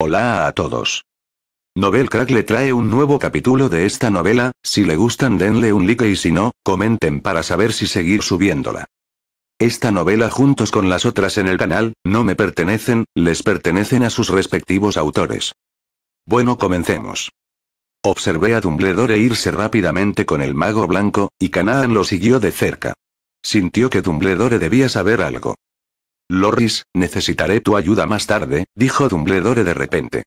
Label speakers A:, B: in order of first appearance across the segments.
A: Hola a todos. Novel Crack le trae un nuevo capítulo de esta novela, si le gustan denle un like y si no, comenten para saber si seguir subiéndola. Esta novela juntos con las otras en el canal, no me pertenecen, les pertenecen a sus respectivos autores. Bueno comencemos. Observé a Dumbledore irse rápidamente con el mago blanco, y Canaan lo siguió de cerca. Sintió que Dumbledore debía saber algo. Loris, necesitaré tu ayuda más tarde, dijo Dumbledore de repente.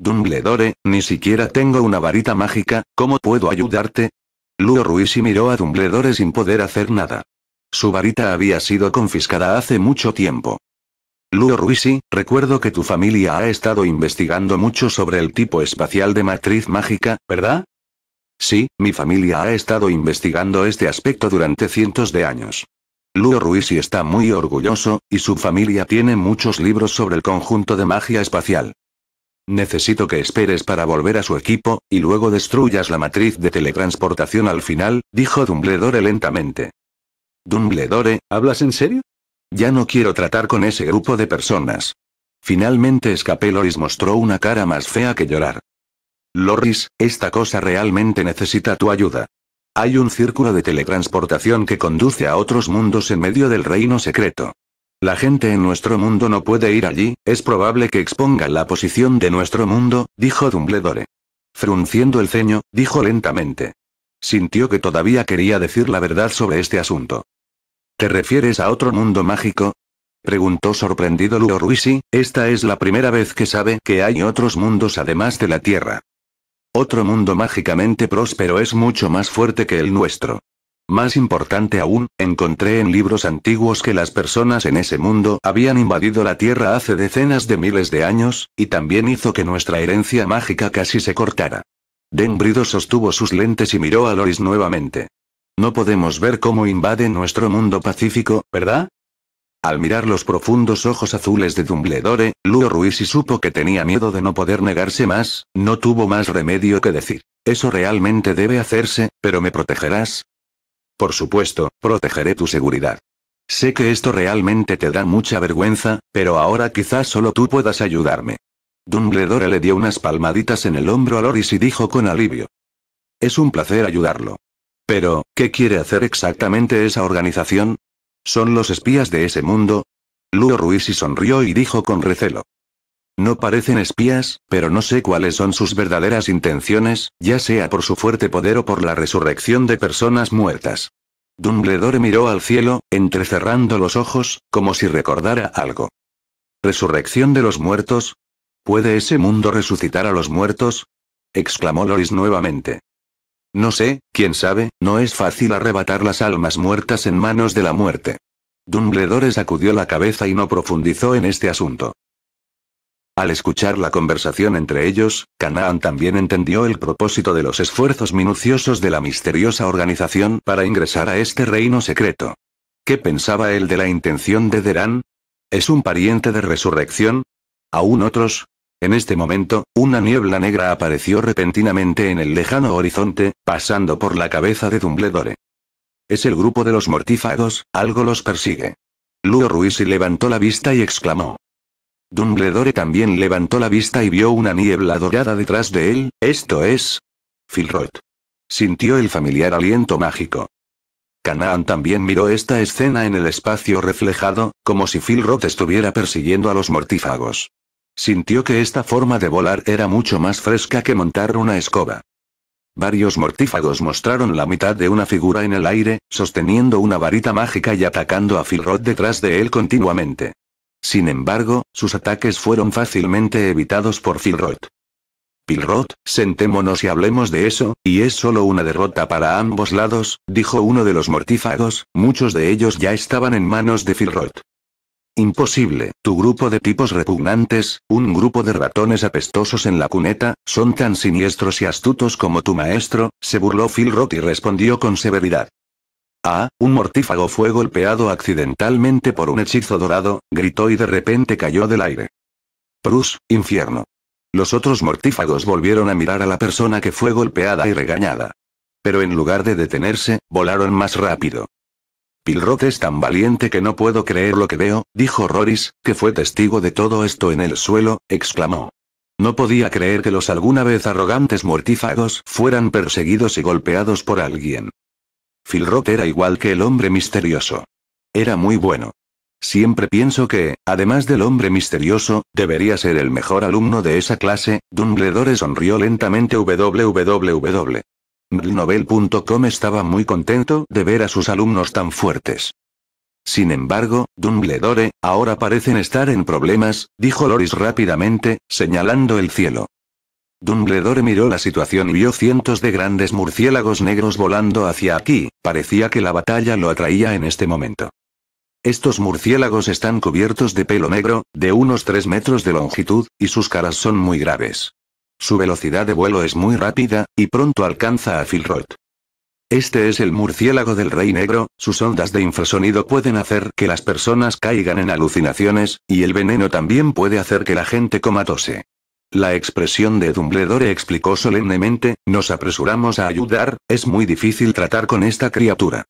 A: Dumbledore, ni siquiera tengo una varita mágica, ¿cómo puedo ayudarte? Luo Ruisi miró a Dumbledore sin poder hacer nada. Su varita había sido confiscada hace mucho tiempo. Luo Ruisi, recuerdo que tu familia ha estado investigando mucho sobre el tipo espacial de matriz mágica, ¿verdad? Sí, mi familia ha estado investigando este aspecto durante cientos de años. Luo Ruisi está muy orgulloso, y su familia tiene muchos libros sobre el conjunto de magia espacial. Necesito que esperes para volver a su equipo, y luego destruyas la matriz de teletransportación al final, dijo Dumbledore lentamente. Dumbledore, ¿hablas en serio? Ya no quiero tratar con ese grupo de personas. Finalmente escapé Loris mostró una cara más fea que llorar. Loris, esta cosa realmente necesita tu ayuda. Hay un círculo de teletransportación que conduce a otros mundos en medio del reino secreto. La gente en nuestro mundo no puede ir allí, es probable que exponga la posición de nuestro mundo, dijo Dumbledore. Frunciendo el ceño, dijo lentamente. Sintió que todavía quería decir la verdad sobre este asunto. ¿Te refieres a otro mundo mágico? Preguntó sorprendido Luo Ruisi, esta es la primera vez que sabe que hay otros mundos además de la Tierra. Otro mundo mágicamente próspero es mucho más fuerte que el nuestro. Más importante aún, encontré en libros antiguos que las personas en ese mundo habían invadido la Tierra hace decenas de miles de años, y también hizo que nuestra herencia mágica casi se cortara. Denbrido sostuvo sus lentes y miró a Loris nuevamente. No podemos ver cómo invade nuestro mundo pacífico, ¿verdad? Al mirar los profundos ojos azules de Dumbledore, Luo y supo que tenía miedo de no poder negarse más, no tuvo más remedio que decir. Eso realmente debe hacerse, pero me protegerás. Por supuesto, protegeré tu seguridad. Sé que esto realmente te da mucha vergüenza, pero ahora quizás solo tú puedas ayudarme. Dumbledore le dio unas palmaditas en el hombro a Loris y dijo con alivio. Es un placer ayudarlo. Pero, ¿qué quiere hacer exactamente esa organización? ¿Son los espías de ese mundo? Luo y sonrió y dijo con recelo. No parecen espías, pero no sé cuáles son sus verdaderas intenciones, ya sea por su fuerte poder o por la resurrección de personas muertas. Dumbledore miró al cielo, entrecerrando los ojos, como si recordara algo. ¿Resurrección de los muertos? ¿Puede ese mundo resucitar a los muertos? exclamó Loris nuevamente. No sé, quién sabe, no es fácil arrebatar las almas muertas en manos de la muerte. Dumbledore sacudió la cabeza y no profundizó en este asunto. Al escuchar la conversación entre ellos, Canaan también entendió el propósito de los esfuerzos minuciosos de la misteriosa organización para ingresar a este reino secreto. ¿Qué pensaba él de la intención de Deran? ¿Es un pariente de resurrección? Aún otros, en este momento, una niebla negra apareció repentinamente en el lejano horizonte, pasando por la cabeza de Dumbledore. Es el grupo de los mortífagos, algo los persigue. Luo Ruiz levantó la vista y exclamó. Dumbledore también levantó la vista y vio una niebla dorada detrás de él, esto es... Filroth. Sintió el familiar aliento mágico. Canaan también miró esta escena en el espacio reflejado, como si Filroth estuviera persiguiendo a los mortífagos. Sintió que esta forma de volar era mucho más fresca que montar una escoba. Varios mortífagos mostraron la mitad de una figura en el aire, sosteniendo una varita mágica y atacando a Filrod detrás de él continuamente. Sin embargo, sus ataques fueron fácilmente evitados por Filrod. Filrod, sentémonos y hablemos de eso, y es solo una derrota para ambos lados, dijo uno de los mortífagos, muchos de ellos ya estaban en manos de Filrod. Imposible, tu grupo de tipos repugnantes, un grupo de ratones apestosos en la cuneta, son tan siniestros y astutos como tu maestro, se burló Phil Roth y respondió con severidad. Ah, un mortífago fue golpeado accidentalmente por un hechizo dorado, gritó y de repente cayó del aire. Prus, infierno. Los otros mortífagos volvieron a mirar a la persona que fue golpeada y regañada. Pero en lugar de detenerse, volaron más rápido. Pilrot es tan valiente que no puedo creer lo que veo, dijo Roris, que fue testigo de todo esto en el suelo, exclamó. No podía creer que los alguna vez arrogantes mortífagos fueran perseguidos y golpeados por alguien. Filrot era igual que el hombre misterioso. Era muy bueno. Siempre pienso que, además del hombre misterioso, debería ser el mejor alumno de esa clase. Dumbledore sonrió lentamente. WWW. Novel.com estaba muy contento de ver a sus alumnos tan fuertes. Sin embargo, Dumbledore, ahora parecen estar en problemas, dijo Loris rápidamente, señalando el cielo. Dumbledore miró la situación y vio cientos de grandes murciélagos negros volando hacia aquí, parecía que la batalla lo atraía en este momento. Estos murciélagos están cubiertos de pelo negro, de unos 3 metros de longitud, y sus caras son muy graves. Su velocidad de vuelo es muy rápida, y pronto alcanza a Filroth. Este es el murciélago del Rey Negro, sus ondas de infrasonido pueden hacer que las personas caigan en alucinaciones, y el veneno también puede hacer que la gente coma tose. La expresión de Dumbledore explicó solemnemente, nos apresuramos a ayudar, es muy difícil tratar con esta criatura.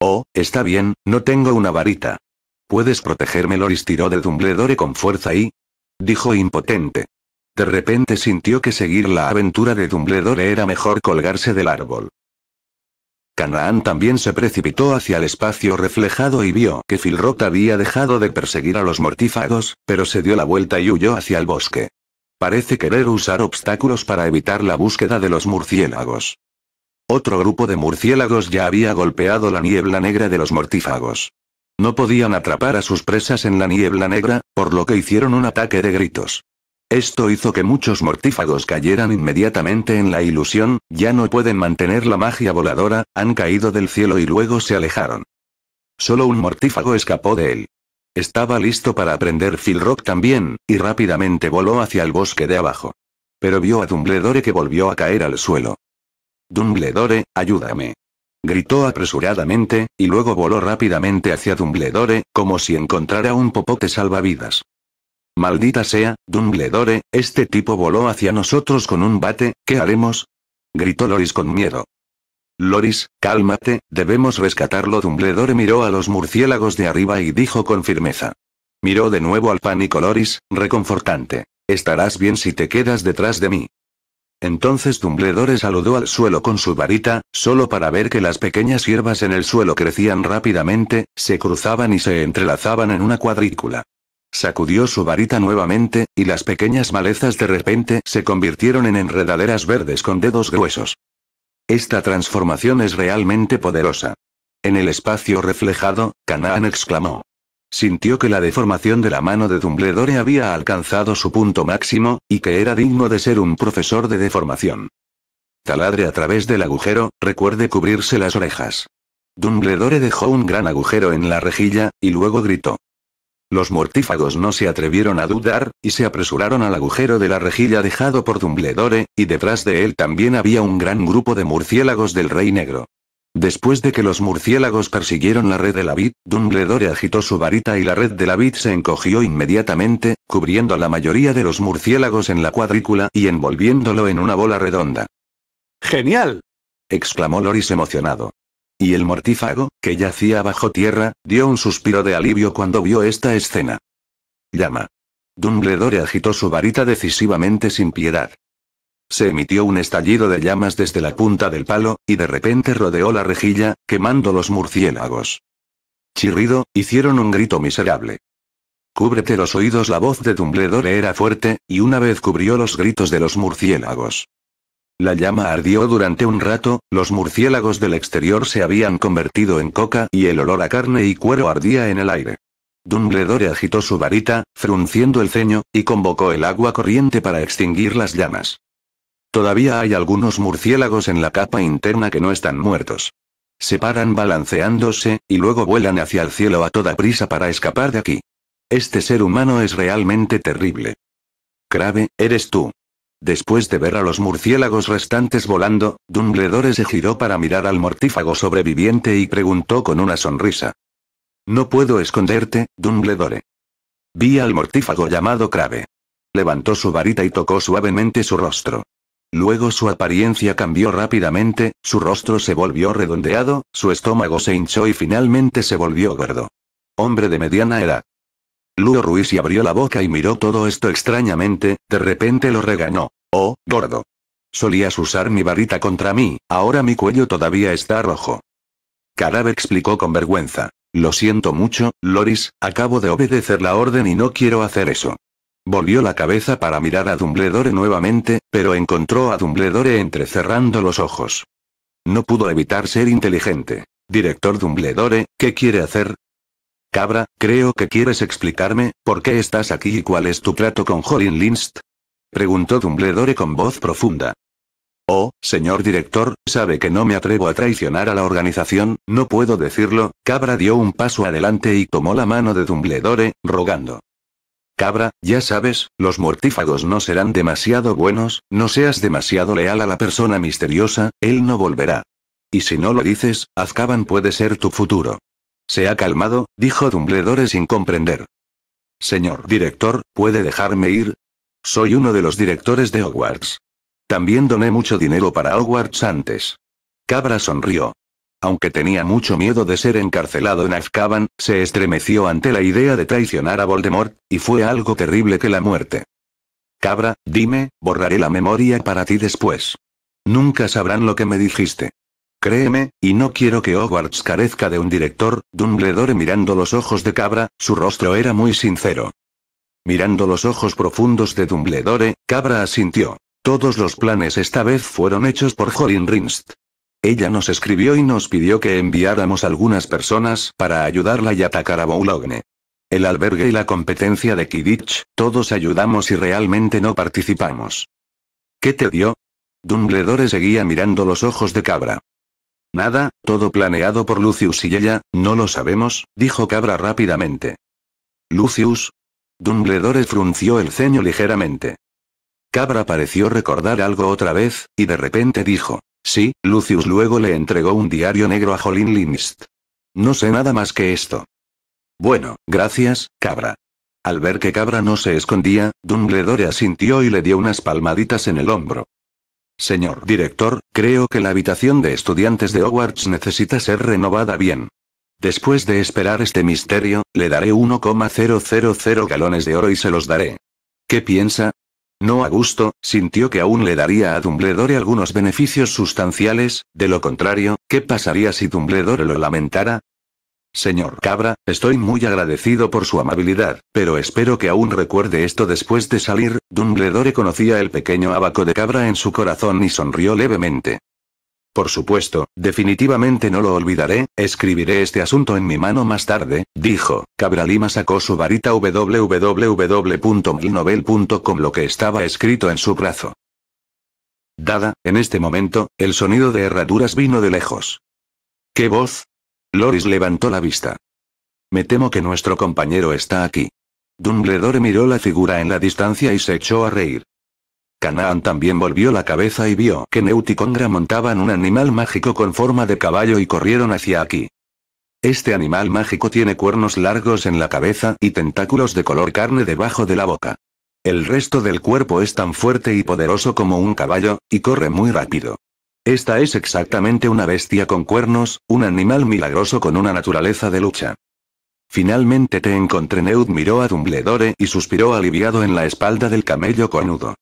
A: Oh, está bien, no tengo una varita. ¿Puedes protegerme? Loris tiró de Dumbledore con fuerza y... dijo impotente. De repente sintió que seguir la aventura de Dumbledore era mejor colgarse del árbol. Canaán también se precipitó hacia el espacio reflejado y vio que Filroth había dejado de perseguir a los mortífagos, pero se dio la vuelta y huyó hacia el bosque. Parece querer usar obstáculos para evitar la búsqueda de los murciélagos. Otro grupo de murciélagos ya había golpeado la niebla negra de los mortífagos. No podían atrapar a sus presas en la niebla negra, por lo que hicieron un ataque de gritos. Esto hizo que muchos mortífagos cayeran inmediatamente en la ilusión, ya no pueden mantener la magia voladora, han caído del cielo y luego se alejaron. Solo un mortífago escapó de él. Estaba listo para aprender Philrock también, y rápidamente voló hacia el bosque de abajo. Pero vio a Dumbledore que volvió a caer al suelo. Dumbledore, ayúdame. Gritó apresuradamente, y luego voló rápidamente hacia Dumbledore, como si encontrara un popote salvavidas. Maldita sea, Dumbledore, este tipo voló hacia nosotros con un bate, ¿qué haremos? gritó Loris con miedo. Loris, cálmate, debemos rescatarlo. Dumbledore miró a los murciélagos de arriba y dijo con firmeza. Miró de nuevo al pánico Loris, reconfortante. Estarás bien si te quedas detrás de mí. Entonces Dumbledore saludó al suelo con su varita, solo para ver que las pequeñas hierbas en el suelo crecían rápidamente, se cruzaban y se entrelazaban en una cuadrícula. Sacudió su varita nuevamente, y las pequeñas malezas de repente se convirtieron en enredaderas verdes con dedos gruesos. Esta transformación es realmente poderosa. En el espacio reflejado, Canaan exclamó. Sintió que la deformación de la mano de Dumbledore había alcanzado su punto máximo, y que era digno de ser un profesor de deformación. Taladre a través del agujero, recuerde cubrirse las orejas. Dumbledore dejó un gran agujero en la rejilla, y luego gritó. Los mortífagos no se atrevieron a dudar, y se apresuraron al agujero de la rejilla dejado por Dumbledore, y detrás de él también había un gran grupo de murciélagos del Rey Negro. Después de que los murciélagos persiguieron la red de la vid, Dumbledore agitó su varita y la red de la vid se encogió inmediatamente, cubriendo a la mayoría de los murciélagos en la cuadrícula y envolviéndolo en una bola redonda. ¡Genial! exclamó Loris emocionado y el mortífago, que yacía bajo tierra, dio un suspiro de alivio cuando vio esta escena. Llama. Dumbledore agitó su varita decisivamente sin piedad. Se emitió un estallido de llamas desde la punta del palo, y de repente rodeó la rejilla, quemando los murciélagos. Chirrido, hicieron un grito miserable. Cúbrete los oídos. La voz de Dumbledore era fuerte, y una vez cubrió los gritos de los murciélagos. La llama ardió durante un rato, los murciélagos del exterior se habían convertido en coca y el olor a carne y cuero ardía en el aire. Dumbledore agitó su varita, frunciendo el ceño, y convocó el agua corriente para extinguir las llamas. Todavía hay algunos murciélagos en la capa interna que no están muertos. Se paran balanceándose, y luego vuelan hacia el cielo a toda prisa para escapar de aquí. Este ser humano es realmente terrible. Crave, eres tú. Después de ver a los murciélagos restantes volando, Dumbledore se giró para mirar al mortífago sobreviviente y preguntó con una sonrisa. No puedo esconderte, Dumbledore. Vi al mortífago llamado Crave. Levantó su varita y tocó suavemente su rostro. Luego su apariencia cambió rápidamente, su rostro se volvió redondeado, su estómago se hinchó y finalmente se volvió gordo. Hombre de mediana edad. Luo Ruiz y abrió la boca y miró todo esto extrañamente, de repente lo regañó. Oh, gordo. Solías usar mi varita contra mí, ahora mi cuello todavía está rojo. Carabe explicó con vergüenza. Lo siento mucho, Loris, acabo de obedecer la orden y no quiero hacer eso. Volvió la cabeza para mirar a Dumbledore nuevamente, pero encontró a Dumbledore entrecerrando los ojos. No pudo evitar ser inteligente. Director Dumbledore, ¿qué quiere hacer? Cabra, creo que quieres explicarme, ¿por qué estás aquí y cuál es tu trato con Jorin Lindst? preguntó Dumbledore con voz profunda. Oh, señor director, sabe que no me atrevo a traicionar a la organización, no puedo decirlo, Cabra dio un paso adelante y tomó la mano de Dumbledore, rogando. Cabra, ya sabes, los mortífagos no serán demasiado buenos, no seas demasiado leal a la persona misteriosa, él no volverá. Y si no lo dices, Azkaban puede ser tu futuro. Se ha calmado, dijo Dumbledore sin comprender. Señor director, ¿puede dejarme ir? Soy uno de los directores de Hogwarts. También doné mucho dinero para Hogwarts antes. Cabra sonrió. Aunque tenía mucho miedo de ser encarcelado en Azkaban, se estremeció ante la idea de traicionar a Voldemort, y fue algo terrible que la muerte. Cabra, dime, borraré la memoria para ti después. Nunca sabrán lo que me dijiste. Créeme, y no quiero que Hogwarts carezca de un director, Dumbledore mirando los ojos de Cabra, su rostro era muy sincero. Mirando los ojos profundos de Dumbledore, Cabra asintió. Todos los planes esta vez fueron hechos por Jorin Rinst. Ella nos escribió y nos pidió que enviáramos algunas personas para ayudarla y atacar a Boulogne. El albergue y la competencia de Kidditch, todos ayudamos y realmente no participamos. ¿Qué te dio? Dumbledore seguía mirando los ojos de Cabra. Nada, todo planeado por Lucius y ella, no lo sabemos, dijo Cabra rápidamente. Lucius, Dumbledore frunció el ceño ligeramente. Cabra pareció recordar algo otra vez, y de repente dijo. Sí, Lucius luego le entregó un diario negro a Jolín Linnist. No sé nada más que esto. Bueno, gracias, cabra. Al ver que cabra no se escondía, Dumbledore asintió y le dio unas palmaditas en el hombro. Señor director, creo que la habitación de estudiantes de Hogwarts necesita ser renovada bien. Después de esperar este misterio, le daré 1,000 galones de oro y se los daré. ¿Qué piensa? No a gusto, sintió que aún le daría a Dumbledore algunos beneficios sustanciales, de lo contrario, ¿qué pasaría si Dumbledore lo lamentara? Señor Cabra, estoy muy agradecido por su amabilidad, pero espero que aún recuerde esto después de salir. Dumbledore conocía el pequeño abaco de Cabra en su corazón y sonrió levemente. Por supuesto, definitivamente no lo olvidaré, escribiré este asunto en mi mano más tarde, dijo. Cabralima sacó su varita www.milnovel.com lo que estaba escrito en su brazo. Dada, en este momento, el sonido de herraduras vino de lejos. ¿Qué voz? Loris levantó la vista. Me temo que nuestro compañero está aquí. Dumbledore miró la figura en la distancia y se echó a reír. Canaan también volvió la cabeza y vio que Neut y Congra montaban un animal mágico con forma de caballo y corrieron hacia aquí. Este animal mágico tiene cuernos largos en la cabeza y tentáculos de color carne debajo de la boca. El resto del cuerpo es tan fuerte y poderoso como un caballo, y corre muy rápido. Esta es exactamente una bestia con cuernos, un animal milagroso con una naturaleza de lucha. Finalmente te encontré Neut miró a Dumbledore y suspiró aliviado en la espalda del camello conudo.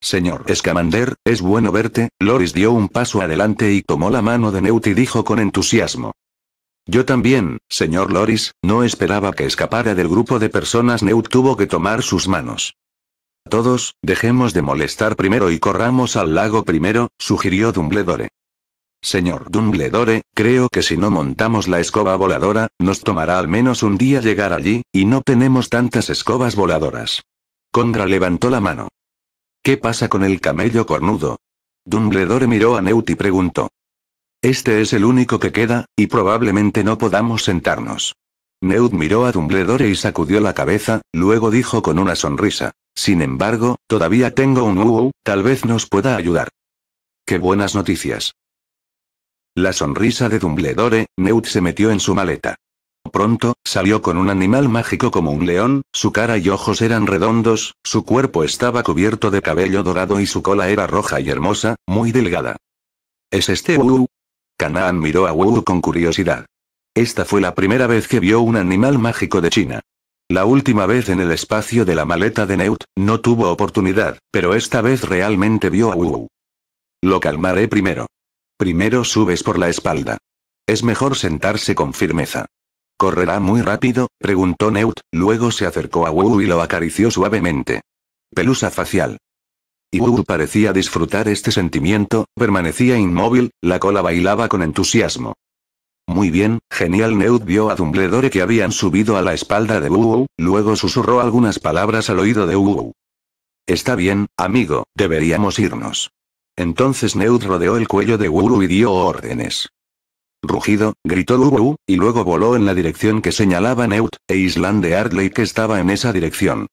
A: Señor Scamander, es bueno verte, Loris dio un paso adelante y tomó la mano de Neut y dijo con entusiasmo. Yo también, señor Loris, no esperaba que escapara del grupo de personas Neut tuvo que tomar sus manos. Todos, dejemos de molestar primero y corramos al lago primero, sugirió Dumbledore. Señor Dumbledore, creo que si no montamos la escoba voladora, nos tomará al menos un día llegar allí, y no tenemos tantas escobas voladoras. Condra levantó la mano. ¿Qué pasa con el camello cornudo? Dumbledore miró a Neut y preguntó. Este es el único que queda, y probablemente no podamos sentarnos. Neut miró a Dumbledore y sacudió la cabeza, luego dijo con una sonrisa. Sin embargo, todavía tengo un UU, tal vez nos pueda ayudar. ¡Qué buenas noticias! La sonrisa de Dumbledore, Neut se metió en su maleta. Pronto, salió con un animal mágico como un león, su cara y ojos eran redondos, su cuerpo estaba cubierto de cabello dorado y su cola era roja y hermosa, muy delgada. ¿Es este Wu? Canaan miró a Wu con curiosidad. Esta fue la primera vez que vio un animal mágico de China. La última vez en el espacio de la maleta de Neut, no tuvo oportunidad, pero esta vez realmente vio a Wu. Lo calmaré primero. Primero subes por la espalda. Es mejor sentarse con firmeza. ¿Correrá muy rápido? preguntó Neut, luego se acercó a Wu y lo acarició suavemente. Pelusa facial. Y Wu parecía disfrutar este sentimiento, permanecía inmóvil, la cola bailaba con entusiasmo. Muy bien, genial Neut vio a Dumbledore que habían subido a la espalda de Wu, luego susurró algunas palabras al oído de Wu. Está bien, amigo, deberíamos irnos. Entonces Neut rodeó el cuello de Wu y dio órdenes. Rugido, gritó Wuru, y luego voló en la dirección que señalaba Neut, e Island de Ardley que estaba en esa dirección.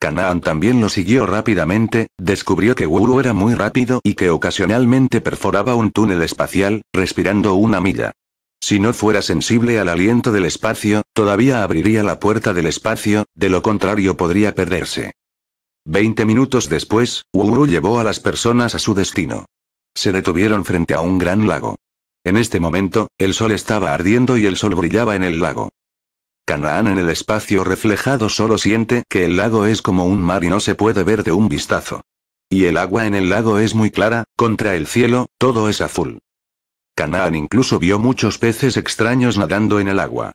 A: Canaan también lo siguió rápidamente, descubrió que Wuru era muy rápido y que ocasionalmente perforaba un túnel espacial, respirando una milla. Si no fuera sensible al aliento del espacio, todavía abriría la puerta del espacio, de lo contrario podría perderse. Veinte minutos después, Wuru llevó a las personas a su destino. Se detuvieron frente a un gran lago. En este momento, el sol estaba ardiendo y el sol brillaba en el lago. Canaán en el espacio reflejado solo siente que el lago es como un mar y no se puede ver de un vistazo. Y el agua en el lago es muy clara, contra el cielo, todo es azul. Canaán incluso vio muchos peces extraños nadando en el agua.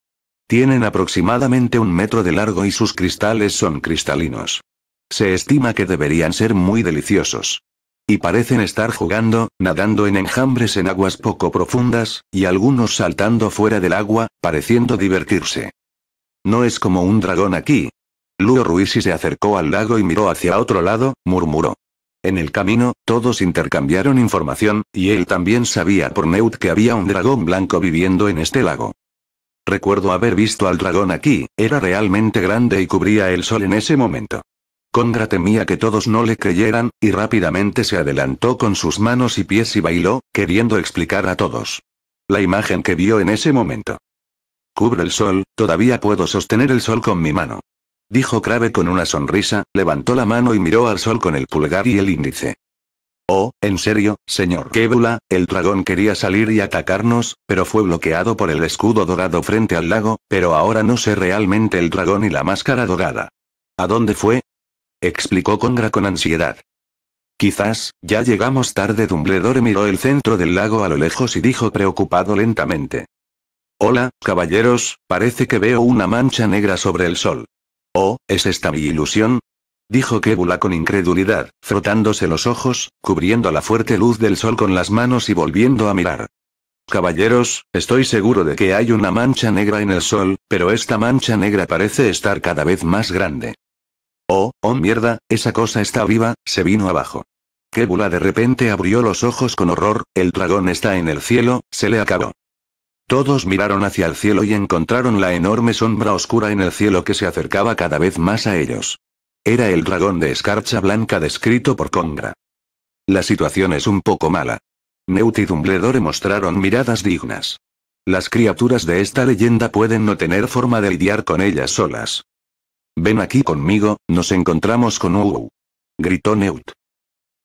A: Tienen aproximadamente un metro de largo y sus cristales son cristalinos. Se estima que deberían ser muy deliciosos y parecen estar jugando, nadando en enjambres en aguas poco profundas, y algunos saltando fuera del agua, pareciendo divertirse. No es como un dragón aquí. Luo Ruisi se acercó al lago y miró hacia otro lado, murmuró. En el camino, todos intercambiaron información, y él también sabía por Neut que había un dragón blanco viviendo en este lago. Recuerdo haber visto al dragón aquí, era realmente grande y cubría el sol en ese momento. Condra temía que todos no le creyeran, y rápidamente se adelantó con sus manos y pies y bailó, queriendo explicar a todos. La imagen que vio en ese momento. Cubre el sol, todavía puedo sostener el sol con mi mano. Dijo Crave con una sonrisa, levantó la mano y miró al sol con el pulgar y el índice. Oh, en serio, señor Kébula, el dragón quería salir y atacarnos, pero fue bloqueado por el escudo dorado frente al lago, pero ahora no sé realmente el dragón y la máscara dorada. ¿A dónde fue? explicó Congra con ansiedad. Quizás, ya llegamos tarde. Dumbledore miró el centro del lago a lo lejos y dijo preocupado lentamente. Hola, caballeros, parece que veo una mancha negra sobre el sol. Oh, ¿es esta mi ilusión? Dijo Kebula con incredulidad, frotándose los ojos, cubriendo la fuerte luz del sol con las manos y volviendo a mirar. Caballeros, estoy seguro de que hay una mancha negra en el sol, pero esta mancha negra parece estar cada vez más grande. Oh, oh mierda, esa cosa está viva, se vino abajo. Kébula de repente abrió los ojos con horror, el dragón está en el cielo, se le acabó. Todos miraron hacia el cielo y encontraron la enorme sombra oscura en el cielo que se acercaba cada vez más a ellos. Era el dragón de escarcha blanca descrito por Congra. La situación es un poco mala. Neut y mostraron miradas dignas. Las criaturas de esta leyenda pueden no tener forma de lidiar con ellas solas. Ven aquí conmigo, nos encontramos con UwU. Gritó Neut.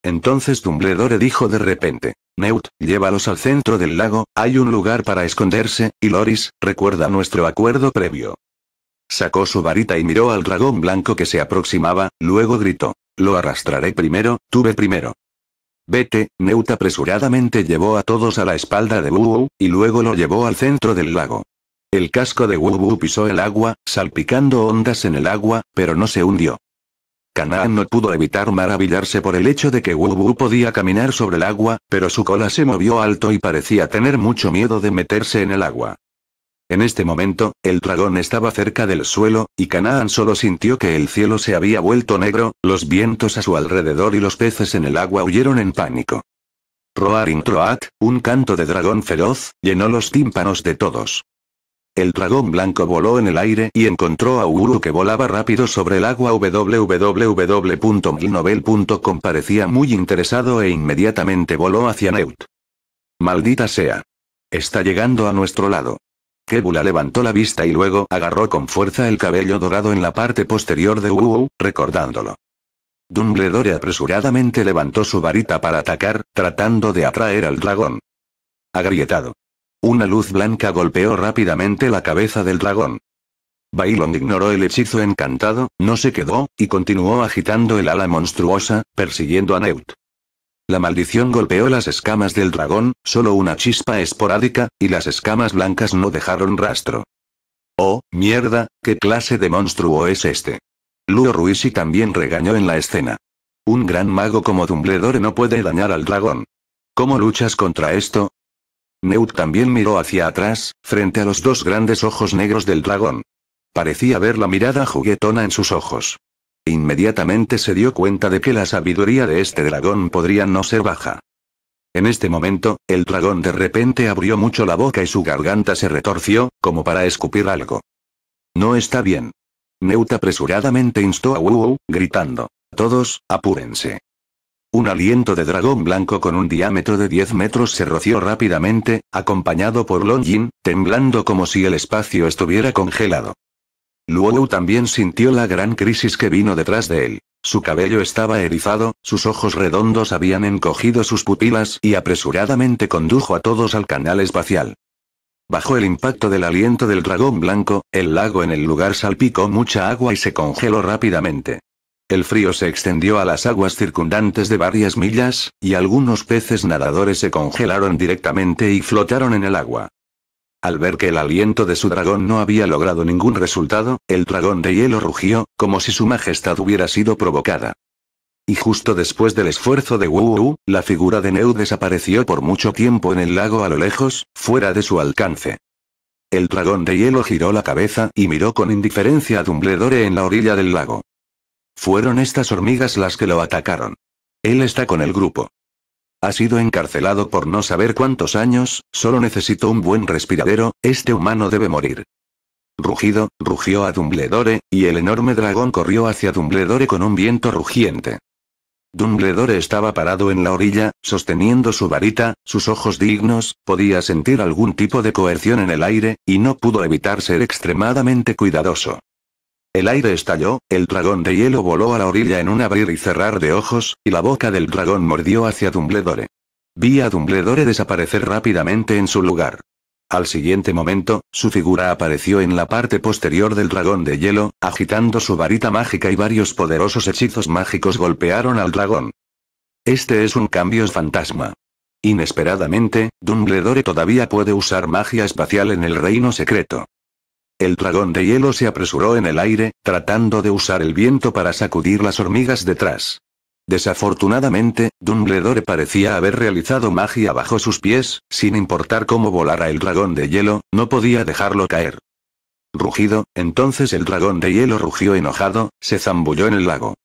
A: Entonces Dumbledore dijo de repente, Neut, llévalos al centro del lago, hay un lugar para esconderse, y Loris, recuerda nuestro acuerdo previo. Sacó su varita y miró al dragón blanco que se aproximaba, luego gritó, lo arrastraré primero, tuve primero. Vete, Neut apresuradamente llevó a todos a la espalda de UwU, y luego lo llevó al centro del lago. El casco de Wubu pisó el agua, salpicando ondas en el agua, pero no se hundió. Canaan no pudo evitar maravillarse por el hecho de que Wubu podía caminar sobre el agua, pero su cola se movió alto y parecía tener mucho miedo de meterse en el agua. En este momento, el dragón estaba cerca del suelo, y Canaan solo sintió que el cielo se había vuelto negro, los vientos a su alrededor y los peces en el agua huyeron en pánico. Roaring Troat, un canto de dragón feroz, llenó los tímpanos de todos. El dragón blanco voló en el aire y encontró a Uru que volaba rápido sobre el agua www.milnovel.com parecía muy interesado e inmediatamente voló hacia Neut. Maldita sea. Está llegando a nuestro lado. Kebula levantó la vista y luego agarró con fuerza el cabello dorado en la parte posterior de Uru, recordándolo. Dumbledore apresuradamente levantó su varita para atacar, tratando de atraer al dragón. Agrietado. Una luz blanca golpeó rápidamente la cabeza del dragón. Bailon ignoró el hechizo encantado, no se quedó, y continuó agitando el ala monstruosa, persiguiendo a Neut. La maldición golpeó las escamas del dragón, solo una chispa esporádica, y las escamas blancas no dejaron rastro. Oh, mierda, ¿qué clase de monstruo es este? Luo Ruisi también regañó en la escena. Un gran mago como Dumbledore no puede dañar al dragón. ¿Cómo luchas contra esto? Neut también miró hacia atrás, frente a los dos grandes ojos negros del dragón. Parecía ver la mirada juguetona en sus ojos. Inmediatamente se dio cuenta de que la sabiduría de este dragón podría no ser baja. En este momento, el dragón de repente abrió mucho la boca y su garganta se retorció, como para escupir algo. No está bien. Neut apresuradamente instó a Wu, gritando. Todos, apúrense. Un aliento de dragón blanco con un diámetro de 10 metros se roció rápidamente, acompañado por Yin, temblando como si el espacio estuviera congelado. Luou también sintió la gran crisis que vino detrás de él. Su cabello estaba erizado, sus ojos redondos habían encogido sus pupilas y apresuradamente condujo a todos al canal espacial. Bajo el impacto del aliento del dragón blanco, el lago en el lugar salpicó mucha agua y se congeló rápidamente. El frío se extendió a las aguas circundantes de varias millas, y algunos peces nadadores se congelaron directamente y flotaron en el agua. Al ver que el aliento de su dragón no había logrado ningún resultado, el dragón de hielo rugió, como si su majestad hubiera sido provocada. Y justo después del esfuerzo de Wu, la figura de Neu desapareció por mucho tiempo en el lago a lo lejos, fuera de su alcance. El dragón de hielo giró la cabeza y miró con indiferencia a Dumbledore en la orilla del lago. Fueron estas hormigas las que lo atacaron. Él está con el grupo. Ha sido encarcelado por no saber cuántos años, solo necesito un buen respiradero, este humano debe morir. Rugido, rugió a Dumbledore, y el enorme dragón corrió hacia Dumbledore con un viento rugiente. Dumbledore estaba parado en la orilla, sosteniendo su varita, sus ojos dignos, podía sentir algún tipo de coerción en el aire, y no pudo evitar ser extremadamente cuidadoso. El aire estalló, el dragón de hielo voló a la orilla en un abrir y cerrar de ojos, y la boca del dragón mordió hacia Dumbledore. Vi a Dumbledore desaparecer rápidamente en su lugar. Al siguiente momento, su figura apareció en la parte posterior del dragón de hielo, agitando su varita mágica y varios poderosos hechizos mágicos golpearon al dragón. Este es un cambio fantasma. Inesperadamente, Dumbledore todavía puede usar magia espacial en el reino secreto. El dragón de hielo se apresuró en el aire, tratando de usar el viento para sacudir las hormigas detrás. Desafortunadamente, Dumbledore parecía haber realizado magia bajo sus pies, sin importar cómo volara el dragón de hielo, no podía dejarlo caer. Rugido, entonces el dragón de hielo rugió enojado, se zambulló en el lago.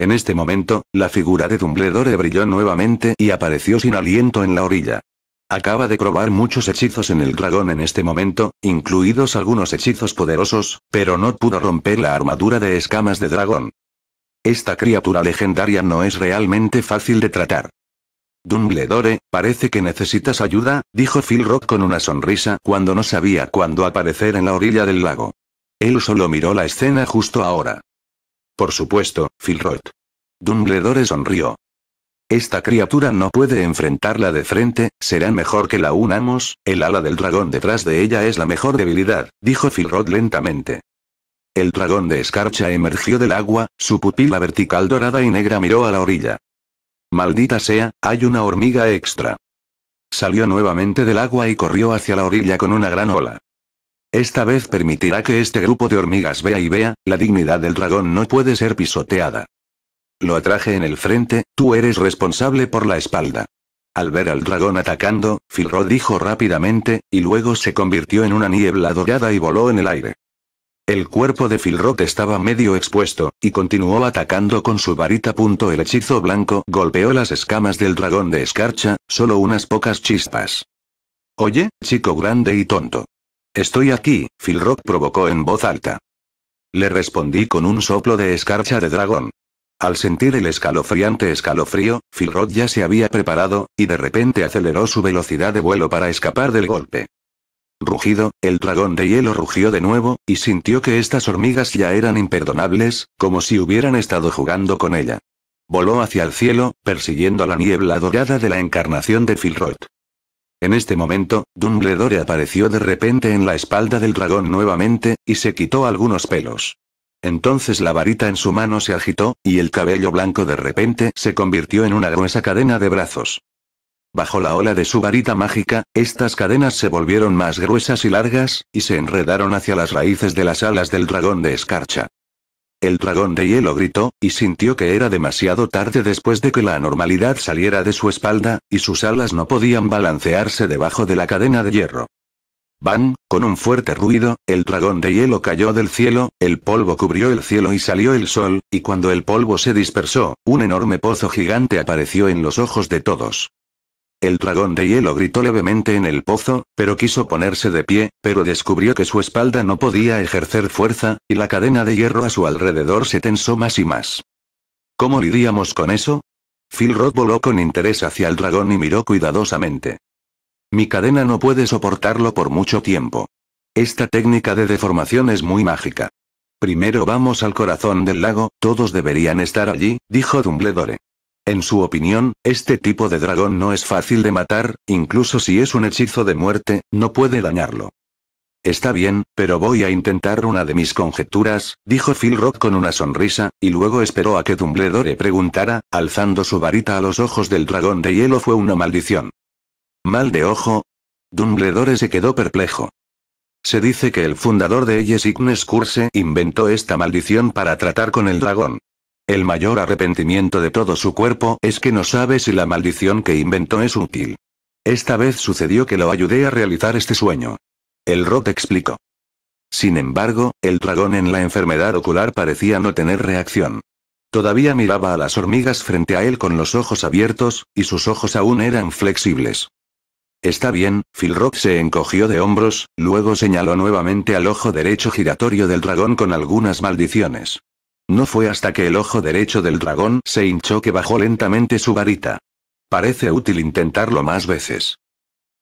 A: En este momento, la figura de Dumbledore brilló nuevamente y apareció sin aliento en la orilla. Acaba de probar muchos hechizos en el dragón en este momento, incluidos algunos hechizos poderosos, pero no pudo romper la armadura de escamas de dragón. Esta criatura legendaria no es realmente fácil de tratar. Dumbledore, parece que necesitas ayuda, dijo Phil con una sonrisa cuando no sabía cuándo aparecer en la orilla del lago. Él solo miró la escena justo ahora. Por supuesto, Phil Dumbledore sonrió. Esta criatura no puede enfrentarla de frente, será mejor que la unamos, el ala del dragón detrás de ella es la mejor debilidad, dijo Philrod lentamente. El dragón de escarcha emergió del agua, su pupila vertical dorada y negra miró a la orilla. Maldita sea, hay una hormiga extra. Salió nuevamente del agua y corrió hacia la orilla con una gran ola. Esta vez permitirá que este grupo de hormigas vea y vea, la dignidad del dragón no puede ser pisoteada. Lo atraje en el frente, tú eres responsable por la espalda. Al ver al dragón atacando, Filro dijo rápidamente, y luego se convirtió en una niebla dorada y voló en el aire. El cuerpo de Philrock estaba medio expuesto, y continuó atacando con su varita. El hechizo blanco golpeó las escamas del dragón de escarcha, solo unas pocas chispas. Oye, chico grande y tonto. Estoy aquí, Philrock provocó en voz alta. Le respondí con un soplo de escarcha de dragón. Al sentir el escalofriante escalofrío, Philrod ya se había preparado, y de repente aceleró su velocidad de vuelo para escapar del golpe. Rugido, el dragón de hielo rugió de nuevo, y sintió que estas hormigas ya eran imperdonables, como si hubieran estado jugando con ella. Voló hacia el cielo, persiguiendo la niebla dorada de la encarnación de Philrod. En este momento, Dumbledore apareció de repente en la espalda del dragón nuevamente, y se quitó algunos pelos. Entonces la varita en su mano se agitó, y el cabello blanco de repente se convirtió en una gruesa cadena de brazos. Bajo la ola de su varita mágica, estas cadenas se volvieron más gruesas y largas, y se enredaron hacia las raíces de las alas del dragón de escarcha. El dragón de hielo gritó, y sintió que era demasiado tarde después de que la anormalidad saliera de su espalda, y sus alas no podían balancearse debajo de la cadena de hierro. Van, con un fuerte ruido, el dragón de hielo cayó del cielo, el polvo cubrió el cielo y salió el sol, y cuando el polvo se dispersó, un enorme pozo gigante apareció en los ojos de todos. El dragón de hielo gritó levemente en el pozo, pero quiso ponerse de pie, pero descubrió que su espalda no podía ejercer fuerza, y la cadena de hierro a su alrededor se tensó más y más. ¿Cómo lidiamos con eso? Phil Roth voló con interés hacia el dragón y miró cuidadosamente. Mi cadena no puede soportarlo por mucho tiempo. Esta técnica de deformación es muy mágica. Primero vamos al corazón del lago, todos deberían estar allí, dijo Dumbledore. En su opinión, este tipo de dragón no es fácil de matar, incluso si es un hechizo de muerte, no puede dañarlo. Está bien, pero voy a intentar una de mis conjeturas, dijo Phil Rock con una sonrisa, y luego esperó a que Dumbledore preguntara, alzando su varita a los ojos del dragón de hielo fue una maldición. ¿Mal de ojo? Dumbledore se quedó perplejo. Se dice que el fundador de ellas Ignes Curse inventó esta maldición para tratar con el dragón. El mayor arrepentimiento de todo su cuerpo es que no sabe si la maldición que inventó es útil. Esta vez sucedió que lo ayudé a realizar este sueño. El Rot explicó. Sin embargo, el dragón en la enfermedad ocular parecía no tener reacción. Todavía miraba a las hormigas frente a él con los ojos abiertos, y sus ojos aún eran flexibles. Está bien, Filrock se encogió de hombros, luego señaló nuevamente al ojo derecho giratorio del dragón con algunas maldiciones. No fue hasta que el ojo derecho del dragón se hinchó que bajó lentamente su varita. Parece útil intentarlo más veces.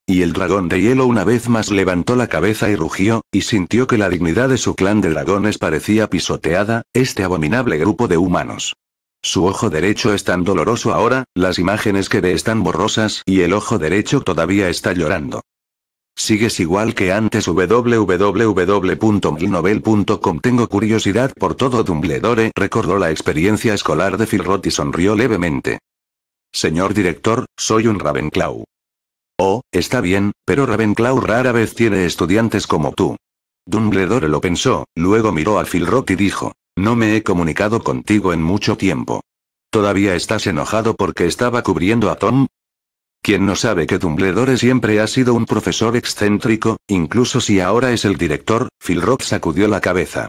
A: Y el dragón de hielo una vez más levantó la cabeza y rugió, y sintió que la dignidad de su clan de dragones parecía pisoteada, este abominable grupo de humanos. Su ojo derecho es tan doloroso ahora, las imágenes que ve están borrosas y el ojo derecho todavía está llorando. Sigues igual que antes www.milnovel.com Tengo curiosidad por todo Dumbledore, recordó la experiencia escolar de Filrot y sonrió levemente. Señor director, soy un Ravenclaw. Oh, está bien, pero Ravenclaw rara vez tiene estudiantes como tú. Dumbledore lo pensó, luego miró a Filrot y dijo. No me he comunicado contigo en mucho tiempo. ¿Todavía estás enojado porque estaba cubriendo a Tom? Quien no sabe que Dumbledore siempre ha sido un profesor excéntrico, incluso si ahora es el director? Phil sacudió la cabeza.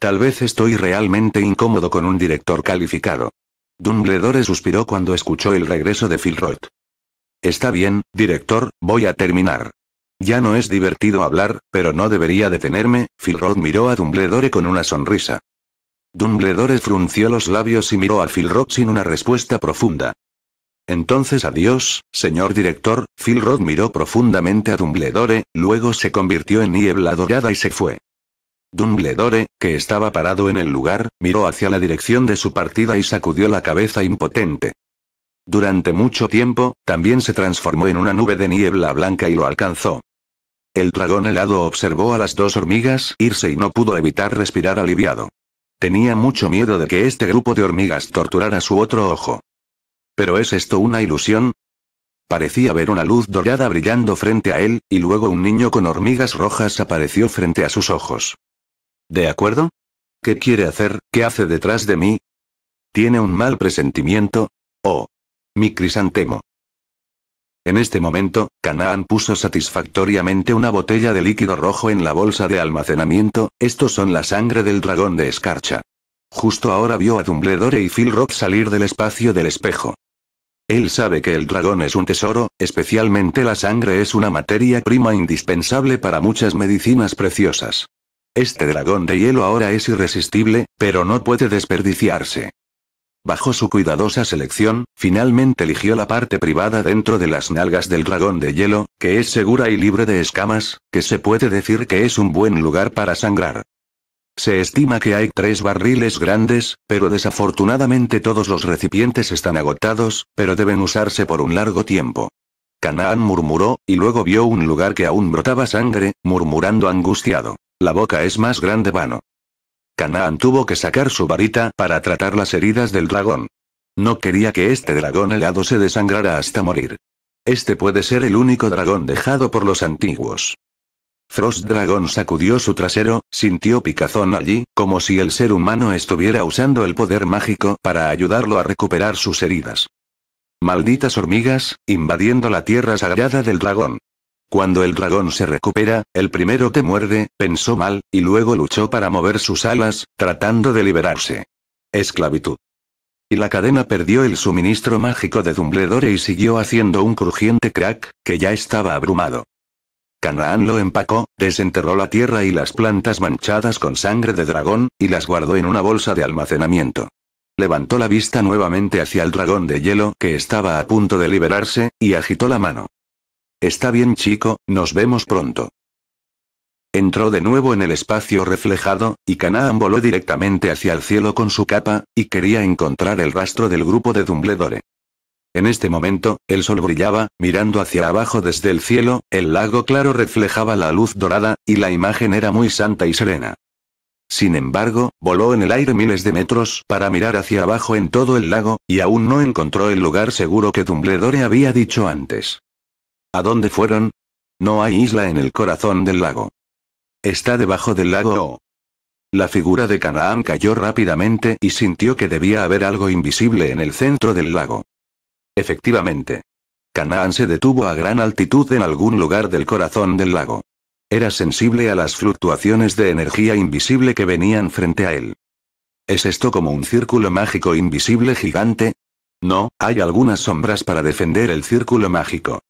A: Tal vez estoy realmente incómodo con un director calificado. Dumbledore suspiró cuando escuchó el regreso de Phil Está bien, director, voy a terminar. Ya no es divertido hablar, pero no debería detenerme, Phil miró a Dumbledore con una sonrisa. Dumbledore frunció los labios y miró a Filrod sin una respuesta profunda. Entonces adiós, señor director, Filrod miró profundamente a Dumbledore, luego se convirtió en niebla dorada y se fue. Dumbledore, que estaba parado en el lugar, miró hacia la dirección de su partida y sacudió la cabeza impotente. Durante mucho tiempo, también se transformó en una nube de niebla blanca y lo alcanzó. El dragón helado observó a las dos hormigas irse y no pudo evitar respirar aliviado. Tenía mucho miedo de que este grupo de hormigas torturara su otro ojo. ¿Pero es esto una ilusión? Parecía ver una luz dorada brillando frente a él, y luego un niño con hormigas rojas apareció frente a sus ojos. ¿De acuerdo? ¿Qué quiere hacer? ¿Qué hace detrás de mí? ¿Tiene un mal presentimiento? Oh. Mi crisantemo. En este momento, Canaan puso satisfactoriamente una botella de líquido rojo en la bolsa de almacenamiento, estos son la sangre del dragón de escarcha. Justo ahora vio a Dumbledore y Phil Rock salir del espacio del espejo. Él sabe que el dragón es un tesoro, especialmente la sangre es una materia prima indispensable para muchas medicinas preciosas. Este dragón de hielo ahora es irresistible, pero no puede desperdiciarse. Bajo su cuidadosa selección, finalmente eligió la parte privada dentro de las nalgas del dragón de hielo, que es segura y libre de escamas, que se puede decir que es un buen lugar para sangrar. Se estima que hay tres barriles grandes, pero desafortunadamente todos los recipientes están agotados, pero deben usarse por un largo tiempo. Canaán murmuró, y luego vio un lugar que aún brotaba sangre, murmurando angustiado. La boca es más grande vano. Canaan tuvo que sacar su varita para tratar las heridas del dragón. No quería que este dragón helado se desangrara hasta morir. Este puede ser el único dragón dejado por los antiguos. Frost Dragon sacudió su trasero, sintió picazón allí, como si el ser humano estuviera usando el poder mágico para ayudarlo a recuperar sus heridas. Malditas hormigas, invadiendo la tierra sagrada del dragón. Cuando el dragón se recupera, el primero te muerde, pensó mal, y luego luchó para mover sus alas, tratando de liberarse. Esclavitud. Y la cadena perdió el suministro mágico de Dumbledore y siguió haciendo un crujiente crack, que ya estaba abrumado. Canaán lo empacó, desenterró la tierra y las plantas manchadas con sangre de dragón, y las guardó en una bolsa de almacenamiento. Levantó la vista nuevamente hacia el dragón de hielo que estaba a punto de liberarse, y agitó la mano. Está bien chico, nos vemos pronto. Entró de nuevo en el espacio reflejado, y Canaan voló directamente hacia el cielo con su capa, y quería encontrar el rastro del grupo de Dumbledore. En este momento, el sol brillaba, mirando hacia abajo desde el cielo, el lago claro reflejaba la luz dorada, y la imagen era muy santa y serena. Sin embargo, voló en el aire miles de metros para mirar hacia abajo en todo el lago, y aún no encontró el lugar seguro que Dumbledore había dicho antes. ¿A dónde fueron? No hay isla en el corazón del lago. Está debajo del lago O. La figura de Canaán cayó rápidamente y sintió que debía haber algo invisible en el centro del lago. Efectivamente. Canaán se detuvo a gran altitud en algún lugar del corazón del lago. Era sensible a las fluctuaciones de energía invisible que venían frente a él. ¿Es esto como un círculo mágico invisible gigante? No, hay algunas sombras para defender el círculo mágico.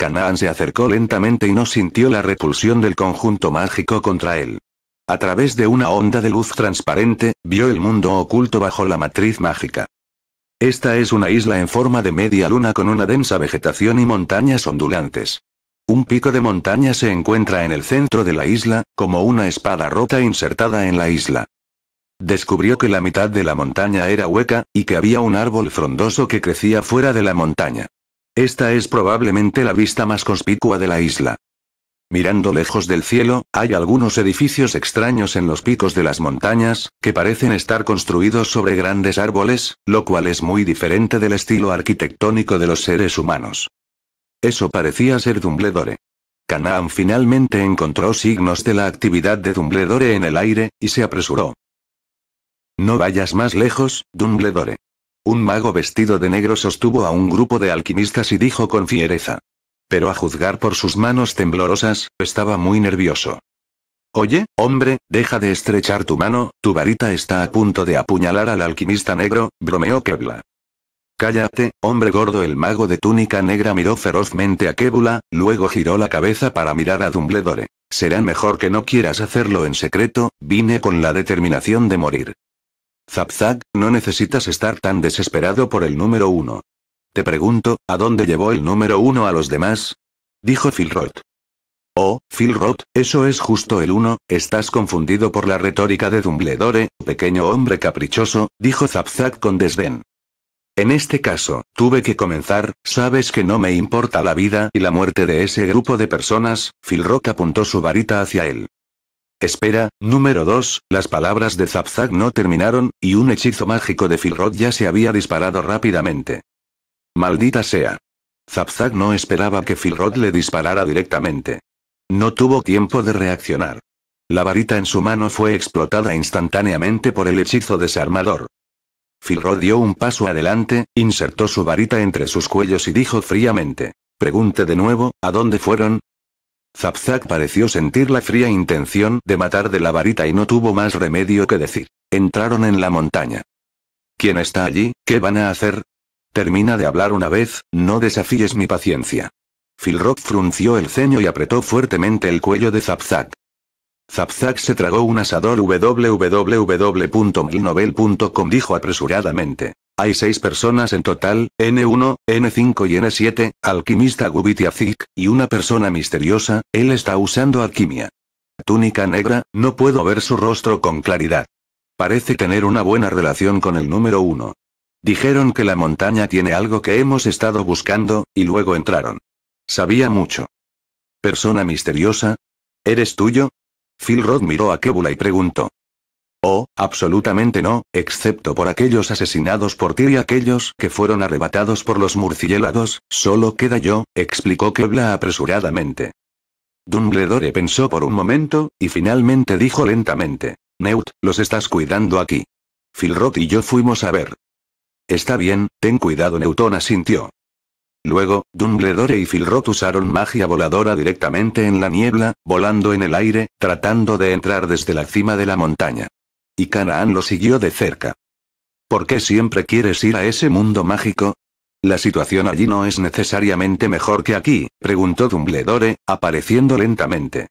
A: Canaan se acercó lentamente y no sintió la repulsión del conjunto mágico contra él. A través de una onda de luz transparente, vio el mundo oculto bajo la matriz mágica. Esta es una isla en forma de media luna con una densa vegetación y montañas ondulantes. Un pico de montaña se encuentra en el centro de la isla, como una espada rota insertada en la isla. Descubrió que la mitad de la montaña era hueca, y que había un árbol frondoso que crecía fuera de la montaña. Esta es probablemente la vista más conspicua de la isla. Mirando lejos del cielo, hay algunos edificios extraños en los picos de las montañas, que parecen estar construidos sobre grandes árboles, lo cual es muy diferente del estilo arquitectónico de los seres humanos. Eso parecía ser Dumbledore. Canaan finalmente encontró signos de la actividad de Dumbledore en el aire, y se apresuró. No vayas más lejos, Dumbledore. Un mago vestido de negro sostuvo a un grupo de alquimistas y dijo con fiereza. Pero a juzgar por sus manos temblorosas, estaba muy nervioso. Oye, hombre, deja de estrechar tu mano, tu varita está a punto de apuñalar al alquimista negro, bromeó Kebla. Cállate, hombre gordo. El mago de túnica negra miró ferozmente a Kebula, luego giró la cabeza para mirar a Dumbledore. Será mejor que no quieras hacerlo en secreto, vine con la determinación de morir. Zapzag, no necesitas estar tan desesperado por el número uno. Te pregunto, ¿a dónde llevó el número uno a los demás? Dijo Philroth. Oh, Philroth, eso es justo el uno, estás confundido por la retórica de Dumbledore, pequeño hombre caprichoso, dijo Zapzag con desdén. En este caso, tuve que comenzar, sabes que no me importa la vida y la muerte de ese grupo de personas, Philroth apuntó su varita hacia él. Espera, número 2, las palabras de Zapzak no terminaron, y un hechizo mágico de Filrod ya se había disparado rápidamente. Maldita sea. Zapzak no esperaba que Filrod le disparara directamente. No tuvo tiempo de reaccionar. La varita en su mano fue explotada instantáneamente por el hechizo desarmador. Filrod dio un paso adelante, insertó su varita entre sus cuellos y dijo fríamente. Pregunte de nuevo, ¿a dónde fueron? Zapzak pareció sentir la fría intención de matar de la varita y no tuvo más remedio que decir. Entraron en la montaña. ¿Quién está allí? ¿Qué van a hacer? Termina de hablar una vez, no desafíes mi paciencia. Philrock frunció el ceño y apretó fuertemente el cuello de Zapzak. Zapzak se tragó un asador www.milnovel.com dijo apresuradamente. Hay seis personas en total, N1, N5 y N7, alquimista Gubitiazik, y una persona misteriosa, él está usando alquimia. Túnica negra, no puedo ver su rostro con claridad. Parece tener una buena relación con el número uno. Dijeron que la montaña tiene algo que hemos estado buscando, y luego entraron. Sabía mucho. Persona misteriosa. ¿Eres tuyo? Phil Roth miró a Kebula y preguntó. Oh, absolutamente no, excepto por aquellos asesinados por ti y aquellos que fueron arrebatados por los murciélagos, solo queda yo, explicó Kebla apresuradamente. Dumbledore pensó por un momento, y finalmente dijo lentamente. Neut, los estás cuidando aquí. Philrot y yo fuimos a ver. Está bien, ten cuidado Newton asintió. Luego, Dumbledore y Philrot usaron magia voladora directamente en la niebla, volando en el aire, tratando de entrar desde la cima de la montaña y Canaán lo siguió de cerca. ¿Por qué siempre quieres ir a ese mundo mágico? La situación allí no es necesariamente mejor que aquí, preguntó Dumbledore, apareciendo lentamente.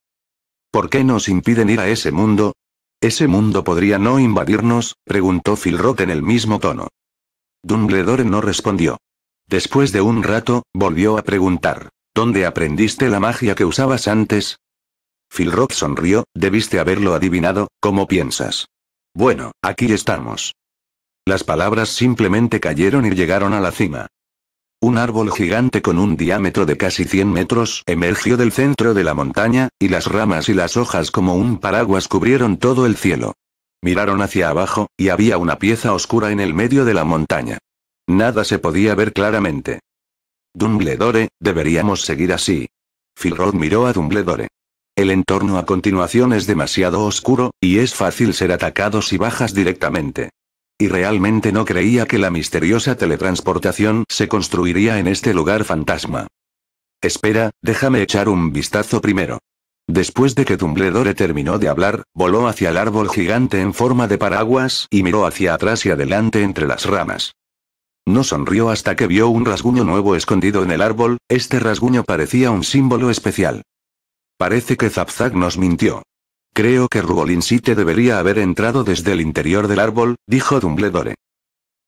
A: ¿Por qué nos impiden ir a ese mundo? ¿Ese mundo podría no invadirnos? preguntó Filrot en el mismo tono. Dumbledore no respondió. Después de un rato, volvió a preguntar. ¿Dónde aprendiste la magia que usabas antes? Filrot sonrió, debiste haberlo adivinado, ¿cómo piensas? Bueno, aquí estamos. Las palabras simplemente cayeron y llegaron a la cima. Un árbol gigante con un diámetro de casi 100 metros emergió del centro de la montaña, y las ramas y las hojas como un paraguas cubrieron todo el cielo. Miraron hacia abajo, y había una pieza oscura en el medio de la montaña. Nada se podía ver claramente. Dumbledore, deberíamos seguir así. Filrod miró a Dumbledore. El entorno a continuación es demasiado oscuro, y es fácil ser atacado si bajas directamente. Y realmente no creía que la misteriosa teletransportación se construiría en este lugar fantasma. Espera, déjame echar un vistazo primero. Después de que Tumbledore terminó de hablar, voló hacia el árbol gigante en forma de paraguas y miró hacia atrás y adelante entre las ramas. No sonrió hasta que vio un rasguño nuevo escondido en el árbol, este rasguño parecía un símbolo especial. Parece que Zapzak nos mintió. Creo que Rugolinsite debería haber entrado desde el interior del árbol, dijo Dumbledore.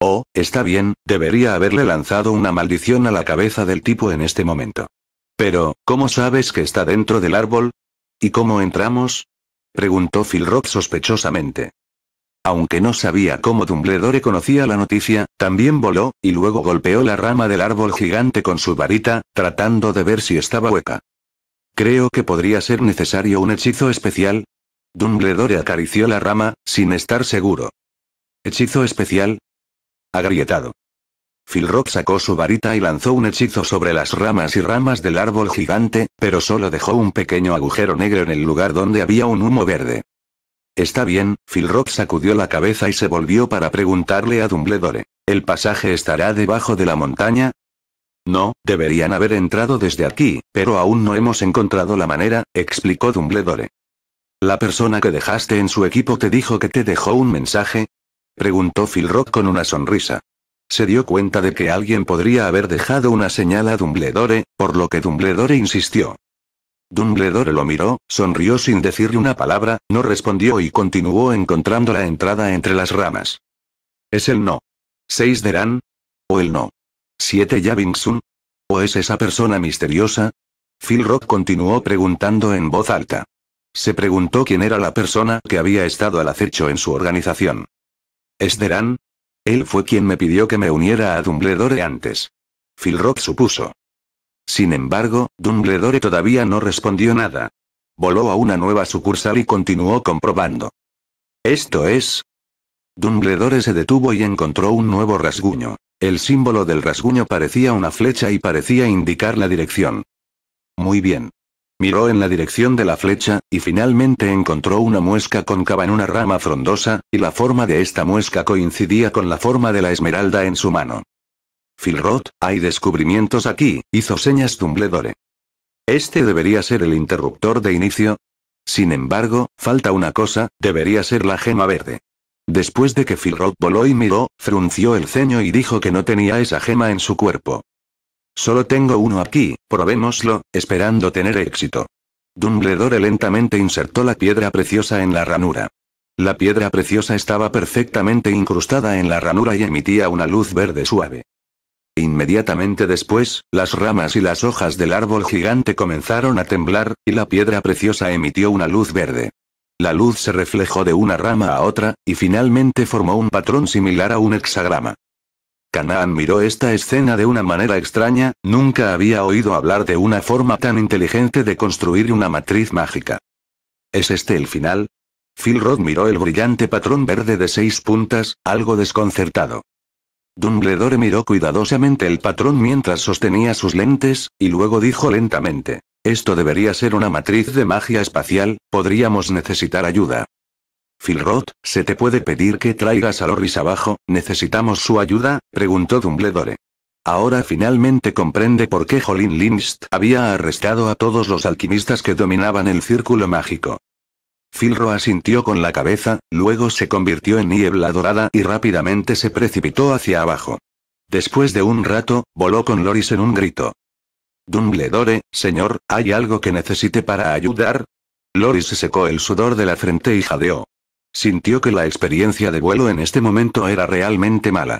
A: Oh, está bien, debería haberle lanzado una maldición a la cabeza del tipo en este momento. Pero, ¿cómo sabes que está dentro del árbol? ¿Y cómo entramos? preguntó Philrop sospechosamente. Aunque no sabía cómo Dumbledore conocía la noticia, también voló, y luego golpeó la rama del árbol gigante con su varita, tratando de ver si estaba hueca. Creo que podría ser necesario un hechizo especial. Dumbledore acarició la rama, sin estar seguro. ¿Hechizo especial? Agrietado. Filrock sacó su varita y lanzó un hechizo sobre las ramas y ramas del árbol gigante, pero solo dejó un pequeño agujero negro en el lugar donde había un humo verde. Está bien, Filrock sacudió la cabeza y se volvió para preguntarle a Dumbledore. ¿El pasaje estará debajo de la montaña? No, deberían haber entrado desde aquí, pero aún no hemos encontrado la manera, explicó Dumbledore. ¿La persona que dejaste en su equipo te dijo que te dejó un mensaje? Preguntó Phil Rock con una sonrisa. Se dio cuenta de que alguien podría haber dejado una señal a Dumbledore, por lo que Dumbledore insistió. Dumbledore lo miró, sonrió sin decirle una palabra, no respondió y continuó encontrando la entrada entre las ramas. ¿Es el no? ¿Seis derán? ¿O el no? ¿Siete Yavin ¿O es esa persona misteriosa? Phil Rock continuó preguntando en voz alta. Se preguntó quién era la persona que había estado al acecho en su organización. Esderan. Él fue quien me pidió que me uniera a Dumbledore antes. Phil Rock supuso. Sin embargo, Dumbledore todavía no respondió nada. Voló a una nueva sucursal y continuó comprobando. Esto es... Dumbledore se detuvo y encontró un nuevo rasguño. El símbolo del rasguño parecía una flecha y parecía indicar la dirección. Muy bien. Miró en la dirección de la flecha, y finalmente encontró una muesca cóncava en una rama frondosa, y la forma de esta muesca coincidía con la forma de la esmeralda en su mano. filrot hay descubrimientos aquí, hizo señas Tumbledore. Este debería ser el interruptor de inicio. Sin embargo, falta una cosa, debería ser la gema verde. Después de que Philrock voló y miró, frunció el ceño y dijo que no tenía esa gema en su cuerpo. Solo tengo uno aquí, probémoslo, esperando tener éxito. Dumbledore lentamente insertó la piedra preciosa en la ranura. La piedra preciosa estaba perfectamente incrustada en la ranura y emitía una luz verde suave. Inmediatamente después, las ramas y las hojas del árbol gigante comenzaron a temblar, y la piedra preciosa emitió una luz verde. La luz se reflejó de una rama a otra, y finalmente formó un patrón similar a un hexagrama. Canaan miró esta escena de una manera extraña, nunca había oído hablar de una forma tan inteligente de construir una matriz mágica. ¿Es este el final? Philrod miró el brillante patrón verde de seis puntas, algo desconcertado. Dumbledore miró cuidadosamente el patrón mientras sostenía sus lentes, y luego dijo lentamente. Esto debería ser una matriz de magia espacial, podríamos necesitar ayuda. Philroth, ¿se te puede pedir que traigas a Loris abajo? ¿Necesitamos su ayuda? preguntó Dumbledore. Ahora finalmente comprende por qué Jolin Lindst había arrestado a todos los alquimistas que dominaban el círculo mágico. Filro asintió con la cabeza, luego se convirtió en niebla dorada y rápidamente se precipitó hacia abajo. Después de un rato, voló con Loris en un grito. Dumbledore, señor, ¿hay algo que necesite para ayudar? Loris secó el sudor de la frente y jadeó. Sintió que la experiencia de vuelo en este momento era realmente mala.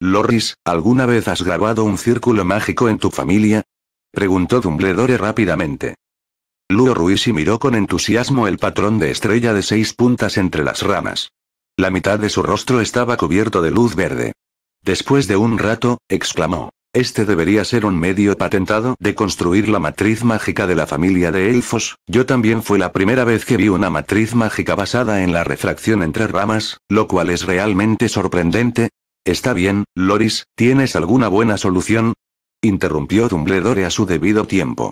A: Loris, ¿alguna vez has grabado un círculo mágico en tu familia? Preguntó Dumbledore rápidamente. Luo Ruisi miró con entusiasmo el patrón de estrella de seis puntas entre las ramas. La mitad de su rostro estaba cubierto de luz verde. Después de un rato, exclamó. Este debería ser un medio patentado de construir la matriz mágica de la familia de elfos. Yo también fue la primera vez que vi una matriz mágica basada en la refracción entre ramas, lo cual es realmente sorprendente. Está bien, Loris, ¿tienes alguna buena solución? Interrumpió Dumbledore a su debido tiempo.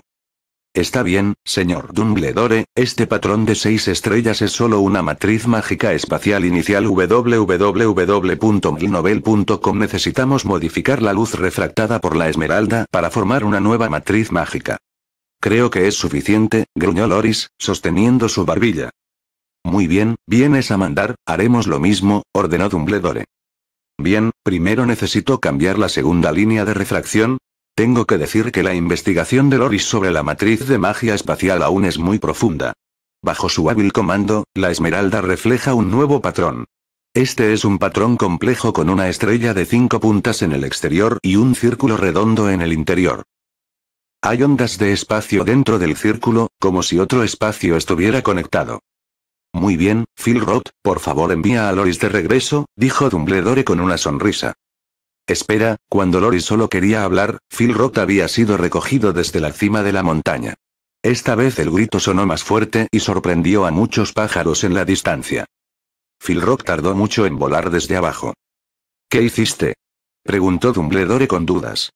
A: Está bien, señor Dumbledore, este patrón de seis estrellas es solo una matriz mágica espacial inicial www.milnovel.com Necesitamos modificar la luz refractada por la esmeralda para formar una nueva matriz mágica. Creo que es suficiente, gruñó Loris, sosteniendo su barbilla. Muy bien, vienes a mandar, haremos lo mismo, ordenó Dumbledore. Bien, primero necesito cambiar la segunda línea de refracción, tengo que decir que la investigación de Loris sobre la matriz de magia espacial aún es muy profunda. Bajo su hábil comando, la esmeralda refleja un nuevo patrón. Este es un patrón complejo con una estrella de cinco puntas en el exterior y un círculo redondo en el interior. Hay ondas de espacio dentro del círculo, como si otro espacio estuviera conectado. Muy bien, Phil Roth, por favor envía a Loris de regreso, dijo Dumbledore con una sonrisa. Espera, cuando Lori solo quería hablar, Phil Rock había sido recogido desde la cima de la montaña. Esta vez el grito sonó más fuerte y sorprendió a muchos pájaros en la distancia. Phil Rock tardó mucho en volar desde abajo. ¿Qué hiciste? preguntó Dumbledore con dudas.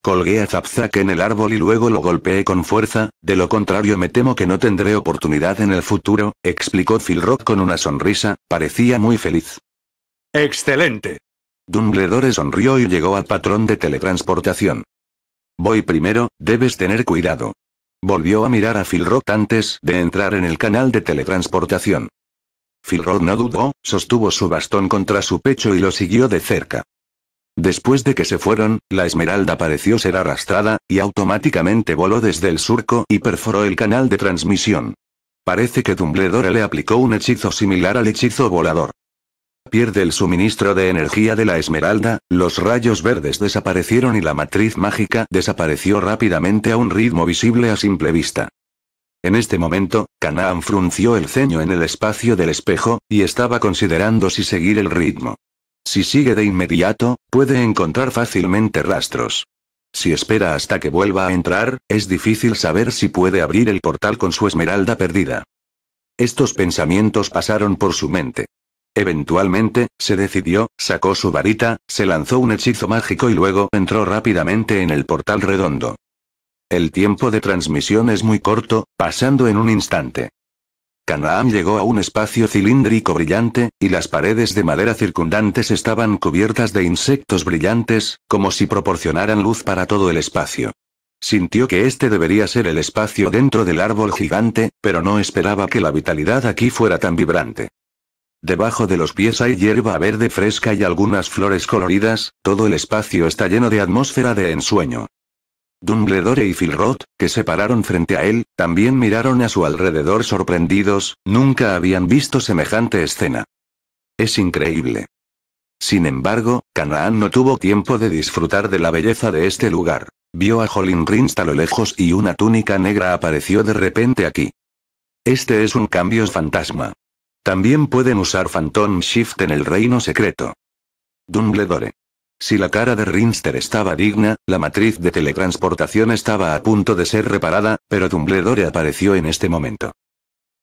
A: Colgué a Zapzak en el árbol y luego lo golpeé con fuerza, de lo contrario me temo que no tendré oportunidad en el futuro, explicó Phil Rock con una sonrisa, parecía muy feliz. Excelente. Dumbledore sonrió y llegó al patrón de teletransportación. Voy primero, debes tener cuidado. Volvió a mirar a Filrock antes de entrar en el canal de teletransportación. Filrot no dudó, sostuvo su bastón contra su pecho y lo siguió de cerca. Después de que se fueron, la esmeralda pareció ser arrastrada, y automáticamente voló desde el surco y perforó el canal de transmisión. Parece que Dumbledore le aplicó un hechizo similar al hechizo volador pierde el suministro de energía de la esmeralda, los rayos verdes desaparecieron y la matriz mágica desapareció rápidamente a un ritmo visible a simple vista. En este momento, Canaan frunció el ceño en el espacio del espejo, y estaba considerando si seguir el ritmo. Si sigue de inmediato, puede encontrar fácilmente rastros. Si espera hasta que vuelva a entrar, es difícil saber si puede abrir el portal con su esmeralda perdida. Estos pensamientos pasaron por su mente. Eventualmente, se decidió, sacó su varita, se lanzó un hechizo mágico y luego entró rápidamente en el portal redondo. El tiempo de transmisión es muy corto, pasando en un instante. Canaan llegó a un espacio cilíndrico brillante, y las paredes de madera circundantes estaban cubiertas de insectos brillantes, como si proporcionaran luz para todo el espacio. Sintió que este debería ser el espacio dentro del árbol gigante, pero no esperaba que la vitalidad aquí fuera tan vibrante. Debajo de los pies hay hierba verde fresca y algunas flores coloridas, todo el espacio está lleno de atmósfera de ensueño. Dumbledore y Filroth, que se pararon frente a él, también miraron a su alrededor sorprendidos, nunca habían visto semejante escena. Es increíble. Sin embargo, Canaán no tuvo tiempo de disfrutar de la belleza de este lugar. Vio a Jolin Rinst a lo lejos y una túnica negra apareció de repente aquí. Este es un cambio fantasma. También pueden usar Phantom Shift en el reino secreto. Dumbledore. Si la cara de Rinster estaba digna, la matriz de teletransportación estaba a punto de ser reparada, pero Dumbledore apareció en este momento.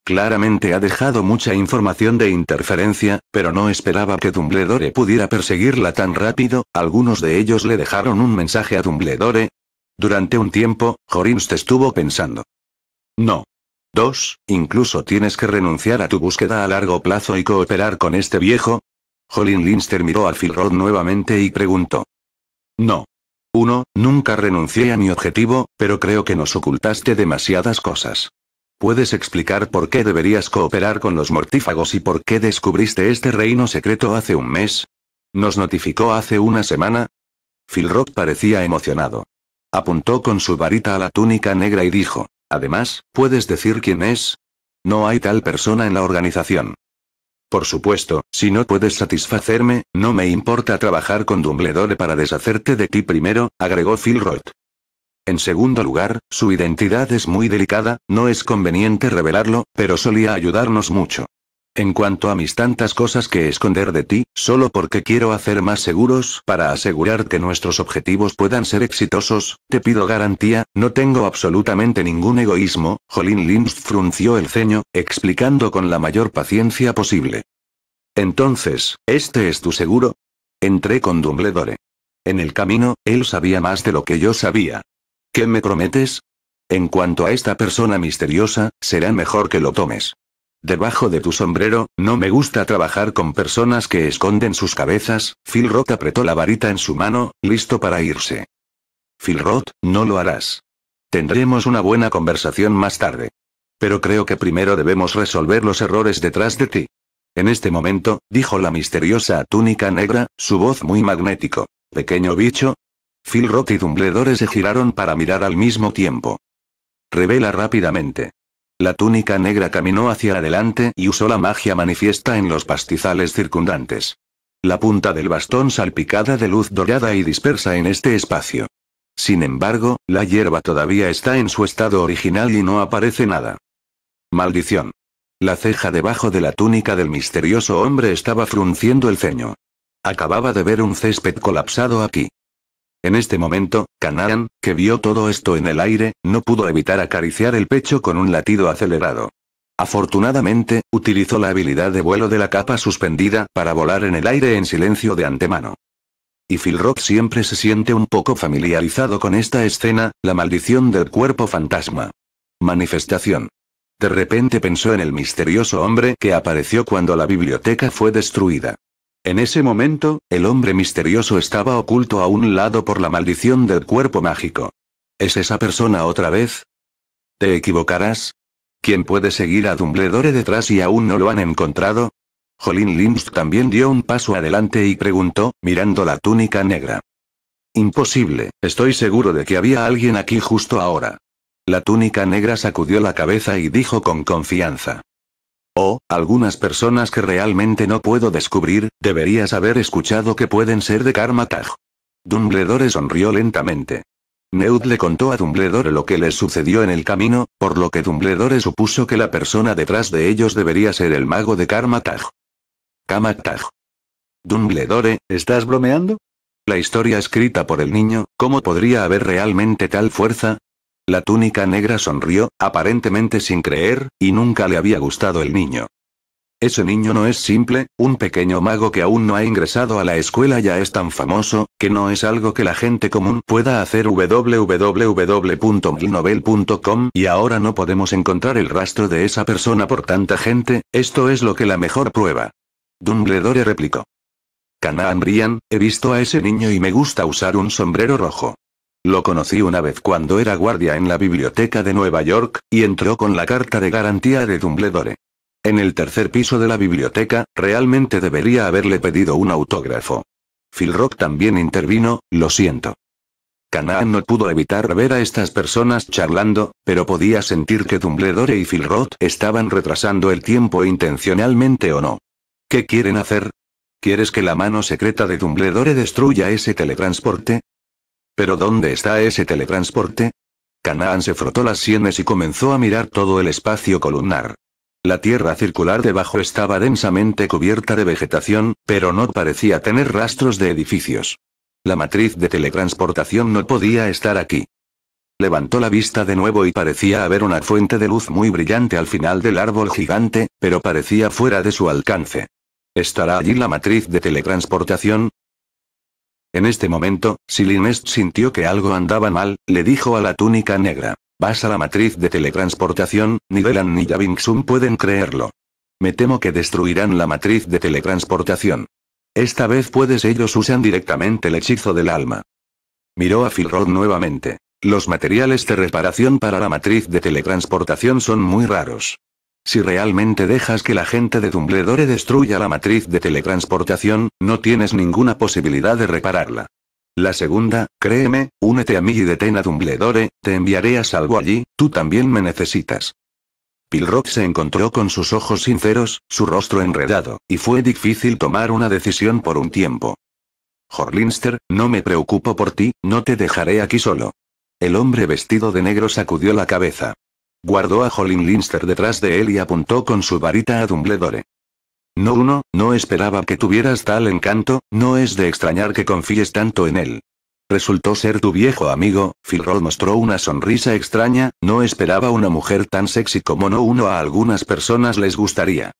A: Claramente ha dejado mucha información de interferencia, pero no esperaba que Dumbledore pudiera perseguirla tan rápido, algunos de ellos le dejaron un mensaje a Dumbledore. Durante un tiempo, Jorinst estuvo pensando. No. 2. Incluso tienes que renunciar a tu búsqueda a largo plazo y cooperar con este viejo. Jolin Linster miró a Philrod nuevamente y preguntó. No. 1. Nunca renuncié a mi objetivo, pero creo que nos ocultaste demasiadas cosas. ¿Puedes explicar por qué deberías cooperar con los mortífagos y por qué descubriste este reino secreto hace un mes? ¿Nos notificó hace una semana? Philrod parecía emocionado. Apuntó con su varita a la túnica negra y dijo. Además, ¿puedes decir quién es? No hay tal persona en la organización. Por supuesto, si no puedes satisfacerme, no me importa trabajar con Dumbledore para deshacerte de ti primero, agregó Roth. En segundo lugar, su identidad es muy delicada, no es conveniente revelarlo, pero solía ayudarnos mucho. En cuanto a mis tantas cosas que esconder de ti, solo porque quiero hacer más seguros para asegurar que nuestros objetivos puedan ser exitosos, te pido garantía, no tengo absolutamente ningún egoísmo, Jolín Lynch frunció el ceño, explicando con la mayor paciencia posible. Entonces, ¿este es tu seguro? Entré con Dumbledore. En el camino, él sabía más de lo que yo sabía. ¿Qué me prometes? En cuanto a esta persona misteriosa, será mejor que lo tomes. Debajo de tu sombrero, no me gusta trabajar con personas que esconden sus cabezas, Phil Roth apretó la varita en su mano, listo para irse. Phil Roth, no lo harás. Tendremos una buena conversación más tarde. Pero creo que primero debemos resolver los errores detrás de ti. En este momento, dijo la misteriosa túnica negra, su voz muy magnético. Pequeño bicho. Phil Roth y Dumbledore se giraron para mirar al mismo tiempo. Revela rápidamente. La túnica negra caminó hacia adelante y usó la magia manifiesta en los pastizales circundantes. La punta del bastón salpicada de luz dorada y dispersa en este espacio. Sin embargo, la hierba todavía está en su estado original y no aparece nada. Maldición. La ceja debajo de la túnica del misterioso hombre estaba frunciendo el ceño. Acababa de ver un césped colapsado aquí. En este momento, Canaan, que vio todo esto en el aire, no pudo evitar acariciar el pecho con un latido acelerado. Afortunadamente, utilizó la habilidad de vuelo de la capa suspendida para volar en el aire en silencio de antemano. Y Philrock siempre se siente un poco familiarizado con esta escena, la maldición del cuerpo fantasma. Manifestación. De repente pensó en el misterioso hombre que apareció cuando la biblioteca fue destruida. En ese momento, el hombre misterioso estaba oculto a un lado por la maldición del cuerpo mágico. ¿Es esa persona otra vez? ¿Te equivocarás? ¿Quién puede seguir a Dumbledore detrás y aún no lo han encontrado? Jolín Lynch también dio un paso adelante y preguntó, mirando la túnica negra. Imposible, estoy seguro de que había alguien aquí justo ahora. La túnica negra sacudió la cabeza y dijo con confianza. O algunas personas que realmente no puedo descubrir, deberías haber escuchado que pueden ser de Karma Tag. Dumbledore sonrió lentamente. Neud le contó a Dumbledore lo que les sucedió en el camino, por lo que Dumbledore supuso que la persona detrás de ellos debería ser el mago de Karma Tag. Karma Dumbledore, ¿estás bromeando? La historia escrita por el niño, ¿cómo podría haber realmente tal fuerza? La túnica negra sonrió, aparentemente sin creer, y nunca le había gustado el niño. Ese niño no es simple, un pequeño mago que aún no ha ingresado a la escuela ya es tan famoso, que no es algo que la gente común pueda hacer www.milnovel.com y ahora no podemos encontrar el rastro de esa persona por tanta gente, esto es lo que la mejor prueba. Dumbledore replicó. Canaan Brian, he visto a ese niño y me gusta usar un sombrero rojo. Lo conocí una vez cuando era guardia en la biblioteca de Nueva York, y entró con la carta de garantía de Dumbledore. En el tercer piso de la biblioteca, realmente debería haberle pedido un autógrafo. Phil también intervino, lo siento. Canaan no pudo evitar ver a estas personas charlando, pero podía sentir que Dumbledore y Roth estaban retrasando el tiempo intencionalmente o no. ¿Qué quieren hacer? ¿Quieres que la mano secreta de Dumbledore destruya ese teletransporte? ¿Pero dónde está ese teletransporte? Canaan se frotó las sienes y comenzó a mirar todo el espacio columnar. La tierra circular debajo estaba densamente cubierta de vegetación, pero no parecía tener rastros de edificios. La matriz de teletransportación no podía estar aquí. Levantó la vista de nuevo y parecía haber una fuente de luz muy brillante al final del árbol gigante, pero parecía fuera de su alcance. ¿Estará allí la matriz de teletransportación? En este momento, Silinest sintió que algo andaba mal, le dijo a la túnica negra. Vas a la matriz de teletransportación, ni Delan ni Davinxum pueden creerlo. Me temo que destruirán la matriz de teletransportación. Esta vez puedes ellos usan directamente el hechizo del alma. Miró a Filrod nuevamente. Los materiales de reparación para la matriz de teletransportación son muy raros. Si realmente dejas que la gente de Dumbledore destruya la matriz de teletransportación, no tienes ninguna posibilidad de repararla. La segunda, créeme, únete a mí y detén a Dumbledore, te enviaré a salvo allí, tú también me necesitas. Pilrock se encontró con sus ojos sinceros, su rostro enredado, y fue difícil tomar una decisión por un tiempo. Jorlinster, no me preocupo por ti, no te dejaré aquí solo. El hombre vestido de negro sacudió la cabeza. Guardó a Jolin Linster detrás de él y apuntó con su varita a Dumbledore. No uno, no esperaba que tuvieras tal encanto, no es de extrañar que confíes tanto en él. Resultó ser tu viejo amigo, Philrod mostró una sonrisa extraña, no esperaba una mujer tan sexy como no uno a algunas personas les gustaría.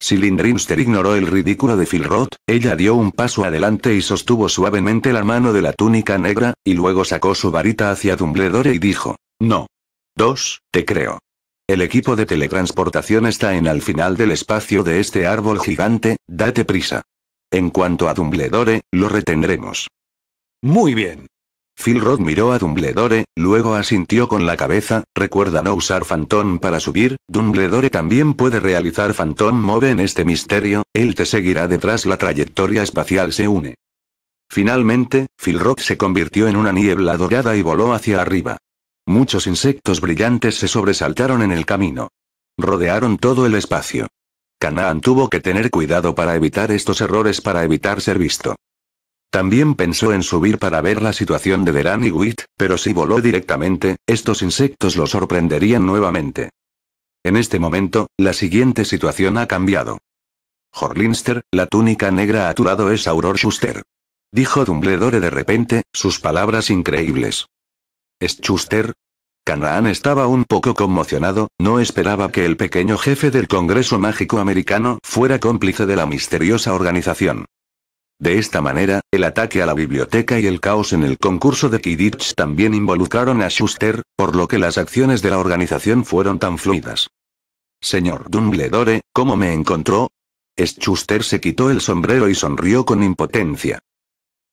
A: Si ignoró el ridículo de Philrod, ella dio un paso adelante y sostuvo suavemente la mano de la túnica negra, y luego sacó su varita hacia Dumbledore y dijo, No. 2, te creo. El equipo de teletransportación está en al final del espacio de este árbol gigante, date prisa. En cuanto a Dumbledore, lo retendremos. Muy bien. Phil Philrod miró a Dumbledore, luego asintió con la cabeza, recuerda no usar Phantom para subir, Dumbledore también puede realizar Phantom Move en este misterio, él te seguirá detrás la trayectoria espacial se une. Finalmente, Phil Philrod se convirtió en una niebla dorada y voló hacia arriba. Muchos insectos brillantes se sobresaltaron en el camino. Rodearon todo el espacio. Canaan tuvo que tener cuidado para evitar estos errores para evitar ser visto. También pensó en subir para ver la situación de Veran y Witt, pero si voló directamente, estos insectos lo sorprenderían nuevamente. En este momento, la siguiente situación ha cambiado. Jorlinster, la túnica negra aturado es Auror Schuster. Dijo Dumbledore de repente, sus palabras increíbles. Schuster. Canaan estaba un poco conmocionado, no esperaba que el pequeño jefe del Congreso Mágico Americano fuera cómplice de la misteriosa organización. De esta manera, el ataque a la biblioteca y el caos en el concurso de Kidditch también involucraron a Schuster, por lo que las acciones de la organización fueron tan fluidas. Señor Dumbledore, ¿cómo me encontró? Schuster se quitó el sombrero y sonrió con impotencia.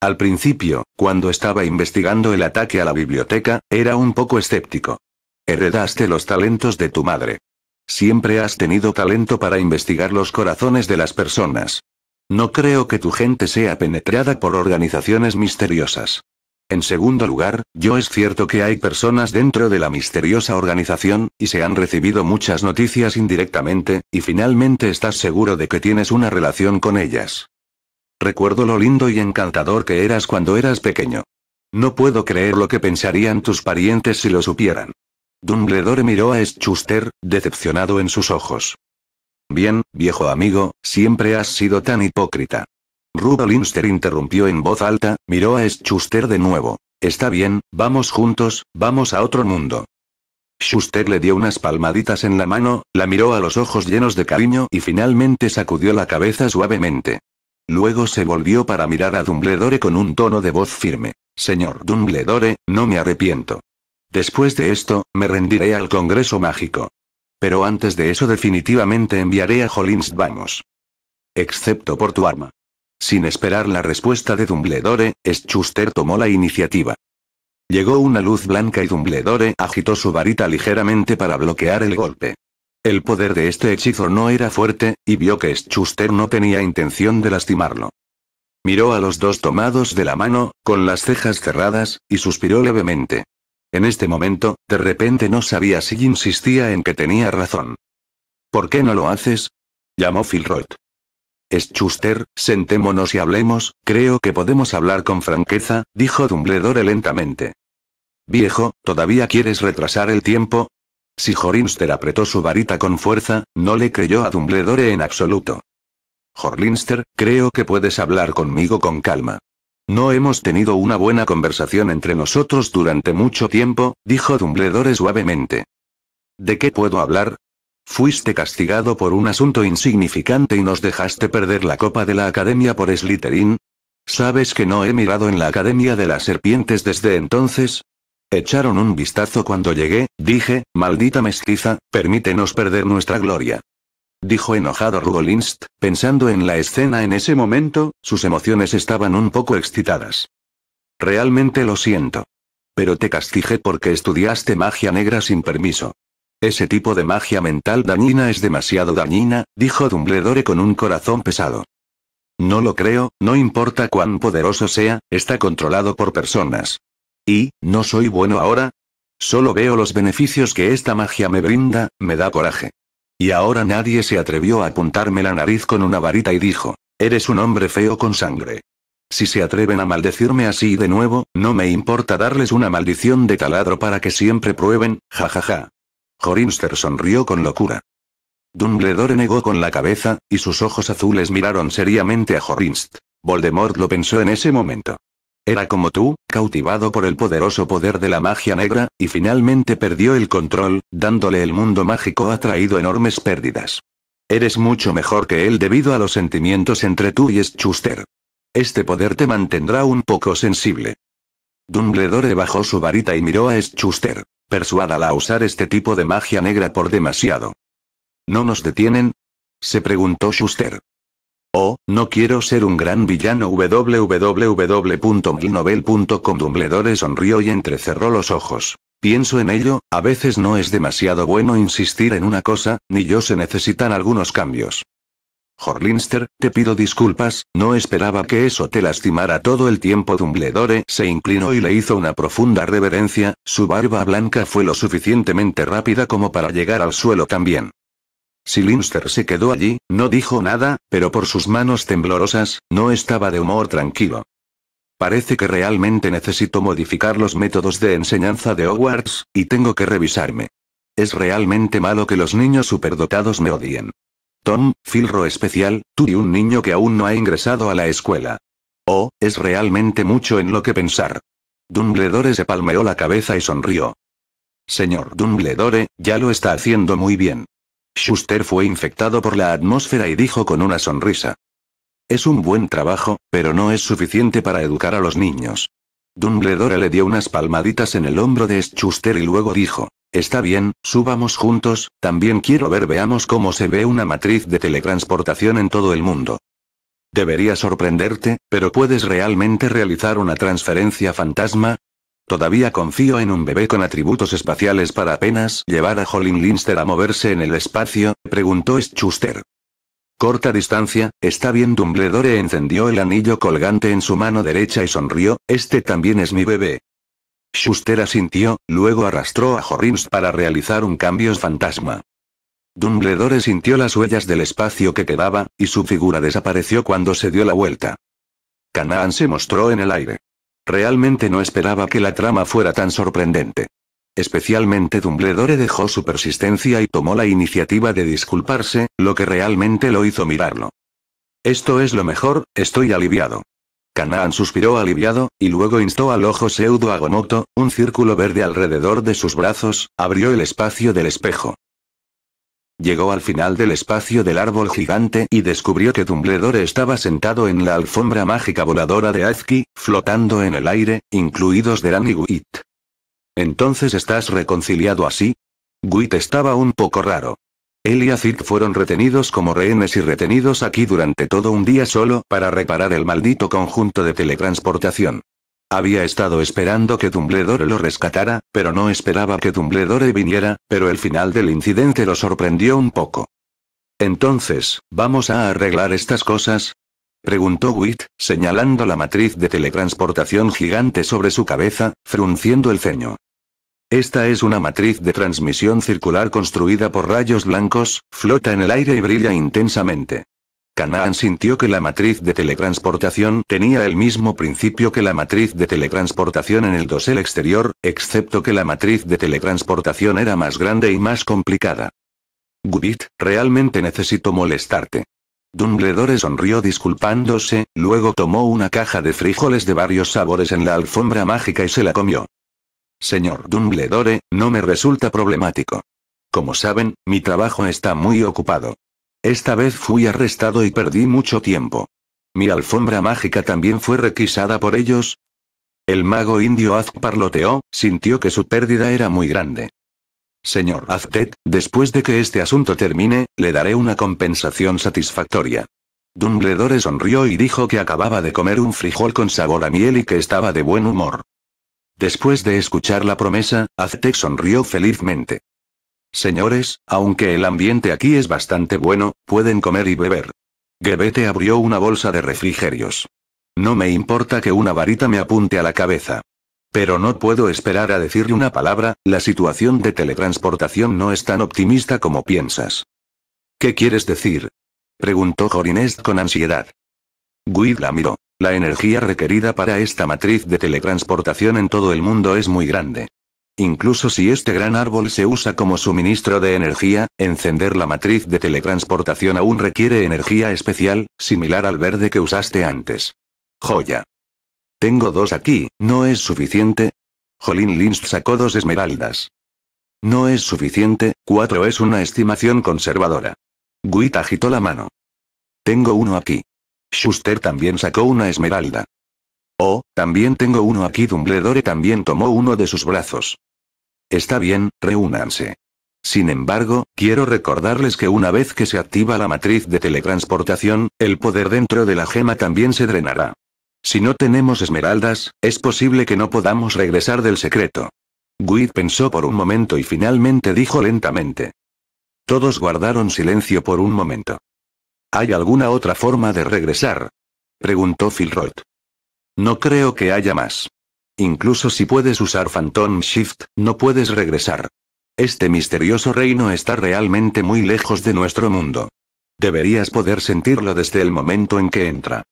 A: Al principio, cuando estaba investigando el ataque a la biblioteca, era un poco escéptico. Heredaste los talentos de tu madre. Siempre has tenido talento para investigar los corazones de las personas. No creo que tu gente sea penetrada por organizaciones misteriosas. En segundo lugar, yo es cierto que hay personas dentro de la misteriosa organización, y se han recibido muchas noticias indirectamente, y finalmente estás seguro de que tienes una relación con ellas. Recuerdo lo lindo y encantador que eras cuando eras pequeño. No puedo creer lo que pensarían tus parientes si lo supieran. Dumbledore miró a Schuster, decepcionado en sus ojos. Bien, viejo amigo, siempre has sido tan hipócrita. Linster interrumpió en voz alta, miró a Schuster de nuevo. Está bien, vamos juntos, vamos a otro mundo. Schuster le dio unas palmaditas en la mano, la miró a los ojos llenos de cariño y finalmente sacudió la cabeza suavemente. Luego se volvió para mirar a Dumbledore con un tono de voz firme. Señor Dumbledore, no me arrepiento. Después de esto, me rendiré al Congreso Mágico. Pero antes de eso definitivamente enviaré a Hollins Vamos. Excepto por tu arma. Sin esperar la respuesta de Dumbledore, Schuster tomó la iniciativa. Llegó una luz blanca y Dumbledore agitó su varita ligeramente para bloquear el golpe. El poder de este hechizo no era fuerte, y vio que Schuster no tenía intención de lastimarlo. Miró a los dos tomados de la mano, con las cejas cerradas, y suspiró levemente. En este momento, de repente no sabía si insistía en que tenía razón. ¿Por qué no lo haces? llamó Philroth. Schuster, sentémonos y hablemos, creo que podemos hablar con franqueza, dijo Dumbledore lentamente. Viejo, ¿todavía quieres retrasar el tiempo? Si Jorinster apretó su varita con fuerza, no le creyó a Dumbledore en absoluto. Horlinster, creo que puedes hablar conmigo con calma. No hemos tenido una buena conversación entre nosotros durante mucho tiempo, dijo Dumbledore suavemente. ¿De qué puedo hablar? Fuiste castigado por un asunto insignificante y nos dejaste perder la copa de la academia por Slytherin. ¿Sabes que no he mirado en la academia de las serpientes desde entonces? Echaron un vistazo cuando llegué, dije, maldita mestiza, permítenos perder nuestra gloria. Dijo enojado Rugolinst, pensando en la escena en ese momento, sus emociones estaban un poco excitadas. Realmente lo siento. Pero te castigé porque estudiaste magia negra sin permiso. Ese tipo de magia mental dañina es demasiado dañina, dijo Dumbledore con un corazón pesado. No lo creo, no importa cuán poderoso sea, está controlado por personas. ¿Y, no soy bueno ahora? Solo veo los beneficios que esta magia me brinda, me da coraje. Y ahora nadie se atrevió a apuntarme la nariz con una varita y dijo, eres un hombre feo con sangre. Si se atreven a maldecirme así de nuevo, no me importa darles una maldición de taladro para que siempre prueben, jajaja. Jorinster sonrió con locura. Dumbledore negó con la cabeza, y sus ojos azules miraron seriamente a Jorinst. Voldemort lo pensó en ese momento. Era como tú, cautivado por el poderoso poder de la magia negra, y finalmente perdió el control, dándole el mundo mágico ha traído enormes pérdidas. Eres mucho mejor que él debido a los sentimientos entre tú y Schuster. Este poder te mantendrá un poco sensible. Dumbledore bajó su varita y miró a Schuster, persuádala a usar este tipo de magia negra por demasiado. ¿No nos detienen? Se preguntó Schuster. Oh, no quiero ser un gran villano www.milnovel.com Dumbledore sonrió y entrecerró los ojos. Pienso en ello, a veces no es demasiado bueno insistir en una cosa, ni yo se necesitan algunos cambios. Jorlinster, te pido disculpas, no esperaba que eso te lastimara todo el tiempo. Dumbledore se inclinó y le hizo una profunda reverencia, su barba blanca fue lo suficientemente rápida como para llegar al suelo también. Silinster se quedó allí, no dijo nada, pero por sus manos temblorosas, no estaba de humor tranquilo. Parece que realmente necesito modificar los métodos de enseñanza de Hogwarts, y tengo que revisarme. Es realmente malo que los niños superdotados me odien. Tom, Filro especial, tú y un niño que aún no ha ingresado a la escuela. Oh, es realmente mucho en lo que pensar. Dumbledore se palmeó la cabeza y sonrió. Señor Dumbledore, ya lo está haciendo muy bien. Schuster fue infectado por la atmósfera y dijo con una sonrisa. Es un buen trabajo, pero no es suficiente para educar a los niños. Dumbledore le dio unas palmaditas en el hombro de Schuster y luego dijo, Está bien, subamos juntos, también quiero ver veamos cómo se ve una matriz de teletransportación en todo el mundo. Debería sorprenderte, pero ¿puedes realmente realizar una transferencia fantasma? Todavía confío en un bebé con atributos espaciales para apenas llevar a Jolin Linster a moverse en el espacio, preguntó Schuster. Corta distancia, está bien Dumbledore encendió el anillo colgante en su mano derecha y sonrió, este también es mi bebé. Schuster asintió, luego arrastró a Jorrins para realizar un cambio fantasma. Dumbledore sintió las huellas del espacio que quedaba, y su figura desapareció cuando se dio la vuelta. Canaan se mostró en el aire. Realmente no esperaba que la trama fuera tan sorprendente. Especialmente Dumbledore dejó su persistencia y tomó la iniciativa de disculparse, lo que realmente lo hizo mirarlo. Esto es lo mejor, estoy aliviado. Canaan suspiró aliviado, y luego instó al ojo pseudo agonoto un círculo verde alrededor de sus brazos, abrió el espacio del espejo. Llegó al final del espacio del árbol gigante y descubrió que Dumbledore estaba sentado en la alfombra mágica voladora de Azki, flotando en el aire, incluidos Deran y Wit. Entonces estás reconciliado así? Wit estaba un poco raro. Él y Azit fueron retenidos como rehenes y retenidos aquí durante todo un día solo para reparar el maldito conjunto de teletransportación. Había estado esperando que Dumbledore lo rescatara, pero no esperaba que Dumbledore viniera, pero el final del incidente lo sorprendió un poco. Entonces, ¿vamos a arreglar estas cosas? Preguntó Witt, señalando la matriz de teletransportación gigante sobre su cabeza, frunciendo el ceño. Esta es una matriz de transmisión circular construida por rayos blancos, flota en el aire y brilla intensamente. Canaan sintió que la matriz de teletransportación tenía el mismo principio que la matriz de teletransportación en el dosel exterior, excepto que la matriz de teletransportación era más grande y más complicada. Gubit, realmente necesito molestarte. Dumbledore sonrió disculpándose, luego tomó una caja de frijoles de varios sabores en la alfombra mágica y se la comió. Señor Dumbledore, no me resulta problemático. Como saben, mi trabajo está muy ocupado. Esta vez fui arrestado y perdí mucho tiempo. Mi alfombra mágica también fue requisada por ellos. El mago indio Az parloteó, sintió que su pérdida era muy grande. Señor Aztec, después de que este asunto termine, le daré una compensación satisfactoria. Dumbledore sonrió y dijo que acababa de comer un frijol con sabor a miel y que estaba de buen humor. Después de escuchar la promesa, Aztec sonrió felizmente. Señores, aunque el ambiente aquí es bastante bueno, pueden comer y beber. Gebete abrió una bolsa de refrigerios. No me importa que una varita me apunte a la cabeza. Pero no puedo esperar a decirle una palabra, la situación de teletransportación no es tan optimista como piensas. ¿Qué quieres decir? Preguntó Jorinest con ansiedad. Guid la miró. La energía requerida para esta matriz de teletransportación en todo el mundo es muy grande. Incluso si este gran árbol se usa como suministro de energía, encender la matriz de teletransportación aún requiere energía especial, similar al verde que usaste antes. Joya. Tengo dos aquí, ¿no es suficiente? Jolín Linst sacó dos esmeraldas. No es suficiente, cuatro es una estimación conservadora. Guit agitó la mano. Tengo uno aquí. Schuster también sacó una esmeralda. Oh, también tengo uno aquí. Dumbledore también tomó uno de sus brazos. Está bien, reúnanse. Sin embargo, quiero recordarles que una vez que se activa la matriz de teletransportación, el poder dentro de la gema también se drenará. Si no tenemos esmeraldas, es posible que no podamos regresar del secreto. Gwyd pensó por un momento y finalmente dijo lentamente. Todos guardaron silencio por un momento. ¿Hay alguna otra forma de regresar? preguntó Philrod. No creo que haya más. Incluso si puedes usar Phantom Shift, no puedes regresar. Este misterioso reino está realmente muy lejos de nuestro mundo. Deberías poder sentirlo desde el momento en que entra.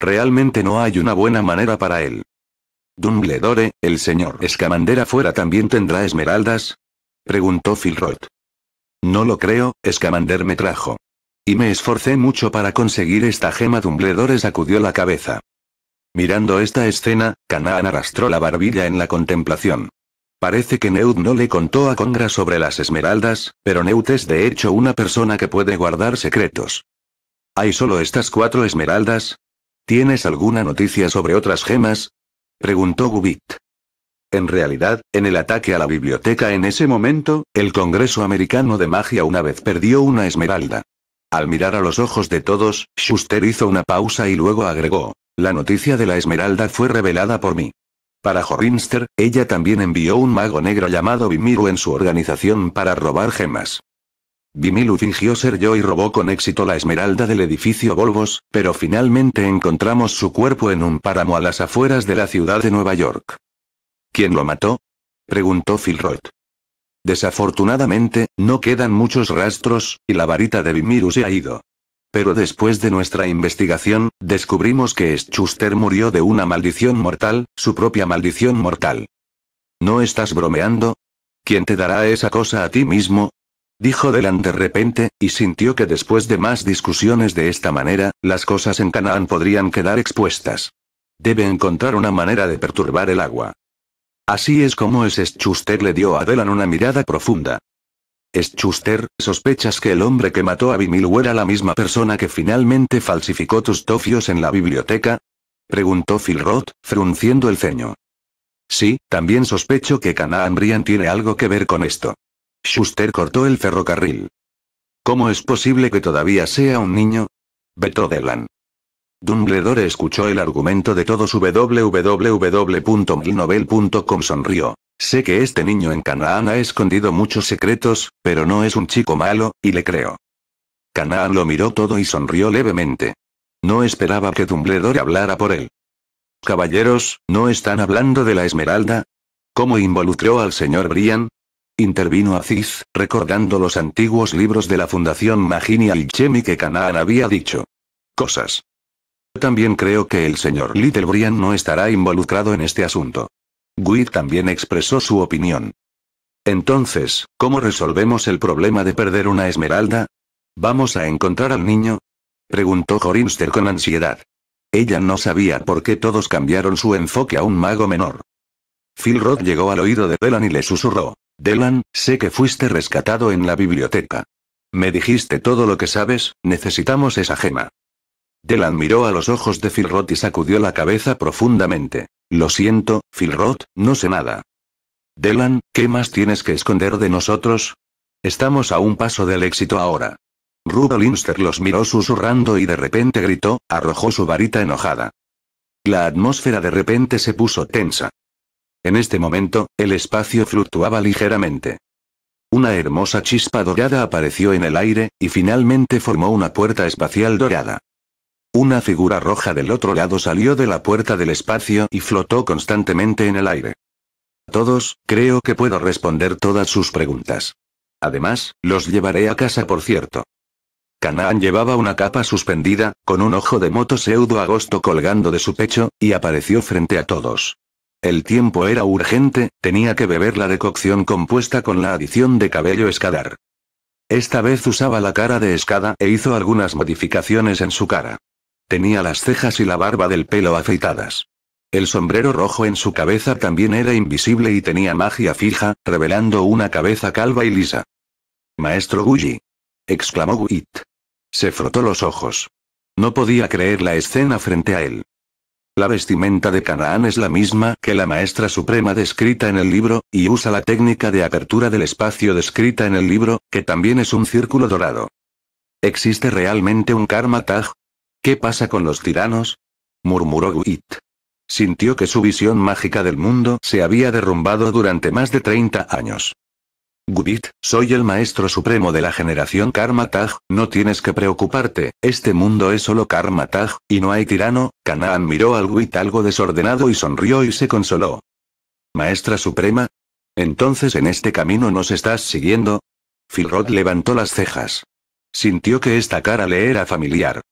A: Realmente no hay una buena manera para él. Dumbledore, el señor Escamander afuera también tendrá esmeraldas? preguntó Philrod. No lo creo, Escamander me trajo. Y me esforcé mucho para conseguir esta gema. Dumbledore sacudió la cabeza. Mirando esta escena, Canaan arrastró la barbilla en la contemplación. Parece que Neut no le contó a Congra sobre las esmeraldas, pero Neut es de hecho una persona que puede guardar secretos. ¿Hay solo estas cuatro esmeraldas? ¿Tienes alguna noticia sobre otras gemas? Preguntó Gubit. En realidad, en el ataque a la biblioteca en ese momento, el Congreso Americano de Magia una vez perdió una esmeralda. Al mirar a los ojos de todos, Schuster hizo una pausa y luego agregó. La noticia de la esmeralda fue revelada por mí. Para Horinster, ella también envió un mago negro llamado Vimiru en su organización para robar gemas. Vimiru fingió ser yo y robó con éxito la esmeralda del edificio Volvos, pero finalmente encontramos su cuerpo en un páramo a las afueras de la ciudad de Nueva York. ¿Quién lo mató? preguntó Roth. Desafortunadamente, no quedan muchos rastros, y la varita de Vimiru se ha ido. Pero después de nuestra investigación, descubrimos que Schuster murió de una maldición mortal, su propia maldición mortal. ¿No estás bromeando? ¿Quién te dará esa cosa a ti mismo? Dijo Delan de repente, y sintió que después de más discusiones de esta manera, las cosas en Canaán podrían quedar expuestas. Debe encontrar una manera de perturbar el agua. Así es como es Schuster le dio a Delan una mirada profunda. Schuster, ¿sospechas que el hombre que mató a Bimilu era la misma persona que finalmente falsificó tus tofios en la biblioteca? Preguntó Phil Roth, frunciendo el ceño. Sí, también sospecho que Canaan Brian tiene algo que ver con esto. Schuster cortó el ferrocarril. ¿Cómo es posible que todavía sea un niño? Beto Delan. Dumbledore escuchó el argumento de todos www.milnovel.com sonrió. Sé que este niño en Canaán ha escondido muchos secretos, pero no es un chico malo, y le creo. Canaán lo miró todo y sonrió levemente. No esperaba que Dumbledore hablara por él. Caballeros, ¿no están hablando de la esmeralda? ¿Cómo involucró al señor Brian? Intervino Aziz, recordando los antiguos libros de la Fundación Maginia y Chemi que Canaan había dicho. Cosas. También creo que el señor Little Brian no estará involucrado en este asunto gui también expresó su opinión. Entonces, ¿cómo resolvemos el problema de perder una esmeralda? ¿Vamos a encontrar al niño? Preguntó Horinster con ansiedad. Ella no sabía por qué todos cambiaron su enfoque a un mago menor. Phil llegó al oído de Delan y le susurró. Delan, sé que fuiste rescatado en la biblioteca. Me dijiste todo lo que sabes, necesitamos esa gema. Delan miró a los ojos de Phil y sacudió la cabeza profundamente. Lo siento, Philrod, no sé nada. Delan, ¿qué más tienes que esconder de nosotros? Estamos a un paso del éxito ahora. Linster los miró susurrando y de repente gritó, arrojó su varita enojada. La atmósfera de repente se puso tensa. En este momento, el espacio fluctuaba ligeramente. Una hermosa chispa dorada apareció en el aire, y finalmente formó una puerta espacial dorada. Una figura roja del otro lado salió de la puerta del espacio y flotó constantemente en el aire. Todos, creo que puedo responder todas sus preguntas. Además, los llevaré a casa por cierto. Canaan llevaba una capa suspendida, con un ojo de moto pseudo agosto colgando de su pecho, y apareció frente a todos. El tiempo era urgente, tenía que beber la decocción compuesta con la adición de cabello escadar. Esta vez usaba la cara de escada e hizo algunas modificaciones en su cara. Tenía las cejas y la barba del pelo afeitadas. El sombrero rojo en su cabeza también era invisible y tenía magia fija, revelando una cabeza calva y lisa. Maestro Guji. exclamó Guit. Se frotó los ojos. No podía creer la escena frente a él. La vestimenta de Canaán es la misma que la maestra suprema descrita en el libro, y usa la técnica de apertura del espacio descrita en el libro, que también es un círculo dorado. ¿Existe realmente un karma tag? ¿Qué pasa con los tiranos? murmuró Gwit. Sintió que su visión mágica del mundo se había derrumbado durante más de 30 años. Gwit, soy el maestro supremo de la generación Karma Taj, no tienes que preocuparte, este mundo es solo Karma Taj, y no hay tirano. Canaan miró al Gwit algo desordenado y sonrió y se consoló. Maestra suprema? Entonces en este camino nos estás siguiendo? Filrod levantó las cejas. Sintió que esta cara le era familiar.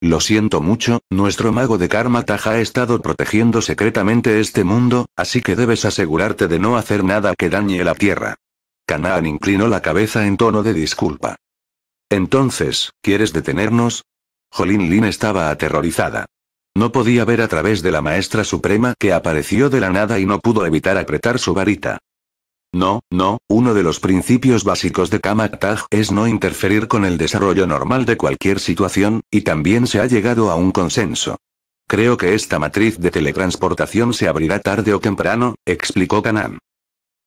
A: Lo siento mucho, nuestro mago de Karma Taja ha estado protegiendo secretamente este mundo, así que debes asegurarte de no hacer nada que dañe la tierra. Canaan inclinó la cabeza en tono de disculpa. Entonces, ¿quieres detenernos? Jolin Lin estaba aterrorizada. No podía ver a través de la maestra suprema que apareció de la nada y no pudo evitar apretar su varita. No, no, uno de los principios básicos de Kamak es no interferir con el desarrollo normal de cualquier situación, y también se ha llegado a un consenso. Creo que esta matriz de teletransportación se abrirá tarde o temprano, explicó Kanan.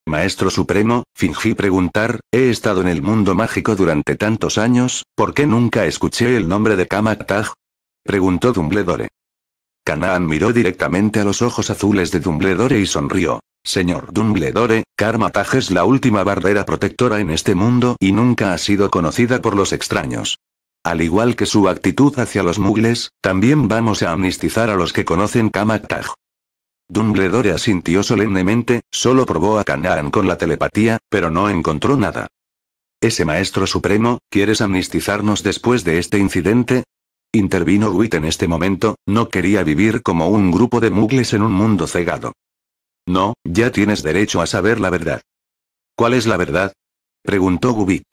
A: Maestro Supremo, fingí preguntar, he estado en el mundo mágico durante tantos años, ¿por qué nunca escuché el nombre de Kamak Preguntó Dumbledore. Canaan miró directamente a los ojos azules de Dumbledore y sonrió. Señor Dumbledore, Karmatage es la última barrera protectora en este mundo y nunca ha sido conocida por los extraños. Al igual que su actitud hacia los mugles, también vamos a amnistizar a los que conocen Taj. Dumbledore asintió solemnemente, solo probó a Canaan con la telepatía, pero no encontró nada. Ese maestro supremo, ¿quieres amnistizarnos después de este incidente? Intervino Witt en este momento, no quería vivir como un grupo de mugles en un mundo cegado. No, ya tienes derecho a saber la verdad. ¿Cuál es la verdad? preguntó Gubit.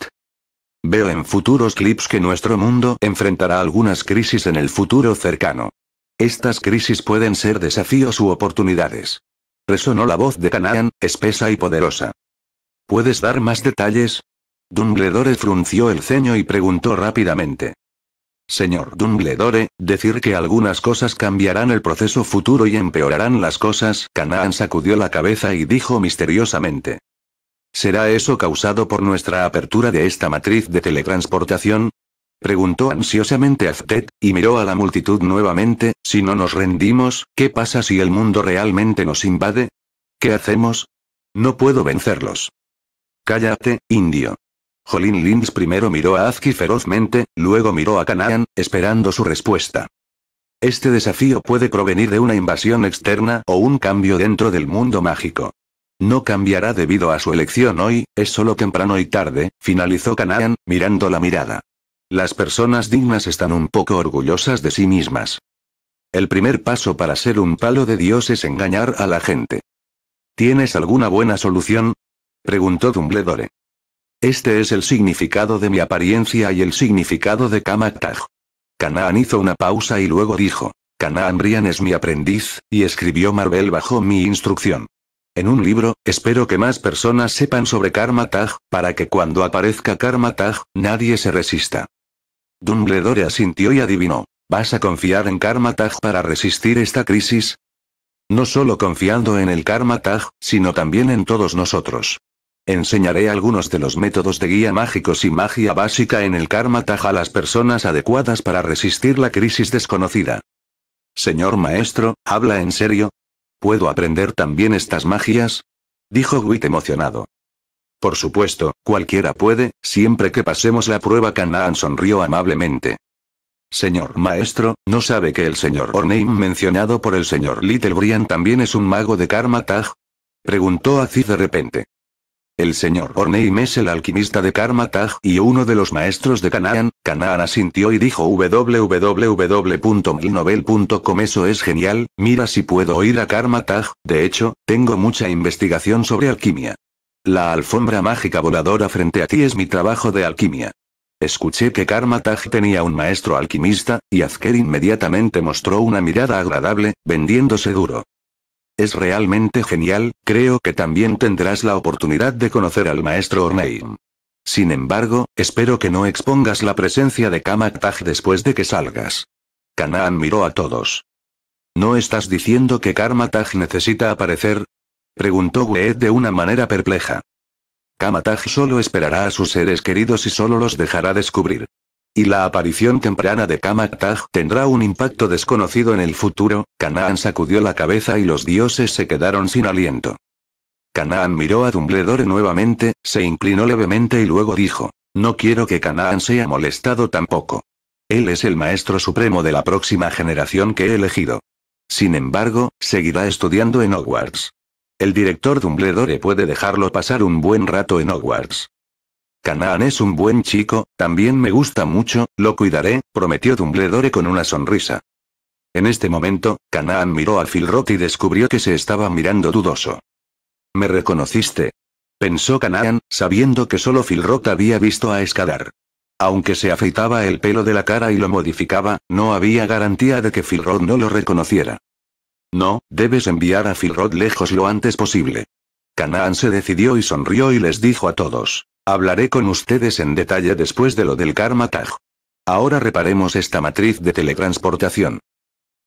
A: Veo en futuros clips que nuestro mundo enfrentará algunas crisis en el futuro cercano. Estas crisis pueden ser desafíos u oportunidades. Resonó la voz de Canaan, espesa y poderosa. ¿Puedes dar más detalles? Dumbledore frunció el ceño y preguntó rápidamente. Señor Dumbledore, decir que algunas cosas cambiarán el proceso futuro y empeorarán las cosas. Canaan sacudió la cabeza y dijo misteriosamente. ¿Será eso causado por nuestra apertura de esta matriz de teletransportación? Preguntó ansiosamente Aztet, y miró a la multitud nuevamente, si no nos rendimos, ¿qué pasa si el mundo realmente nos invade? ¿Qué hacemos? No puedo vencerlos. Cállate, indio, Jolin Lins primero miró a Azki ferozmente, luego miró a Canaan, esperando su respuesta. Este desafío puede provenir de una invasión externa o un cambio dentro del mundo mágico. No cambiará debido a su elección hoy, es solo temprano y tarde, finalizó Canaan, mirando la mirada. Las personas dignas están un poco orgullosas de sí mismas. El primer paso para ser un palo de Dios es engañar a la gente. ¿Tienes alguna buena solución? preguntó Dumbledore. Este es el significado de mi apariencia y el significado de karma-taj. Canaan hizo una pausa y luego dijo, Canaan Brian es mi aprendiz, y escribió Marvel bajo mi instrucción. En un libro, espero que más personas sepan sobre Karma Tag, para que cuando aparezca Karma Tag, nadie se resista. Dumbledore asintió y adivinó. ¿Vas a confiar en Karma Tag para resistir esta crisis? No solo confiando en el Karma Tag, sino también en todos nosotros. Enseñaré algunos de los métodos de guía mágicos y magia básica en el Karma Taj a las personas adecuadas para resistir la crisis desconocida. Señor maestro, ¿habla en serio? ¿Puedo aprender también estas magias? Dijo Gwit emocionado. Por supuesto, cualquiera puede, siempre que pasemos la prueba Canaan sonrió amablemente. Señor maestro, ¿no sabe que el señor Orneim mencionado por el señor Little Brian también es un mago de Karma Taj? Preguntó Aziz de repente. El señor Orneim es el alquimista de Karmataj y uno de los maestros de Canaan. Canaan asintió y dijo www.milnovel.com Eso es genial, mira si puedo ir a Karmataj, de hecho, tengo mucha investigación sobre alquimia. La alfombra mágica voladora frente a ti es mi trabajo de alquimia. Escuché que Karmataj tenía un maestro alquimista, y Azker inmediatamente mostró una mirada agradable, vendiéndose duro. Es realmente genial, creo que también tendrás la oportunidad de conocer al maestro Orneim. Sin embargo, espero que no expongas la presencia de Kamat después de que salgas. Canaan miró a todos. ¿No estás diciendo que Karmataj necesita aparecer? Preguntó Weed de una manera perpleja. Kamataj solo esperará a sus seres queridos y solo los dejará descubrir. Y la aparición temprana de Kamak tendrá un impacto desconocido en el futuro. Canaan sacudió la cabeza y los dioses se quedaron sin aliento. Canaan miró a Dumbledore nuevamente, se inclinó levemente y luego dijo: No quiero que Canaan sea molestado tampoco. Él es el maestro supremo de la próxima generación que he elegido. Sin embargo, seguirá estudiando en Hogwarts. El director Dumbledore puede dejarlo pasar un buen rato en Hogwarts. Canaan es un buen chico, también me gusta mucho, lo cuidaré, prometió Dumbledore con una sonrisa. En este momento, Canaan miró a Philrod y descubrió que se estaba mirando dudoso. ¿Me reconociste? Pensó Canaan, sabiendo que solo Filrot había visto a escalar. Aunque se afeitaba el pelo de la cara y lo modificaba, no había garantía de que Philrod no lo reconociera. No, debes enviar a Philrod lejos lo antes posible. Canaan se decidió y sonrió y les dijo a todos. Hablaré con ustedes en detalle después de lo del Karma Tag. Ahora reparemos esta matriz de teletransportación.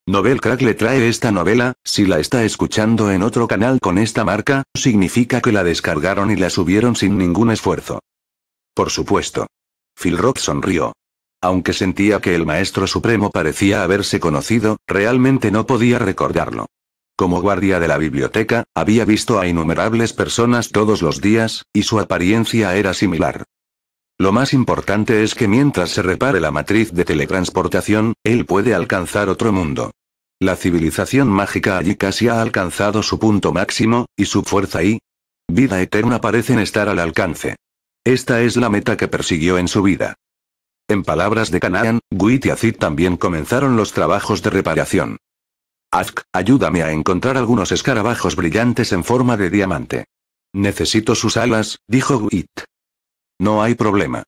A: Novel Crack le trae esta novela, si la está escuchando en otro canal con esta marca, significa que la descargaron y la subieron sin ningún esfuerzo. Por supuesto. Phil Rock sonrió. Aunque sentía que el Maestro Supremo parecía haberse conocido, realmente no podía recordarlo. Como guardia de la biblioteca, había visto a innumerables personas todos los días, y su apariencia era similar. Lo más importante es que mientras se repare la matriz de teletransportación, él puede alcanzar otro mundo. La civilización mágica allí casi ha alcanzado su punto máximo, y su fuerza y vida eterna parecen estar al alcance. Esta es la meta que persiguió en su vida. En palabras de Canaan, Guit y Azid también comenzaron los trabajos de reparación. Azk, ayúdame a encontrar algunos escarabajos brillantes en forma de diamante. Necesito sus alas, dijo Guit. No hay problema.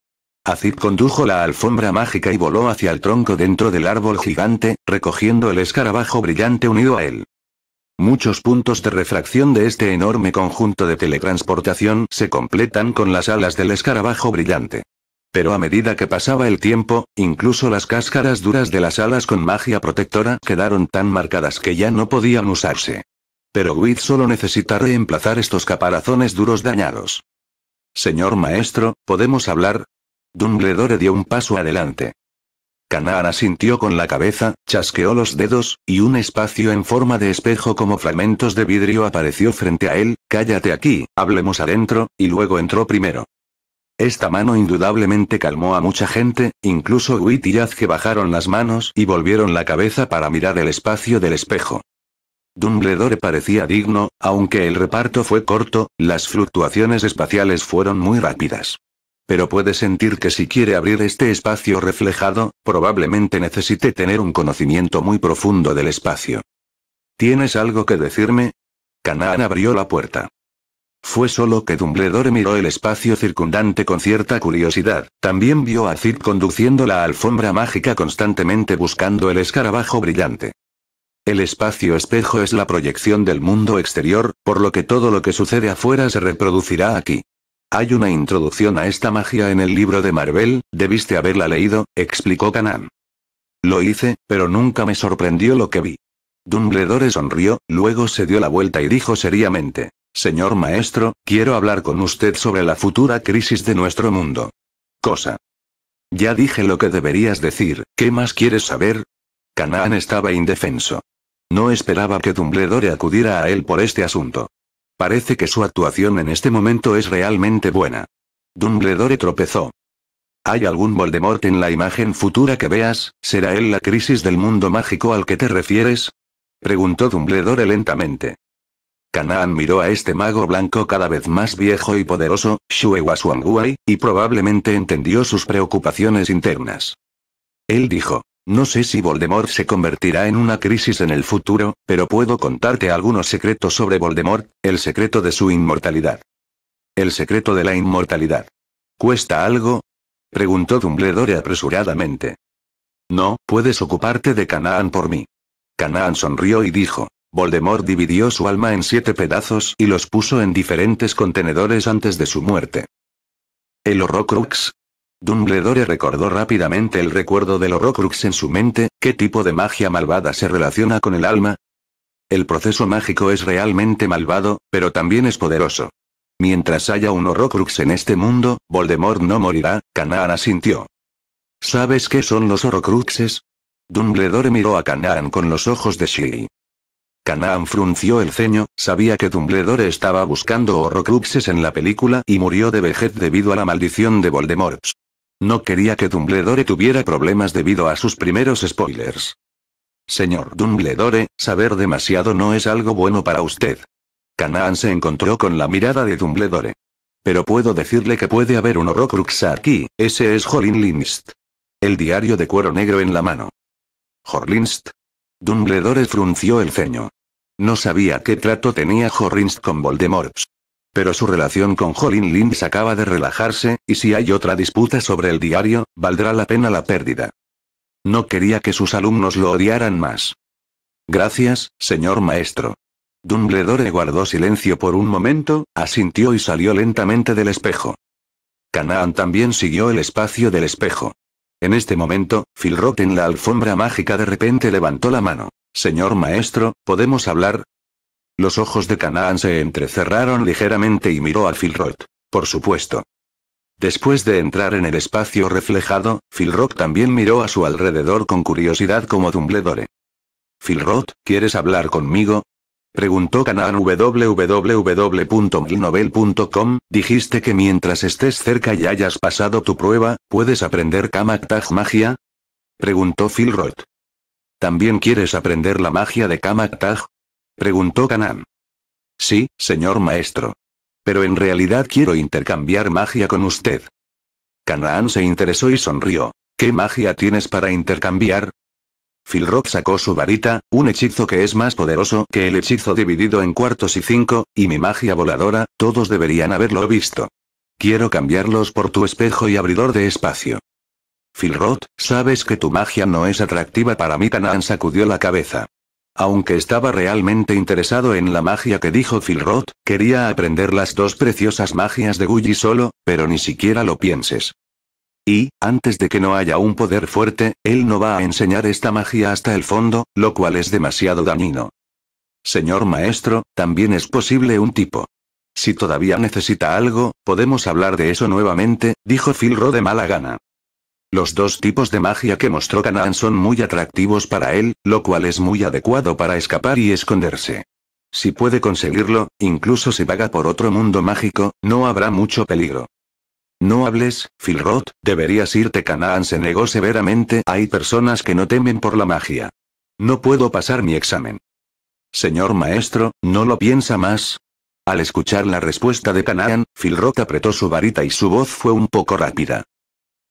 A: Azit condujo la alfombra mágica y voló hacia el tronco dentro del árbol gigante, recogiendo el escarabajo brillante unido a él. Muchos puntos de refracción de este enorme conjunto de teletransportación se completan con las alas del escarabajo brillante. Pero a medida que pasaba el tiempo, incluso las cáscaras duras de las alas con magia protectora quedaron tan marcadas que ya no podían usarse. Pero With solo necesita reemplazar estos caparazones duros dañados. Señor maestro, ¿podemos hablar? Dumbledore dio un paso adelante. Canaan asintió con la cabeza, chasqueó los dedos, y un espacio en forma de espejo como fragmentos de vidrio apareció frente a él, cállate aquí, hablemos adentro, y luego entró primero. Esta mano indudablemente calmó a mucha gente, incluso Wit y que bajaron las manos y volvieron la cabeza para mirar el espacio del espejo. Dumbledore parecía digno, aunque el reparto fue corto, las fluctuaciones espaciales fueron muy rápidas. Pero puede sentir que si quiere abrir este espacio reflejado, probablemente necesite tener un conocimiento muy profundo del espacio. ¿Tienes algo que decirme? Canaan abrió la puerta. Fue solo que Dumbledore miró el espacio circundante con cierta curiosidad. También vio a Zid conduciendo la alfombra mágica constantemente buscando el escarabajo brillante. El espacio espejo es la proyección del mundo exterior, por lo que todo lo que sucede afuera se reproducirá aquí. Hay una introducción a esta magia en el libro de Marvel, debiste haberla leído, explicó Canaan. Lo hice, pero nunca me sorprendió lo que vi. Dumbledore sonrió, luego se dio la vuelta y dijo seriamente, Señor maestro, quiero hablar con usted sobre la futura crisis de nuestro mundo. Cosa. Ya dije lo que deberías decir, ¿qué más quieres saber? Canaan estaba indefenso. No esperaba que Dumbledore acudiera a él por este asunto. Parece que su actuación en este momento es realmente buena. Dumbledore tropezó. ¿Hay algún Voldemort en la imagen futura que veas? ¿Será él la crisis del mundo mágico al que te refieres? Preguntó Dumbledore lentamente. Canaan miró a este mago blanco cada vez más viejo y poderoso, Shue y probablemente entendió sus preocupaciones internas. Él dijo, no sé si Voldemort se convertirá en una crisis en el futuro, pero puedo contarte algunos secretos sobre Voldemort, el secreto de su inmortalidad. El secreto de la inmortalidad. ¿Cuesta algo? Preguntó Dumbledore apresuradamente. No, puedes ocuparte de Canaan por mí. Canaan sonrió y dijo, Voldemort dividió su alma en siete pedazos y los puso en diferentes contenedores antes de su muerte. El Horrocrux. Dumbledore recordó rápidamente el recuerdo del Horrocrux en su mente, ¿qué tipo de magia malvada se relaciona con el alma? El proceso mágico es realmente malvado, pero también es poderoso. Mientras haya un Horrocrux en este mundo, Voldemort no morirá, Canaan asintió. ¿Sabes qué son los Horrocruxes? Dumbledore miró a Canaan con los ojos de Shiri. Canaan frunció el ceño, sabía que Dumbledore estaba buscando horrocruxes en la película y murió de vejez debido a la maldición de Voldemort. No quería que Dumbledore tuviera problemas debido a sus primeros spoilers. Señor Dumbledore, saber demasiado no es algo bueno para usted. Canaan se encontró con la mirada de Dumbledore. Pero puedo decirle que puede haber un horrocrux aquí, ese es Jorlin Linst. El diario de cuero negro en la mano. Jorlinst. Dumbledore frunció el ceño. No sabía qué trato tenía Horrins con Voldemort. Pero su relación con Jolin Lynch acaba de relajarse, y si hay otra disputa sobre el diario, valdrá la pena la pérdida. No quería que sus alumnos lo odiaran más. Gracias, señor maestro. Dumbledore guardó silencio por un momento, asintió y salió lentamente del espejo. Canaan también siguió el espacio del espejo. En este momento, Filrot en la alfombra mágica de repente levantó la mano. Señor maestro, ¿podemos hablar? Los ojos de Canaan se entrecerraron ligeramente y miró a Filrot. Por supuesto. Después de entrar en el espacio reflejado, Filrock también miró a su alrededor con curiosidad como Dumbledore. Filrot, ¿quieres hablar conmigo? Preguntó Canaan www.milnovel.com, dijiste que mientras estés cerca y hayas pasado tu prueba, ¿puedes aprender Kamaktaj magia? Preguntó Phil Roth. ¿También quieres aprender la magia de Kamaktaj? Preguntó Canaan. Sí, señor maestro. Pero en realidad quiero intercambiar magia con usted. Canaan se interesó y sonrió. ¿Qué magia tienes para intercambiar? Philrock sacó su varita, un hechizo que es más poderoso que el hechizo dividido en cuartos y cinco, y mi magia voladora, todos deberían haberlo visto. Quiero cambiarlos por tu espejo y abridor de espacio. Philroth, sabes que tu magia no es atractiva para mí. Canaan sacudió la cabeza. Aunque estaba realmente interesado en la magia que dijo Philroth, quería aprender las dos preciosas magias de Gully solo, pero ni siquiera lo pienses. Y, antes de que no haya un poder fuerte, él no va a enseñar esta magia hasta el fondo, lo cual es demasiado dañino. Señor maestro, también es posible un tipo. Si todavía necesita algo, podemos hablar de eso nuevamente, dijo Filro de mala gana. Los dos tipos de magia que mostró Canaan son muy atractivos para él, lo cual es muy adecuado para escapar y esconderse. Si puede conseguirlo, incluso si vaga por otro mundo mágico, no habrá mucho peligro. No hables, Filroth, deberías irte. Canaan se negó severamente. Hay personas que no temen por la magia. No puedo pasar mi examen. Señor maestro, ¿no lo piensa más? Al escuchar la respuesta de Canaan, Filroth apretó su varita y su voz fue un poco rápida.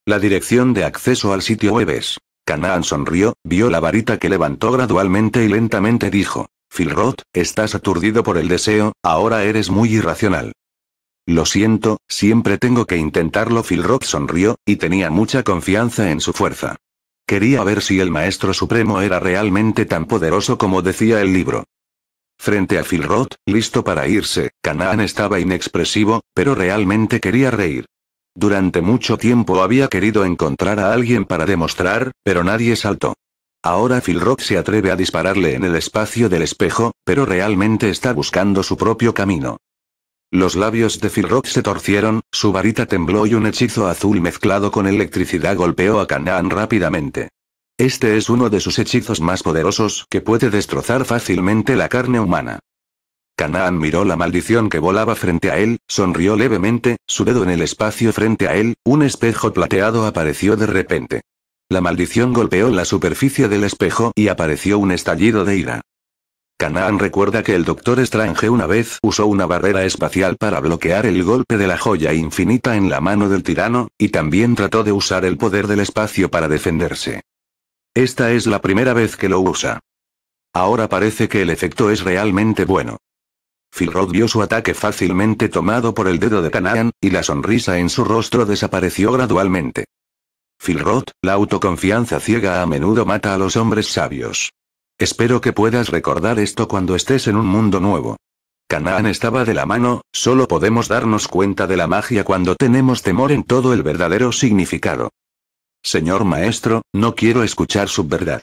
A: La dirección de acceso al sitio web es. Canaan sonrió, vio la varita que levantó gradualmente y lentamente dijo. Filroth, estás aturdido por el deseo, ahora eres muy irracional. Lo siento, siempre tengo que intentarlo. Rock sonrió, y tenía mucha confianza en su fuerza. Quería ver si el Maestro Supremo era realmente tan poderoso como decía el libro. Frente a Roth, listo para irse, Canaan estaba inexpresivo, pero realmente quería reír. Durante mucho tiempo había querido encontrar a alguien para demostrar, pero nadie saltó. Ahora Roth se atreve a dispararle en el espacio del espejo, pero realmente está buscando su propio camino. Los labios de Filrock se torcieron, su varita tembló y un hechizo azul mezclado con electricidad golpeó a Canaan rápidamente. Este es uno de sus hechizos más poderosos que puede destrozar fácilmente la carne humana. Canaan miró la maldición que volaba frente a él, sonrió levemente, su dedo en el espacio frente a él, un espejo plateado apareció de repente. La maldición golpeó la superficie del espejo y apareció un estallido de ira. Canaan recuerda que el Doctor Strange una vez usó una barrera espacial para bloquear el golpe de la joya infinita en la mano del tirano, y también trató de usar el poder del espacio para defenderse. Esta es la primera vez que lo usa. Ahora parece que el efecto es realmente bueno. Philrod vio su ataque fácilmente tomado por el dedo de Canaan, y la sonrisa en su rostro desapareció gradualmente. Philrod, la autoconfianza ciega a menudo mata a los hombres sabios. Espero que puedas recordar esto cuando estés en un mundo nuevo. Canaán estaba de la mano, solo podemos darnos cuenta de la magia cuando tenemos temor en todo el verdadero significado. Señor maestro, no quiero escuchar su verdad.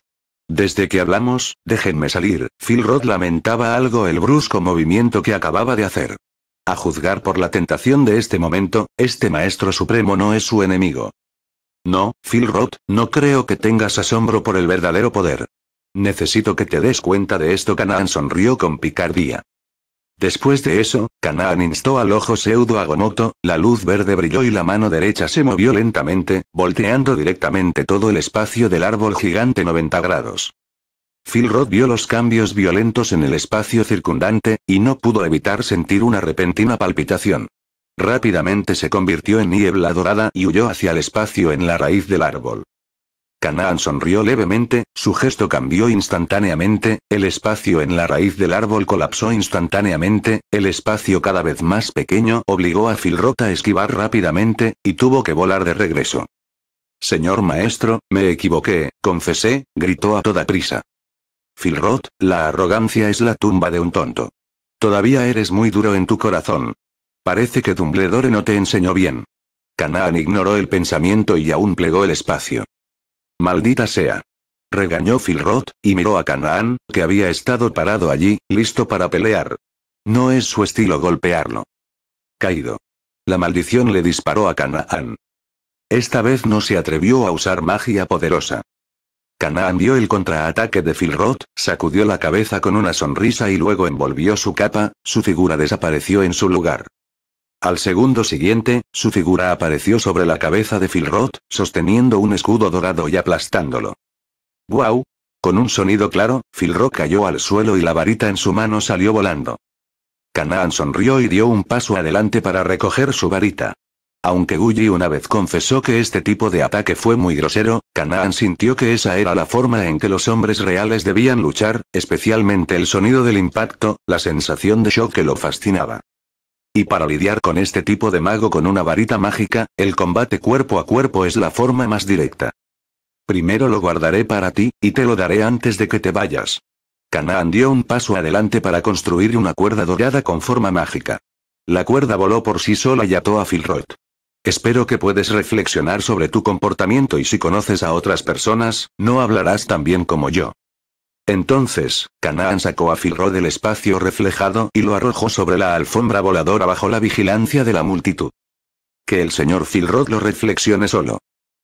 A: Desde que hablamos, déjenme salir, Phil Roth lamentaba algo el brusco movimiento que acababa de hacer. A juzgar por la tentación de este momento, este maestro supremo no es su enemigo. No, Phil Roth, no creo que tengas asombro por el verdadero poder. Necesito que te des cuenta de esto. Canaan sonrió con picardía. Después de eso, Canaan instó al ojo pseudo agomoto, la luz verde brilló y la mano derecha se movió lentamente, volteando directamente todo el espacio del árbol gigante 90 grados. Roth vio los cambios violentos en el espacio circundante, y no pudo evitar sentir una repentina palpitación. Rápidamente se convirtió en niebla dorada y huyó hacia el espacio en la raíz del árbol. Canaan sonrió levemente, su gesto cambió instantáneamente, el espacio en la raíz del árbol colapsó instantáneamente, el espacio cada vez más pequeño obligó a Filrot a esquivar rápidamente, y tuvo que volar de regreso. Señor maestro, me equivoqué, confesé, gritó a toda prisa. Filrot, la arrogancia es la tumba de un tonto. Todavía eres muy duro en tu corazón. Parece que Dumbledore no te enseñó bien. Canaan ignoró el pensamiento y aún plegó el espacio. Maldita sea. Regañó Philrod, y miró a Canaan, que había estado parado allí, listo para pelear. No es su estilo golpearlo. Caído. La maldición le disparó a Canaan. Esta vez no se atrevió a usar magia poderosa. Canaan vio el contraataque de Philrod, sacudió la cabeza con una sonrisa y luego envolvió su capa, su figura desapareció en su lugar. Al segundo siguiente, su figura apareció sobre la cabeza de Roth, sosteniendo un escudo dorado y aplastándolo. ¡Guau! Con un sonido claro, Roth cayó al suelo y la varita en su mano salió volando. Canaan sonrió y dio un paso adelante para recoger su varita. Aunque Gulli una vez confesó que este tipo de ataque fue muy grosero, Canaan sintió que esa era la forma en que los hombres reales debían luchar, especialmente el sonido del impacto, la sensación de shock que lo fascinaba. Y para lidiar con este tipo de mago con una varita mágica, el combate cuerpo a cuerpo es la forma más directa. Primero lo guardaré para ti, y te lo daré antes de que te vayas. Canaan dio un paso adelante para construir una cuerda dorada con forma mágica. La cuerda voló por sí sola y ató a Filroth. Espero que puedes reflexionar sobre tu comportamiento y si conoces a otras personas, no hablarás tan bien como yo. Entonces, Canaan sacó a Filro del espacio reflejado y lo arrojó sobre la alfombra voladora bajo la vigilancia de la multitud. Que el señor Filrod lo reflexione solo.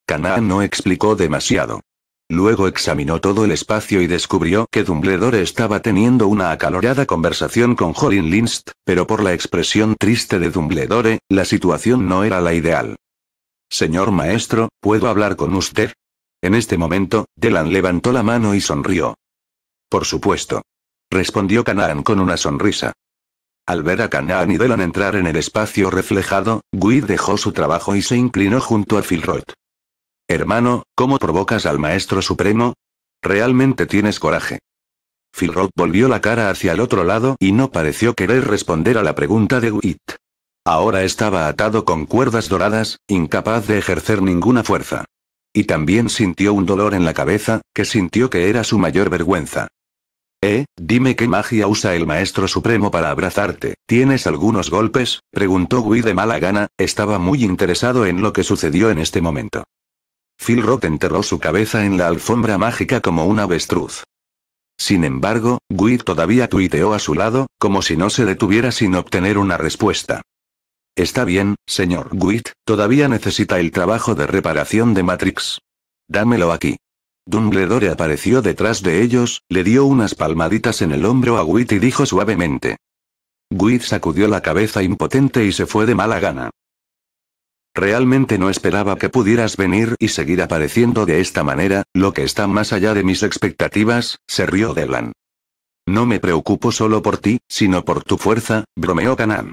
A: Canaan no explicó demasiado. Luego examinó todo el espacio y descubrió que Dumbledore estaba teniendo una acalorada conversación con Jorin Linst, pero por la expresión triste de Dumbledore, la situación no era la ideal. Señor maestro, ¿puedo hablar con usted? En este momento, Delan levantó la mano y sonrió. Por supuesto. Respondió Canaan con una sonrisa. Al ver a Canaan y Delan entrar en el espacio reflejado, Guid dejó su trabajo y se inclinó junto a Philrod. Hermano, ¿cómo provocas al Maestro Supremo? Realmente tienes coraje. Philrod volvió la cara hacia el otro lado y no pareció querer responder a la pregunta de Guid. Ahora estaba atado con cuerdas doradas, incapaz de ejercer ninguna fuerza. Y también sintió un dolor en la cabeza, que sintió que era su mayor vergüenza. Eh, dime qué magia usa el Maestro Supremo para abrazarte. ¿Tienes algunos golpes? preguntó Gui de mala gana, estaba muy interesado en lo que sucedió en este momento. Phil Roth enterró su cabeza en la alfombra mágica como un avestruz. Sin embargo, Gui todavía tuiteó a su lado, como si no se detuviera sin obtener una respuesta. Está bien, señor Gwit, todavía necesita el trabajo de reparación de Matrix. Dámelo aquí. Dumbledore apareció detrás de ellos, le dio unas palmaditas en el hombro a Gwit y dijo suavemente. Gwit sacudió la cabeza impotente y se fue de mala gana. Realmente no esperaba que pudieras venir y seguir apareciendo de esta manera, lo que está más allá de mis expectativas, se rió Delan. No me preocupo solo por ti, sino por tu fuerza, bromeó Canan.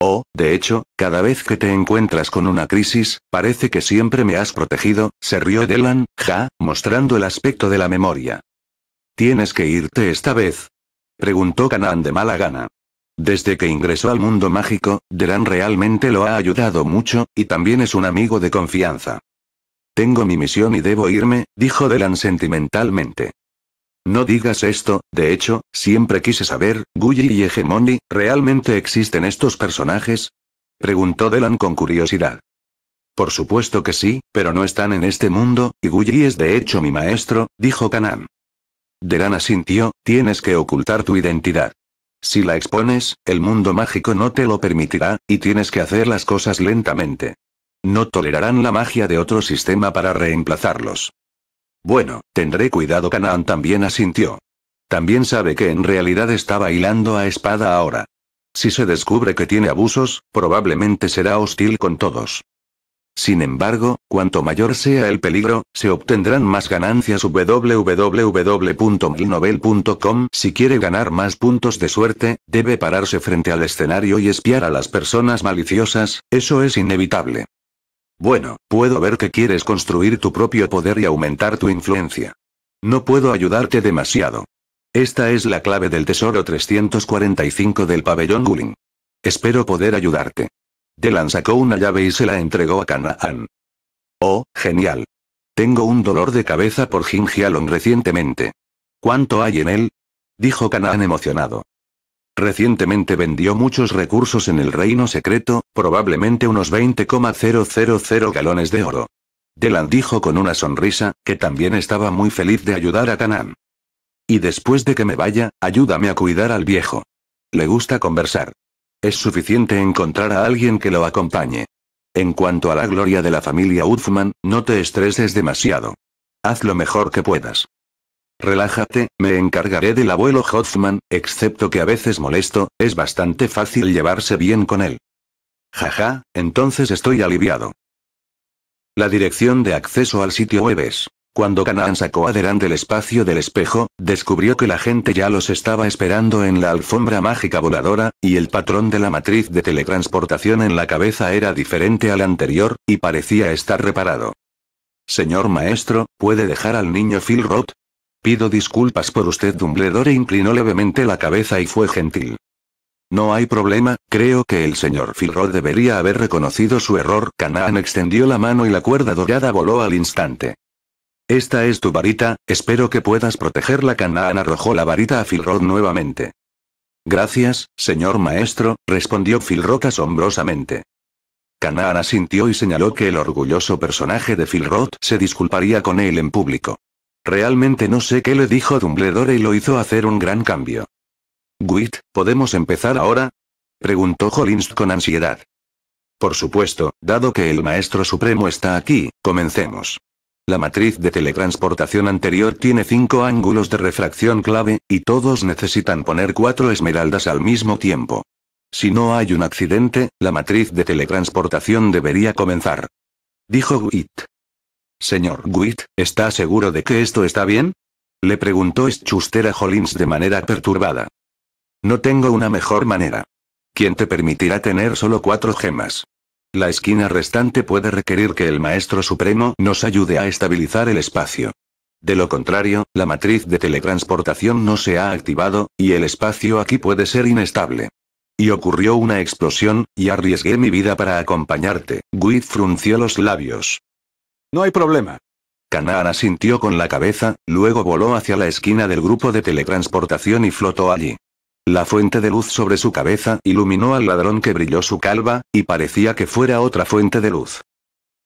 A: Oh, de hecho, cada vez que te encuentras con una crisis, parece que siempre me has protegido, se rió Delan, ja, mostrando el aspecto de la memoria. ¿Tienes que irte esta vez? Preguntó Canaan de mala gana. Desde que ingresó al mundo mágico, Delan realmente lo ha ayudado mucho, y también es un amigo de confianza. Tengo mi misión y debo irme, dijo Delan sentimentalmente. No digas esto, de hecho, siempre quise saber, Guy y Hegemony, ¿realmente existen estos personajes? Preguntó Delan con curiosidad. Por supuesto que sí, pero no están en este mundo, y Guy es de hecho mi maestro, dijo Kanan. Delan asintió, tienes que ocultar tu identidad. Si la expones, el mundo mágico no te lo permitirá, y tienes que hacer las cosas lentamente. No tolerarán la magia de otro sistema para reemplazarlos. Bueno, tendré cuidado. Canaan también asintió. También sabe que en realidad está bailando a espada ahora. Si se descubre que tiene abusos, probablemente será hostil con todos. Sin embargo, cuanto mayor sea el peligro, se obtendrán más ganancias www.milnovel.com Si quiere ganar más puntos de suerte, debe pararse frente al escenario y espiar a las personas maliciosas, eso es inevitable. Bueno, puedo ver que quieres construir tu propio poder y aumentar tu influencia. No puedo ayudarte demasiado. Esta es la clave del tesoro 345 del pabellón Guling. Espero poder ayudarte. Delan sacó una llave y se la entregó a Canaan. Oh, genial. Tengo un dolor de cabeza por Jin recientemente. ¿Cuánto hay en él? Dijo Canaan emocionado. Recientemente vendió muchos recursos en el reino secreto, probablemente unos 20,000 galones de oro. Delan dijo con una sonrisa, que también estaba muy feliz de ayudar a Canaan. Y después de que me vaya, ayúdame a cuidar al viejo. Le gusta conversar. Es suficiente encontrar a alguien que lo acompañe. En cuanto a la gloria de la familia Uthman, no te estreses demasiado. Haz lo mejor que puedas. Relájate, me encargaré del abuelo Hoffman, excepto que a veces molesto, es bastante fácil llevarse bien con él. Jaja, entonces estoy aliviado. La dirección de acceso al sitio web es. Cuando Canaan sacó a Deran del espacio del espejo, descubrió que la gente ya los estaba esperando en la alfombra mágica voladora, y el patrón de la matriz de teletransportación en la cabeza era diferente al anterior, y parecía estar reparado. Señor maestro, ¿puede dejar al niño Phil Roth? Pido disculpas por usted. Dumbledore inclinó levemente la cabeza y fue gentil. No hay problema, creo que el señor Filrod debería haber reconocido su error. Canaan extendió la mano y la cuerda dorada voló al instante. Esta es tu varita, espero que puedas protegerla. Canaan arrojó la varita a Filrod nuevamente. Gracias, señor maestro, respondió Filrod asombrosamente. Canaan asintió y señaló que el orgulloso personaje de Filrod se disculparía con él en público. Realmente no sé qué le dijo Dumbledore y lo hizo hacer un gran cambio. «Gwit, ¿podemos empezar ahora? preguntó Hollins con ansiedad. Por supuesto, dado que el Maestro Supremo está aquí, comencemos. La matriz de teletransportación anterior tiene cinco ángulos de refracción clave, y todos necesitan poner cuatro esmeraldas al mismo tiempo. Si no hay un accidente, la matriz de teletransportación debería comenzar. Dijo Wit. Señor Witt, ¿está seguro de que esto está bien? Le preguntó Schuster a Hollins de manera perturbada. No tengo una mejor manera. ¿Quién te permitirá tener solo cuatro gemas? La esquina restante puede requerir que el Maestro Supremo nos ayude a estabilizar el espacio. De lo contrario, la matriz de teletransportación no se ha activado, y el espacio aquí puede ser inestable. Y ocurrió una explosión, y arriesgué mi vida para acompañarte. Guit frunció los labios. No hay problema. Canaan asintió con la cabeza, luego voló hacia la esquina del grupo de teletransportación y flotó allí. La fuente de luz sobre su cabeza iluminó al ladrón que brilló su calva, y parecía que fuera otra fuente de luz.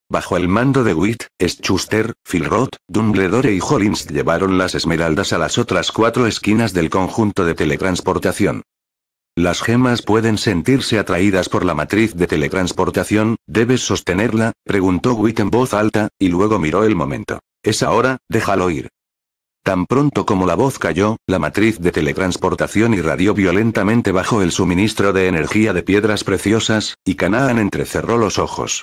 A: Bajo el mando de Witt, Schuster, Philrod, Dumbledore y Hollins llevaron las esmeraldas a las otras cuatro esquinas del conjunto de teletransportación. Las gemas pueden sentirse atraídas por la matriz de teletransportación, ¿debes sostenerla? preguntó Witt en voz alta, y luego miró el momento. Es ahora, déjalo ir. Tan pronto como la voz cayó, la matriz de teletransportación irradió violentamente bajo el suministro de energía de piedras preciosas, y Canaan entrecerró los ojos.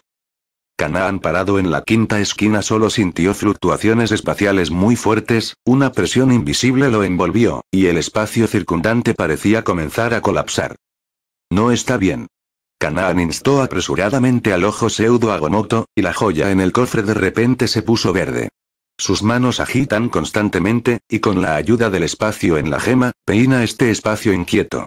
A: Canaan parado en la quinta esquina solo sintió fluctuaciones espaciales muy fuertes, una presión invisible lo envolvió, y el espacio circundante parecía comenzar a colapsar. No está bien. Canaan instó apresuradamente al ojo pseudo agonoto y la joya en el cofre de repente se puso verde. Sus manos agitan constantemente, y con la ayuda del espacio en la gema, peina este espacio inquieto.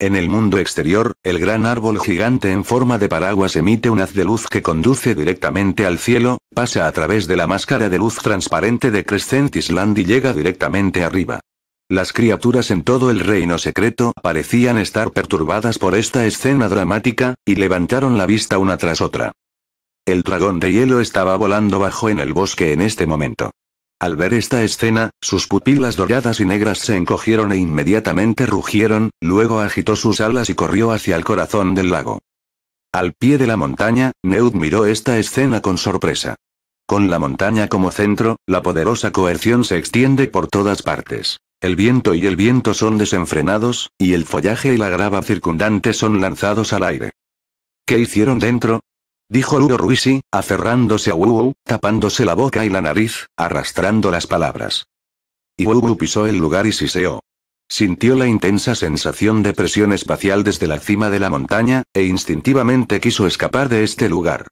A: En el mundo exterior, el gran árbol gigante en forma de paraguas emite un haz de luz que conduce directamente al cielo, pasa a través de la máscara de luz transparente de Crescent Island y llega directamente arriba. Las criaturas en todo el reino secreto parecían estar perturbadas por esta escena dramática, y levantaron la vista una tras otra. El dragón de hielo estaba volando bajo en el bosque en este momento. Al ver esta escena, sus pupilas doradas y negras se encogieron e inmediatamente rugieron, luego agitó sus alas y corrió hacia el corazón del lago. Al pie de la montaña, Neud miró esta escena con sorpresa. Con la montaña como centro, la poderosa coerción se extiende por todas partes. El viento y el viento son desenfrenados, y el follaje y la grava circundante son lanzados al aire. ¿Qué hicieron dentro? dijo Ludo Ruisi, aferrándose a Wuwu, tapándose la boca y la nariz, arrastrando las palabras. Y Wuwu pisó el lugar y siseó. Sintió la intensa sensación de presión espacial desde la cima de la montaña, e instintivamente quiso escapar de este lugar.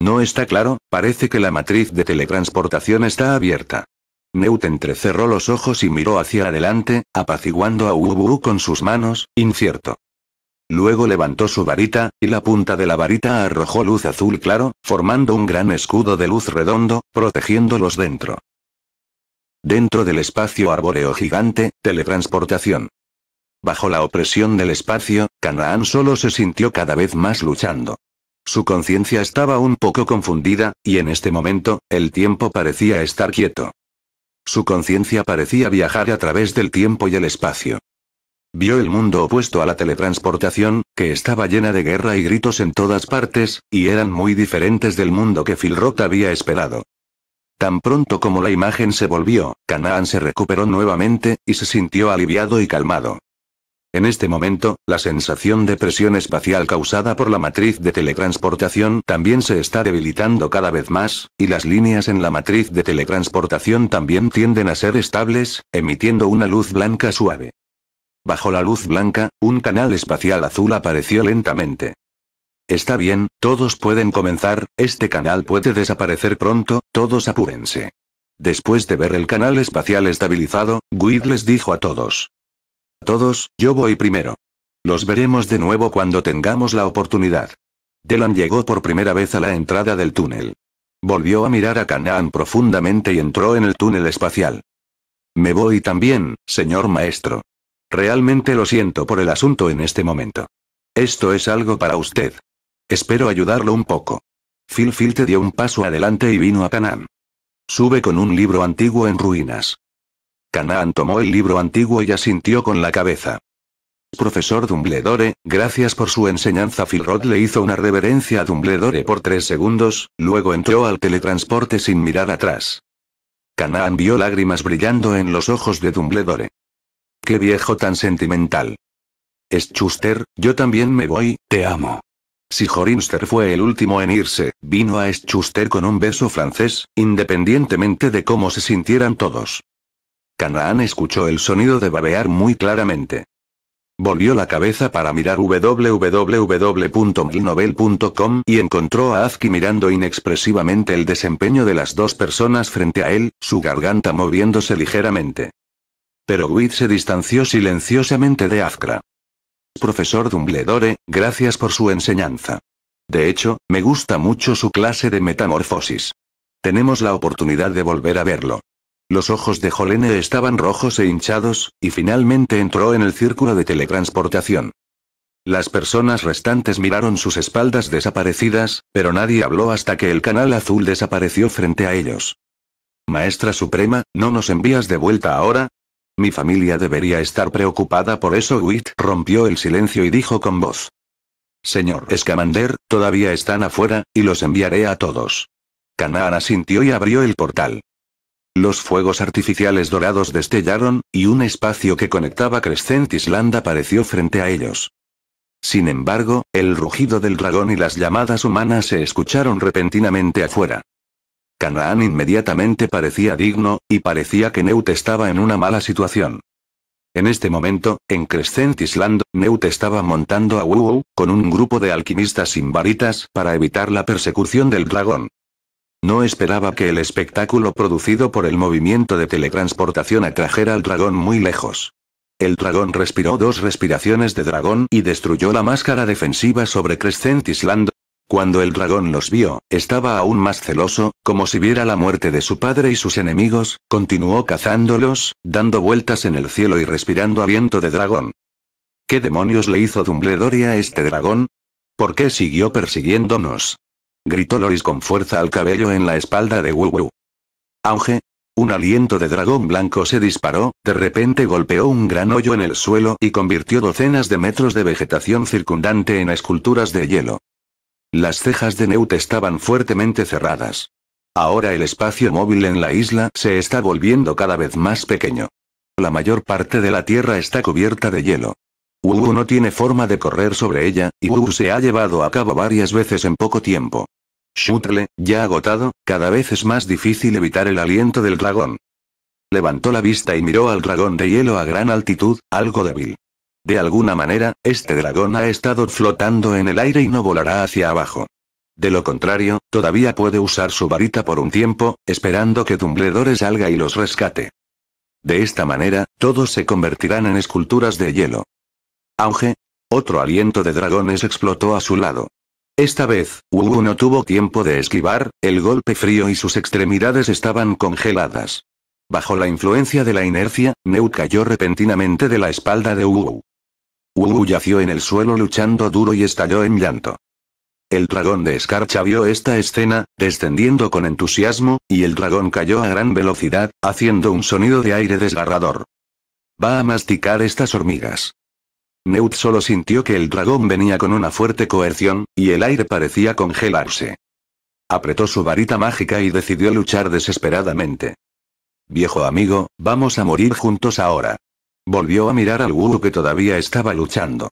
A: No está claro, parece que la matriz de teletransportación está abierta. Neut entrecerró los ojos y miró hacia adelante, apaciguando a WuWu con sus manos, incierto. Luego levantó su varita, y la punta de la varita arrojó luz azul claro, formando un gran escudo de luz redondo, protegiéndolos dentro. Dentro del espacio arbóreo gigante, teletransportación. Bajo la opresión del espacio, Canaán solo se sintió cada vez más luchando. Su conciencia estaba un poco confundida, y en este momento, el tiempo parecía estar quieto. Su conciencia parecía viajar a través del tiempo y el espacio. Vio el mundo opuesto a la teletransportación, que estaba llena de guerra y gritos en todas partes, y eran muy diferentes del mundo que Rock había esperado. Tan pronto como la imagen se volvió, Canaan se recuperó nuevamente, y se sintió aliviado y calmado. En este momento, la sensación de presión espacial causada por la matriz de teletransportación también se está debilitando cada vez más, y las líneas en la matriz de teletransportación también tienden a ser estables, emitiendo una luz blanca suave. Bajo la luz blanca, un canal espacial azul apareció lentamente. Está bien, todos pueden comenzar, este canal puede desaparecer pronto, todos apúrense. Después de ver el canal espacial estabilizado, Guid les dijo a todos. Todos, yo voy primero. Los veremos de nuevo cuando tengamos la oportunidad. Delan llegó por primera vez a la entrada del túnel. Volvió a mirar a Canaan profundamente y entró en el túnel espacial. Me voy también, señor maestro. Realmente lo siento por el asunto en este momento. Esto es algo para usted. Espero ayudarlo un poco. Phil Phil te dio un paso adelante y vino a Canaan Sube con un libro antiguo en ruinas. Canaan tomó el libro antiguo y asintió con la cabeza. Profesor Dumbledore, gracias por su enseñanza. Filrod le hizo una reverencia a Dumbledore por tres segundos, luego entró al teletransporte sin mirar atrás. Canaan vio lágrimas brillando en los ojos de Dumbledore. Qué viejo tan sentimental. Schuster, yo también me voy, te amo. Si Jorinster fue el último en irse, vino a Schuster con un beso francés, independientemente de cómo se sintieran todos. Canaan escuchó el sonido de babear muy claramente. Volvió la cabeza para mirar www.milnovel.com y encontró a Azki mirando inexpresivamente el desempeño de las dos personas frente a él, su garganta moviéndose ligeramente. Pero Witt se distanció silenciosamente de Azkra. Profesor Dumbledore, gracias por su enseñanza. De hecho, me gusta mucho su clase de metamorfosis. Tenemos la oportunidad de volver a verlo. Los ojos de Jolene estaban rojos e hinchados, y finalmente entró en el círculo de teletransportación. Las personas restantes miraron sus espaldas desaparecidas, pero nadie habló hasta que el canal azul desapareció frente a ellos. Maestra Suprema, ¿no nos envías de vuelta ahora? Mi familia debería estar preocupada por eso. Witt rompió el silencio y dijo con voz. Señor Escamander, todavía están afuera, y los enviaré a todos. Canaan asintió y abrió el portal. Los fuegos artificiales dorados destellaron, y un espacio que conectaba Crescent Island apareció frente a ellos. Sin embargo, el rugido del dragón y las llamadas humanas se escucharon repentinamente afuera. Canaán inmediatamente parecía digno, y parecía que Neut estaba en una mala situación. En este momento, en Crescent Island, Neut estaba montando a Wu, con un grupo de alquimistas sin varitas para evitar la persecución del dragón. No esperaba que el espectáculo producido por el movimiento de teletransportación atrajera al dragón muy lejos. El dragón respiró dos respiraciones de dragón y destruyó la máscara defensiva sobre Crescent Island, cuando el dragón los vio, estaba aún más celoso, como si viera la muerte de su padre y sus enemigos, continuó cazándolos, dando vueltas en el cielo y respirando aliento de dragón. ¿Qué demonios le hizo Dumbledore a este dragón? ¿Por qué siguió persiguiéndonos? Gritó Loris con fuerza al cabello en la espalda de Wu-Wu. Auge. Un aliento de dragón blanco se disparó, de repente golpeó un gran hoyo en el suelo y convirtió docenas de metros de vegetación circundante en esculturas de hielo. Las cejas de Neut estaban fuertemente cerradas. Ahora el espacio móvil en la isla se está volviendo cada vez más pequeño. La mayor parte de la Tierra está cubierta de hielo. Hugo no tiene forma de correr sobre ella, y Hugo se ha llevado a cabo varias veces en poco tiempo. Shutle, ya agotado, cada vez es más difícil evitar el aliento del dragón. Levantó la vista y miró al dragón de hielo a gran altitud, algo débil. De alguna manera, este dragón ha estado flotando en el aire y no volará hacia abajo. De lo contrario, todavía puede usar su varita por un tiempo, esperando que Dumbledore salga y los rescate. De esta manera, todos se convertirán en esculturas de hielo. Auge. Otro aliento de dragones explotó a su lado. Esta vez, Hugo no tuvo tiempo de esquivar, el golpe frío y sus extremidades estaban congeladas. Bajo la influencia de la inercia, Neu cayó repentinamente de la espalda de Hugo. Wu yació en el suelo luchando duro y estalló en llanto. El dragón de escarcha vio esta escena, descendiendo con entusiasmo, y el dragón cayó a gran velocidad, haciendo un sonido de aire desgarrador. Va a masticar estas hormigas. Neut solo sintió que el dragón venía con una fuerte coerción, y el aire parecía congelarse. Apretó su varita mágica y decidió luchar desesperadamente. Viejo amigo, vamos a morir juntos ahora. Volvió a mirar al Wu que todavía estaba luchando.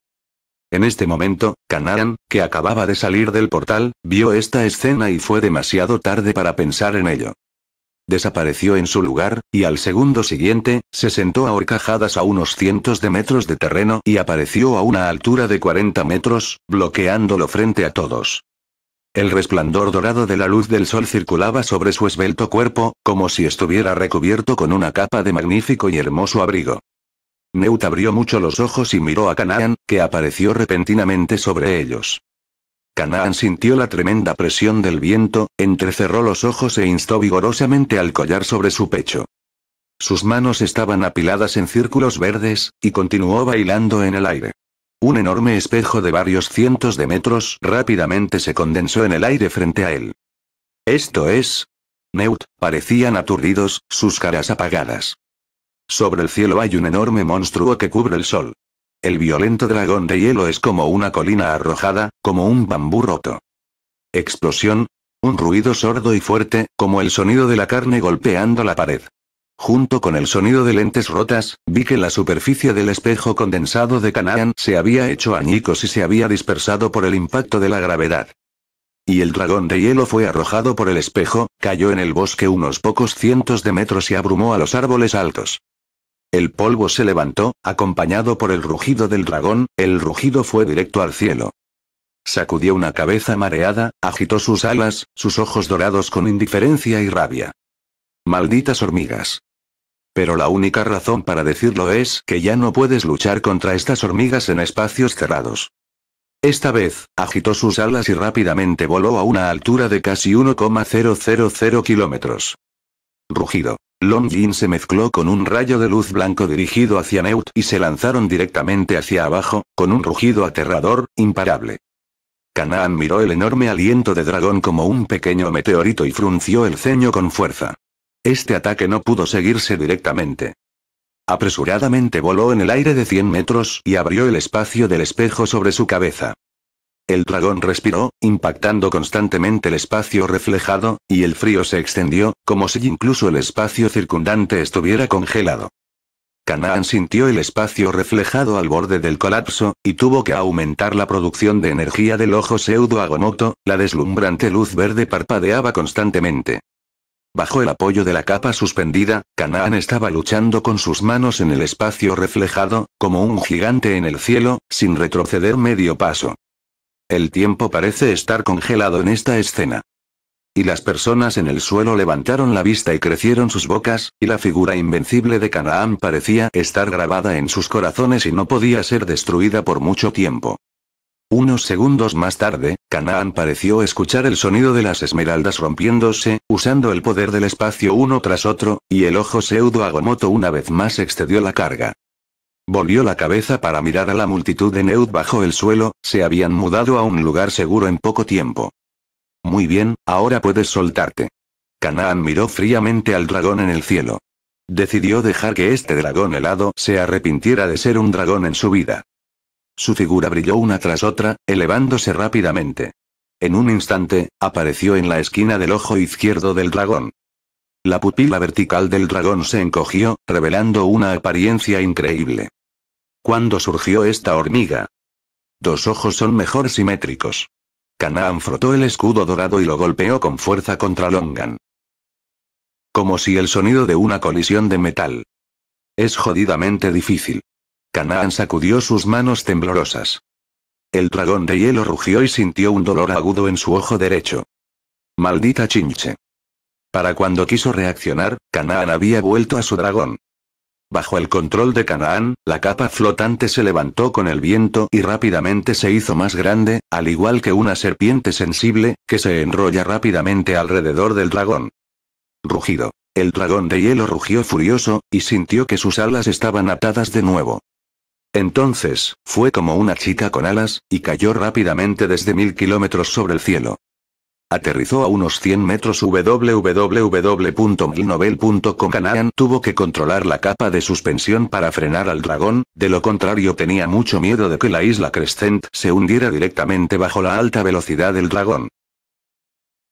A: En este momento, Kanaran, que acababa de salir del portal, vio esta escena y fue demasiado tarde para pensar en ello. Desapareció en su lugar, y al segundo siguiente, se sentó a horcajadas a unos cientos de metros de terreno y apareció a una altura de 40 metros, bloqueándolo frente a todos. El resplandor dorado de la luz del sol circulaba sobre su esbelto cuerpo, como si estuviera recubierto con una capa de magnífico y hermoso abrigo. Neut abrió mucho los ojos y miró a Canaan, que apareció repentinamente sobre ellos. Canaan sintió la tremenda presión del viento, entrecerró los ojos e instó vigorosamente al collar sobre su pecho. Sus manos estaban apiladas en círculos verdes, y continuó bailando en el aire. Un enorme espejo de varios cientos de metros rápidamente se condensó en el aire frente a él. Esto es... Neut, parecían aturdidos, sus caras apagadas. Sobre el cielo hay un enorme monstruo que cubre el sol. El violento dragón de hielo es como una colina arrojada, como un bambú roto. Explosión. Un ruido sordo y fuerte, como el sonido de la carne golpeando la pared. Junto con el sonido de lentes rotas, vi que la superficie del espejo condensado de Canaan se había hecho añicos y se había dispersado por el impacto de la gravedad. Y el dragón de hielo fue arrojado por el espejo, cayó en el bosque unos pocos cientos de metros y abrumó a los árboles altos. El polvo se levantó, acompañado por el rugido del dragón, el rugido fue directo al cielo. Sacudió una cabeza mareada, agitó sus alas, sus ojos dorados con indiferencia y rabia. Malditas hormigas. Pero la única razón para decirlo es que ya no puedes luchar contra estas hormigas en espacios cerrados. Esta vez, agitó sus alas y rápidamente voló a una altura de casi 1,000 kilómetros. Rugido. Longin se mezcló con un rayo de luz blanco dirigido hacia Neut y se lanzaron directamente hacia abajo, con un rugido aterrador, imparable. Canaan miró el enorme aliento de dragón como un pequeño meteorito y frunció el ceño con fuerza. Este ataque no pudo seguirse directamente. Apresuradamente voló en el aire de 100 metros y abrió el espacio del espejo sobre su cabeza. El dragón respiró, impactando constantemente el espacio reflejado, y el frío se extendió, como si incluso el espacio circundante estuviera congelado. Canaan sintió el espacio reflejado al borde del colapso, y tuvo que aumentar la producción de energía del ojo pseudo la deslumbrante luz verde parpadeaba constantemente. Bajo el apoyo de la capa suspendida, Canaan estaba luchando con sus manos en el espacio reflejado, como un gigante en el cielo, sin retroceder medio paso. El tiempo parece estar congelado en esta escena. Y las personas en el suelo levantaron la vista y crecieron sus bocas, y la figura invencible de Canaan parecía estar grabada en sus corazones y no podía ser destruida por mucho tiempo. Unos segundos más tarde, Canaan pareció escuchar el sonido de las esmeraldas rompiéndose, usando el poder del espacio uno tras otro, y el ojo pseudo Agomoto una vez más excedió la carga. Volvió la cabeza para mirar a la multitud de Neud bajo el suelo, se habían mudado a un lugar seguro en poco tiempo. Muy bien, ahora puedes soltarte. Canaan miró fríamente al dragón en el cielo. Decidió dejar que este dragón helado se arrepintiera de ser un dragón en su vida. Su figura brilló una tras otra, elevándose rápidamente. En un instante, apareció en la esquina del ojo izquierdo del dragón. La pupila vertical del dragón se encogió, revelando una apariencia increíble. ¿Cuándo surgió esta hormiga? Dos ojos son mejor simétricos. Canaan frotó el escudo dorado y lo golpeó con fuerza contra Longan. Como si el sonido de una colisión de metal. Es jodidamente difícil. Canaan sacudió sus manos temblorosas. El dragón de hielo rugió y sintió un dolor agudo en su ojo derecho. Maldita chinche. Para cuando quiso reaccionar, Canaan había vuelto a su dragón. Bajo el control de Canaán, la capa flotante se levantó con el viento y rápidamente se hizo más grande, al igual que una serpiente sensible, que se enrolla rápidamente alrededor del dragón. Rugido. El dragón de hielo rugió furioso, y sintió que sus alas estaban atadas de nuevo. Entonces, fue como una chica con alas, y cayó rápidamente desde mil kilómetros sobre el cielo. Aterrizó a unos 100 metros www.milnovel.com Canaan tuvo que controlar la capa de suspensión para frenar al dragón, de lo contrario tenía mucho miedo de que la isla Crescent se hundiera directamente bajo la alta velocidad del dragón.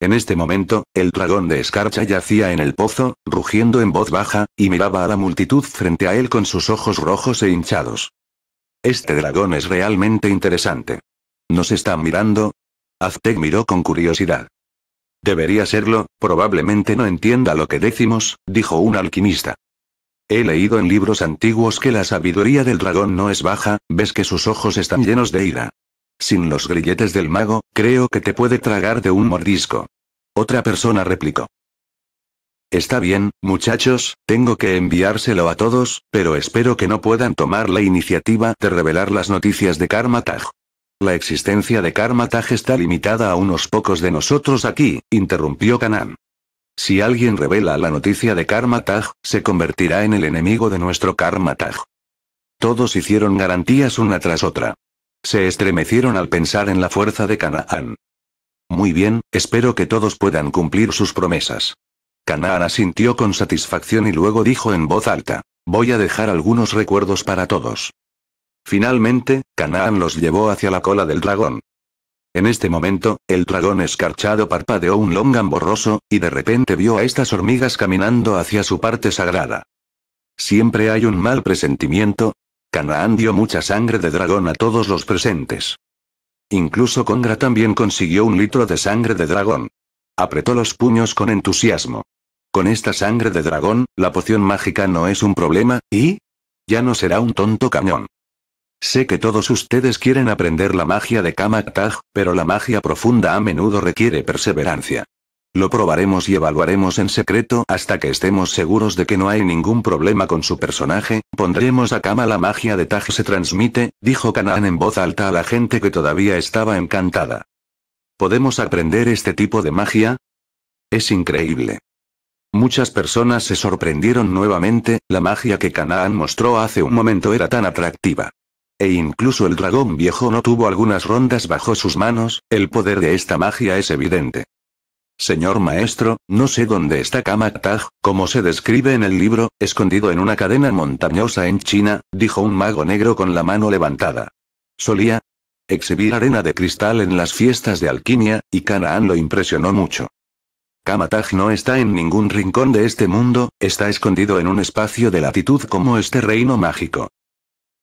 A: En este momento, el dragón de escarcha yacía en el pozo, rugiendo en voz baja, y miraba a la multitud frente a él con sus ojos rojos e hinchados. Este dragón es realmente interesante. Nos están mirando, Aztec miró con curiosidad. Debería serlo, probablemente no entienda lo que decimos, dijo un alquimista. He leído en libros antiguos que la sabiduría del dragón no es baja, ves que sus ojos están llenos de ira. Sin los grilletes del mago, creo que te puede tragar de un mordisco. Otra persona replicó. Está bien, muchachos, tengo que enviárselo a todos, pero espero que no puedan tomar la iniciativa de revelar las noticias de Karma Taj. La existencia de Karma Taj está limitada a unos pocos de nosotros aquí, interrumpió Canaan. Si alguien revela la noticia de Karma Taj, se convertirá en el enemigo de nuestro Karma Taj. Todos hicieron garantías una tras otra. Se estremecieron al pensar en la fuerza de Canaán. Muy bien, espero que todos puedan cumplir sus promesas. Canaan asintió con satisfacción y luego dijo en voz alta, voy a dejar algunos recuerdos para todos. Finalmente, Canaán los llevó hacia la cola del dragón. En este momento, el dragón escarchado parpadeó un longan borroso, y de repente vio a estas hormigas caminando hacia su parte sagrada. Siempre hay un mal presentimiento. Canaán dio mucha sangre de dragón a todos los presentes. Incluso Congra también consiguió un litro de sangre de dragón. Apretó los puños con entusiasmo. Con esta sangre de dragón, la poción mágica no es un problema, y... ya no será un tonto cañón. Sé que todos ustedes quieren aprender la magia de Kama pero la magia profunda a menudo requiere perseverancia. Lo probaremos y evaluaremos en secreto hasta que estemos seguros de que no hay ningún problema con su personaje, pondremos a Kama la magia de Taj se transmite, dijo Canaan en voz alta a la gente que todavía estaba encantada. ¿Podemos aprender este tipo de magia? Es increíble. Muchas personas se sorprendieron nuevamente, la magia que Canaan mostró hace un momento era tan atractiva e incluso el dragón viejo no tuvo algunas rondas bajo sus manos, el poder de esta magia es evidente. Señor maestro, no sé dónde está Kamataj, como se describe en el libro, escondido en una cadena montañosa en China, dijo un mago negro con la mano levantada. Solía exhibir arena de cristal en las fiestas de alquimia, y Canaán lo impresionó mucho. Kamataj no está en ningún rincón de este mundo, está escondido en un espacio de latitud como este reino mágico.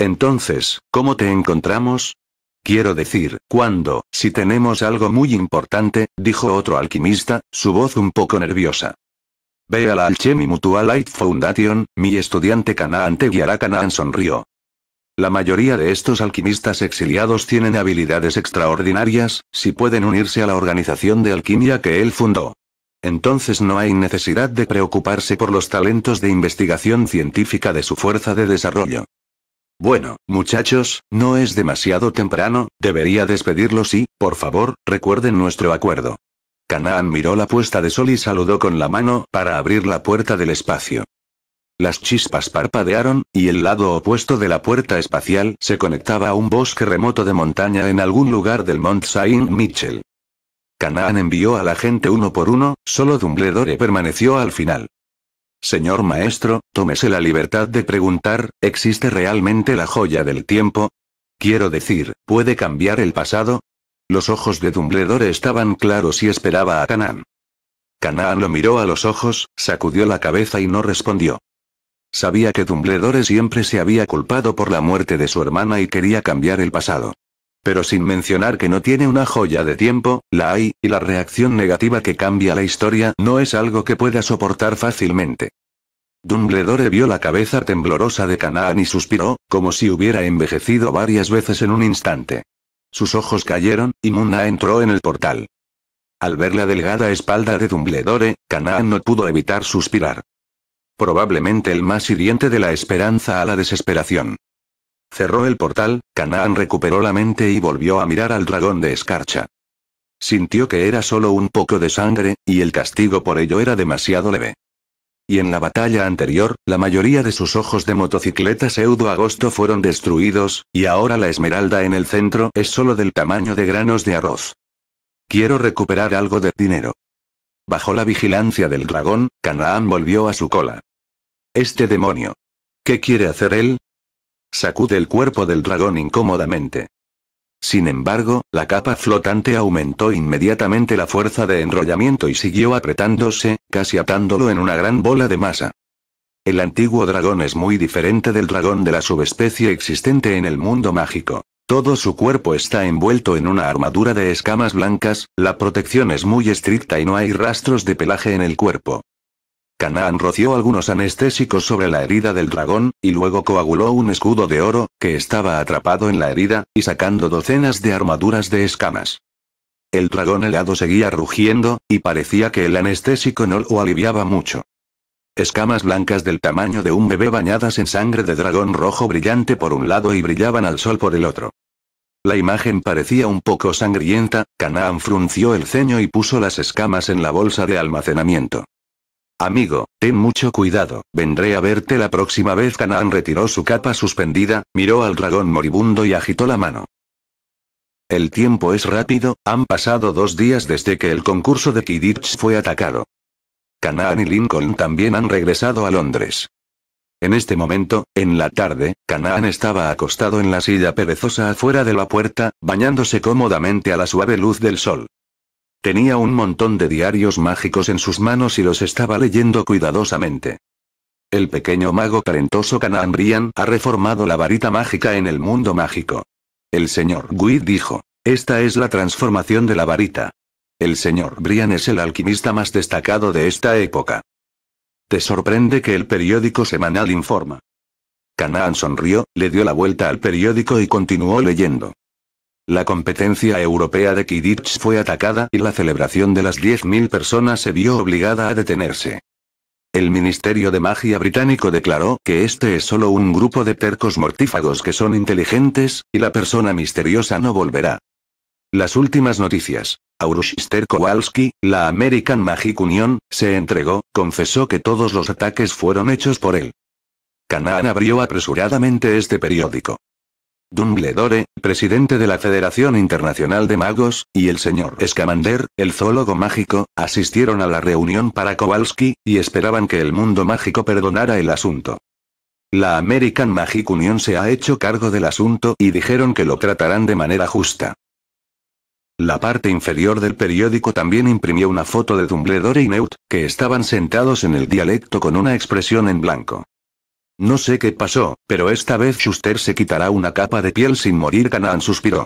A: Entonces, ¿cómo te encontramos? Quiero decir, cuando, si tenemos algo muy importante, dijo otro alquimista, su voz un poco nerviosa. Ve a la Alchemy Mutual Light Foundation, mi estudiante Canaan te guiará. Canaan sonrió. La mayoría de estos alquimistas exiliados tienen habilidades extraordinarias, si pueden unirse a la organización de alquimia que él fundó. Entonces no hay necesidad de preocuparse por los talentos de investigación científica de su fuerza de desarrollo. Bueno, muchachos, no es demasiado temprano, debería despedirlos y, por favor, recuerden nuestro acuerdo. Canaan miró la puesta de sol y saludó con la mano para abrir la puerta del espacio. Las chispas parpadearon, y el lado opuesto de la puerta espacial se conectaba a un bosque remoto de montaña en algún lugar del Mont Saint Michel. Canaan envió a la gente uno por uno, solo Dumbledore permaneció al final. Señor maestro, tómese la libertad de preguntar, ¿existe realmente la joya del tiempo? Quiero decir, ¿puede cambiar el pasado? Los ojos de Dumbledore estaban claros y esperaba a Canaan. Canaan lo miró a los ojos, sacudió la cabeza y no respondió. Sabía que Dumbledore siempre se había culpado por la muerte de su hermana y quería cambiar el pasado pero sin mencionar que no tiene una joya de tiempo, la hay, y la reacción negativa que cambia la historia no es algo que pueda soportar fácilmente. Dumbledore vio la cabeza temblorosa de Canaan y suspiró, como si hubiera envejecido varias veces en un instante. Sus ojos cayeron, y Muna entró en el portal. Al ver la delgada espalda de Dumbledore, Canaan no pudo evitar suspirar. Probablemente el más hiriente de la esperanza a la desesperación. Cerró el portal, Canaan recuperó la mente y volvió a mirar al dragón de escarcha. Sintió que era solo un poco de sangre, y el castigo por ello era demasiado leve. Y en la batalla anterior, la mayoría de sus ojos de motocicleta pseudo agosto fueron destruidos, y ahora la esmeralda en el centro es solo del tamaño de granos de arroz. Quiero recuperar algo de dinero. Bajo la vigilancia del dragón, Canaan volvió a su cola. Este demonio. ¿Qué quiere hacer él? Sacude el cuerpo del dragón incómodamente. Sin embargo, la capa flotante aumentó inmediatamente la fuerza de enrollamiento y siguió apretándose, casi atándolo en una gran bola de masa. El antiguo dragón es muy diferente del dragón de la subespecie existente en el mundo mágico. Todo su cuerpo está envuelto en una armadura de escamas blancas, la protección es muy estricta y no hay rastros de pelaje en el cuerpo. Canaan roció algunos anestésicos sobre la herida del dragón, y luego coaguló un escudo de oro, que estaba atrapado en la herida, y sacando docenas de armaduras de escamas. El dragón helado seguía rugiendo, y parecía que el anestésico no lo aliviaba mucho. Escamas blancas del tamaño de un bebé bañadas en sangre de dragón rojo brillante por un lado y brillaban al sol por el otro. La imagen parecía un poco sangrienta, Canaan frunció el ceño y puso las escamas en la bolsa de almacenamiento. Amigo, ten mucho cuidado, vendré a verte la próxima vez. Canaan retiró su capa suspendida, miró al dragón moribundo y agitó la mano. El tiempo es rápido, han pasado dos días desde que el concurso de Kidditch fue atacado. Canaan y Lincoln también han regresado a Londres. En este momento, en la tarde, Canaan estaba acostado en la silla perezosa afuera de la puerta, bañándose cómodamente a la suave luz del sol. Tenía un montón de diarios mágicos en sus manos y los estaba leyendo cuidadosamente. El pequeño mago talentoso Brian ha reformado la varita mágica en el mundo mágico. El señor Gui dijo, esta es la transformación de la varita. El señor Brian es el alquimista más destacado de esta época. Te sorprende que el periódico semanal informa. Canaan sonrió, le dio la vuelta al periódico y continuó leyendo. La competencia europea de Quidditch fue atacada y la celebración de las 10.000 personas se vio obligada a detenerse. El Ministerio de Magia británico declaró que este es solo un grupo de tercos mortífagos que son inteligentes, y la persona misteriosa no volverá. Las últimas noticias. Aurushister Kowalski, la American Magic Union, se entregó, confesó que todos los ataques fueron hechos por él. Canaan abrió apresuradamente este periódico. Dumbledore, presidente de la Federación Internacional de Magos, y el señor Scamander, el zoólogo mágico, asistieron a la reunión para Kowalski, y esperaban que el mundo mágico perdonara el asunto. La American Magic Union se ha hecho cargo del asunto y dijeron que lo tratarán de manera justa. La parte inferior del periódico también imprimió una foto de Dumbledore y Newt, que estaban sentados en el dialecto con una expresión en blanco. No sé qué pasó, pero esta vez Schuster se quitará una capa de piel sin morir. Canaan suspiró.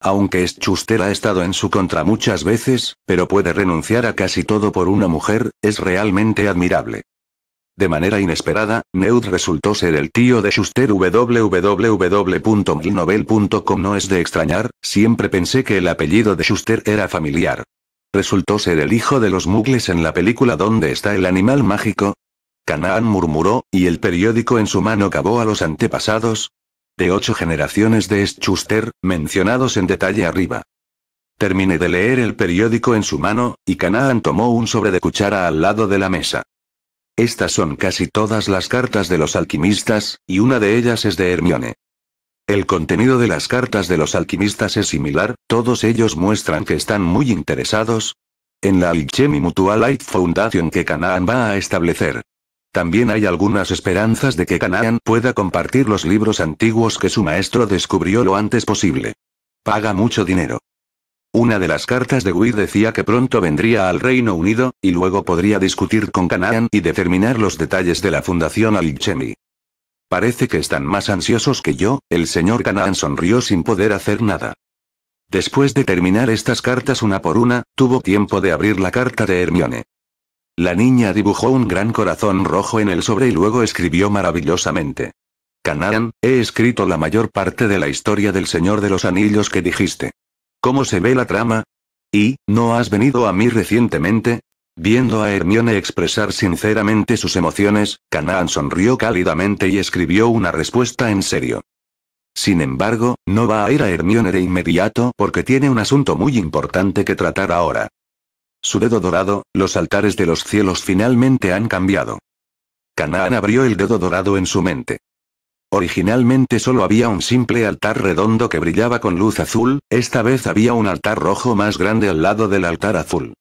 A: Aunque Schuster ha estado en su contra muchas veces, pero puede renunciar a casi todo por una mujer, es realmente admirable. De manera inesperada, Neud resultó ser el tío de Schuster www.milnovel.com No es de extrañar, siempre pensé que el apellido de Schuster era familiar. Resultó ser el hijo de los mugles en la película Donde está el animal mágico, Canaan murmuró, y el periódico en su mano cavó a los antepasados de ocho generaciones de Schuster, mencionados en detalle arriba. Terminé de leer el periódico en su mano, y Canaan tomó un sobre de cuchara al lado de la mesa. Estas son casi todas las cartas de los alquimistas, y una de ellas es de Hermione. El contenido de las cartas de los alquimistas es similar, todos ellos muestran que están muy interesados en la Alchemy Mutual Light Foundation que Canaan va a establecer. También hay algunas esperanzas de que Canaan pueda compartir los libros antiguos que su maestro descubrió lo antes posible. Paga mucho dinero. Una de las cartas de Wii decía que pronto vendría al Reino Unido, y luego podría discutir con Canaan y determinar los detalles de la fundación al Parece que están más ansiosos que yo, el señor Canaan sonrió sin poder hacer nada. Después de terminar estas cartas una por una, tuvo tiempo de abrir la carta de Hermione. La niña dibujó un gran corazón rojo en el sobre y luego escribió maravillosamente. Canaan, he escrito la mayor parte de la historia del Señor de los Anillos que dijiste. ¿Cómo se ve la trama? ¿Y, no has venido a mí recientemente? Viendo a Hermione expresar sinceramente sus emociones, Canaan sonrió cálidamente y escribió una respuesta en serio. Sin embargo, no va a ir a Hermione de inmediato porque tiene un asunto muy importante que tratar ahora. Su dedo dorado, los altares de los cielos finalmente han cambiado. Canaán abrió el dedo dorado en su mente. Originalmente solo había un simple altar redondo que brillaba con luz azul, esta vez había un altar rojo más grande al lado del altar azul.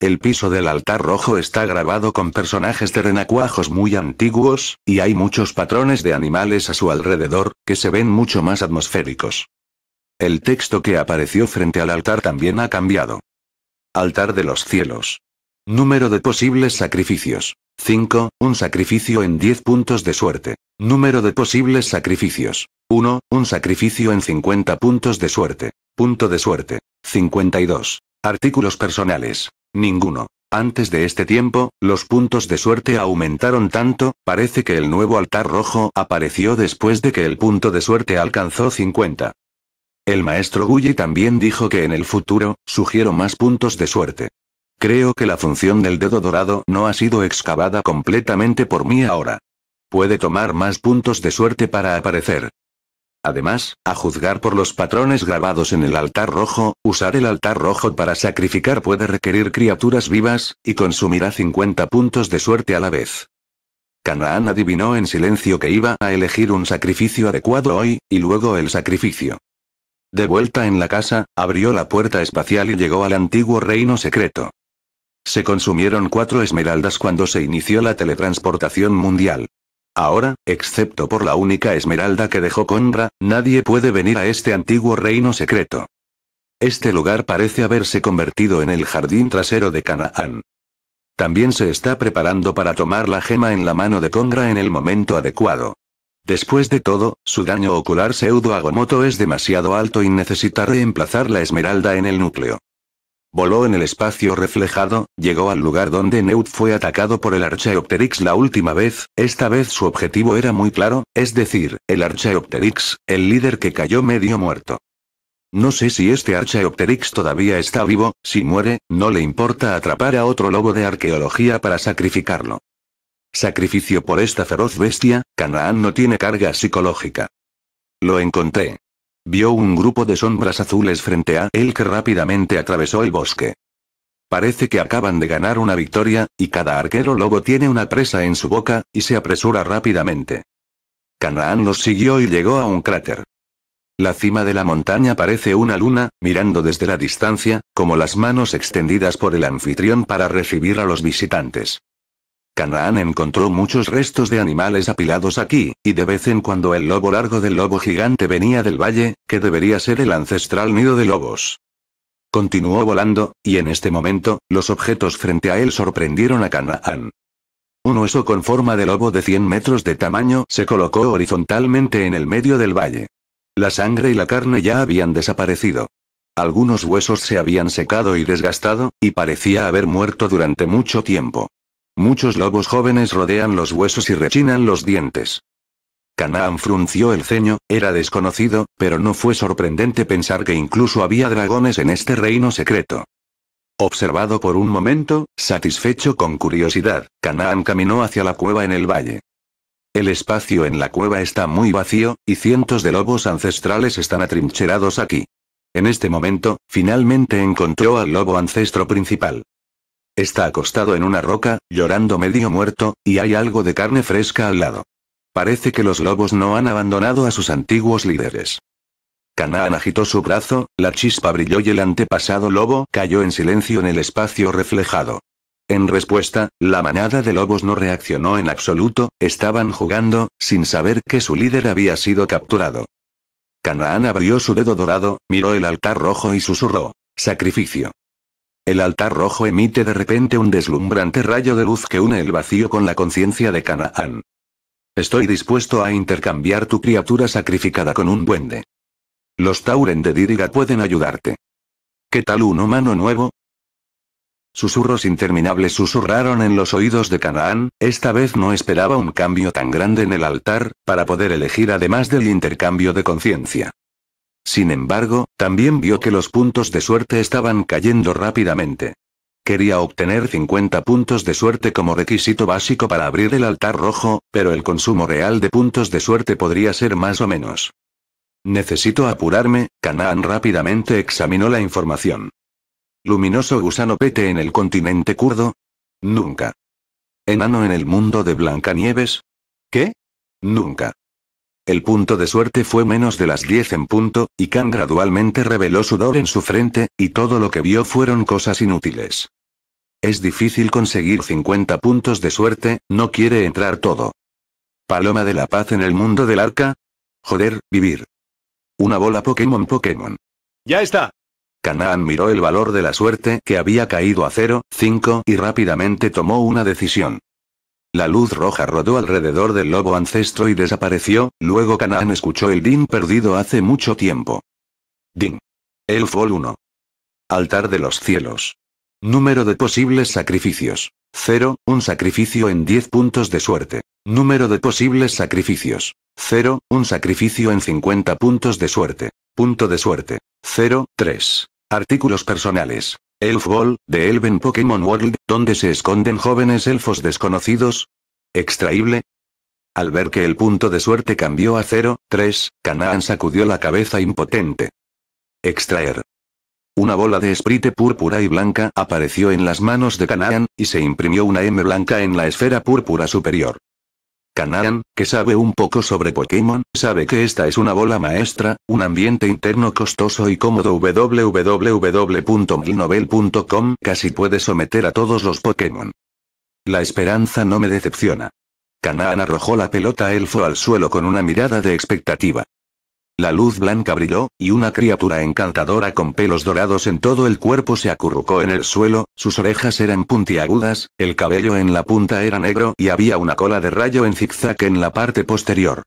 A: El piso del altar rojo está grabado con personajes de renacuajos muy antiguos, y hay muchos patrones de animales a su alrededor, que se ven mucho más atmosféricos. El texto que apareció frente al altar también ha cambiado. Altar de los cielos. Número de posibles sacrificios. 5. Un sacrificio en 10 puntos de suerte. Número de posibles sacrificios. 1. Un sacrificio en 50 puntos de suerte. Punto de suerte. 52. Artículos personales. Ninguno. Antes de este tiempo, los puntos de suerte aumentaron tanto, parece que el nuevo altar rojo apareció después de que el punto de suerte alcanzó 50. El maestro Guye también dijo que en el futuro, sugiero más puntos de suerte. Creo que la función del dedo dorado no ha sido excavada completamente por mí ahora. Puede tomar más puntos de suerte para aparecer. Además, a juzgar por los patrones grabados en el altar rojo, usar el altar rojo para sacrificar puede requerir criaturas vivas, y consumirá 50 puntos de suerte a la vez. Canaán adivinó en silencio que iba a elegir un sacrificio adecuado hoy, y luego el sacrificio. De vuelta en la casa, abrió la puerta espacial y llegó al antiguo reino secreto. Se consumieron cuatro esmeraldas cuando se inició la teletransportación mundial. Ahora, excepto por la única esmeralda que dejó Conra, nadie puede venir a este antiguo reino secreto. Este lugar parece haberse convertido en el jardín trasero de Canaán. También se está preparando para tomar la gema en la mano de Conra en el momento adecuado. Después de todo, su daño ocular pseudo-agomoto es demasiado alto y necesita reemplazar la esmeralda en el núcleo. Voló en el espacio reflejado, llegó al lugar donde Neut fue atacado por el Archaeopteryx la última vez, esta vez su objetivo era muy claro, es decir, el Archaeopteryx, el líder que cayó medio muerto. No sé si este Archaeopteryx todavía está vivo, si muere, no le importa atrapar a otro lobo de arqueología para sacrificarlo. Sacrificio por esta feroz bestia, Canaán no tiene carga psicológica. Lo encontré. Vio un grupo de sombras azules frente a él que rápidamente atravesó el bosque. Parece que acaban de ganar una victoria, y cada arquero lobo tiene una presa en su boca, y se apresura rápidamente. Canaán los siguió y llegó a un cráter. La cima de la montaña parece una luna, mirando desde la distancia, como las manos extendidas por el anfitrión para recibir a los visitantes. Canaán encontró muchos restos de animales apilados aquí, y de vez en cuando el lobo largo del lobo gigante venía del valle, que debería ser el ancestral nido de lobos. Continuó volando, y en este momento, los objetos frente a él sorprendieron a Canaán. Un hueso con forma de lobo de 100 metros de tamaño se colocó horizontalmente en el medio del valle. La sangre y la carne ya habían desaparecido. Algunos huesos se habían secado y desgastado, y parecía haber muerto durante mucho tiempo. Muchos lobos jóvenes rodean los huesos y rechinan los dientes. Canaan frunció el ceño, era desconocido, pero no fue sorprendente pensar que incluso había dragones en este reino secreto. Observado por un momento, satisfecho con curiosidad, Canaan caminó hacia la cueva en el valle. El espacio en la cueva está muy vacío, y cientos de lobos ancestrales están atrincherados aquí. En este momento, finalmente encontró al lobo ancestro principal. Está acostado en una roca, llorando medio muerto, y hay algo de carne fresca al lado. Parece que los lobos no han abandonado a sus antiguos líderes. Canaán agitó su brazo, la chispa brilló y el antepasado lobo cayó en silencio en el espacio reflejado. En respuesta, la manada de lobos no reaccionó en absoluto, estaban jugando, sin saber que su líder había sido capturado. Canaán abrió su dedo dorado, miró el altar rojo y susurró. Sacrificio. El altar rojo emite de repente un deslumbrante rayo de luz que une el vacío con la conciencia de Canaán. Estoy dispuesto a intercambiar tu criatura sacrificada con un duende. Los Tauren de Diriga pueden ayudarte. ¿Qué tal un humano nuevo? Susurros interminables susurraron en los oídos de Canaán, esta vez no esperaba un cambio tan grande en el altar, para poder elegir además del intercambio de conciencia. Sin embargo, también vio que los puntos de suerte estaban cayendo rápidamente. Quería obtener 50 puntos de suerte como requisito básico para abrir el altar rojo, pero el consumo real de puntos de suerte podría ser más o menos. Necesito apurarme, Canaan rápidamente examinó la información. ¿Luminoso gusano pete en el continente kurdo? Nunca. ¿Enano en el mundo de Blancanieves? ¿Qué? Nunca. El punto de suerte fue menos de las 10 en punto, y Khan gradualmente reveló sudor en su frente, y todo lo que vio fueron cosas inútiles. Es difícil conseguir 50 puntos de suerte, no quiere entrar todo. Paloma de la paz en el mundo del arca. Joder, vivir. Una bola Pokémon Pokémon. Ya está, Canaan miró el valor de la suerte que había caído a 0, 5 y rápidamente tomó una decisión. La luz roja rodó alrededor del lobo ancestro y desapareció, luego Canaán escuchó el din perdido hace mucho tiempo. Din. El Fol 1. Altar de los cielos. Número de posibles sacrificios. 0, un sacrificio en 10 puntos de suerte. Número de posibles sacrificios. 0, un sacrificio en 50 puntos de suerte. Punto de suerte. 0, 3. Artículos personales. Elf Ball, de Elven Pokémon World, donde se esconden jóvenes elfos desconocidos. Extraíble. Al ver que el punto de suerte cambió a 0, 3, Canaan sacudió la cabeza impotente. Extraer. Una bola de esprite púrpura y blanca apareció en las manos de Canaan, y se imprimió una M blanca en la esfera púrpura superior. Canaan, que sabe un poco sobre Pokémon, sabe que esta es una bola maestra, un ambiente interno costoso y cómodo www.milnovel.com casi puede someter a todos los Pokémon. La esperanza no me decepciona. Canaan arrojó la pelota elfo al suelo con una mirada de expectativa. La luz blanca brilló, y una criatura encantadora con pelos dorados en todo el cuerpo se acurrucó en el suelo, sus orejas eran puntiagudas, el cabello en la punta era negro y había una cola de rayo en zigzag en la parte posterior.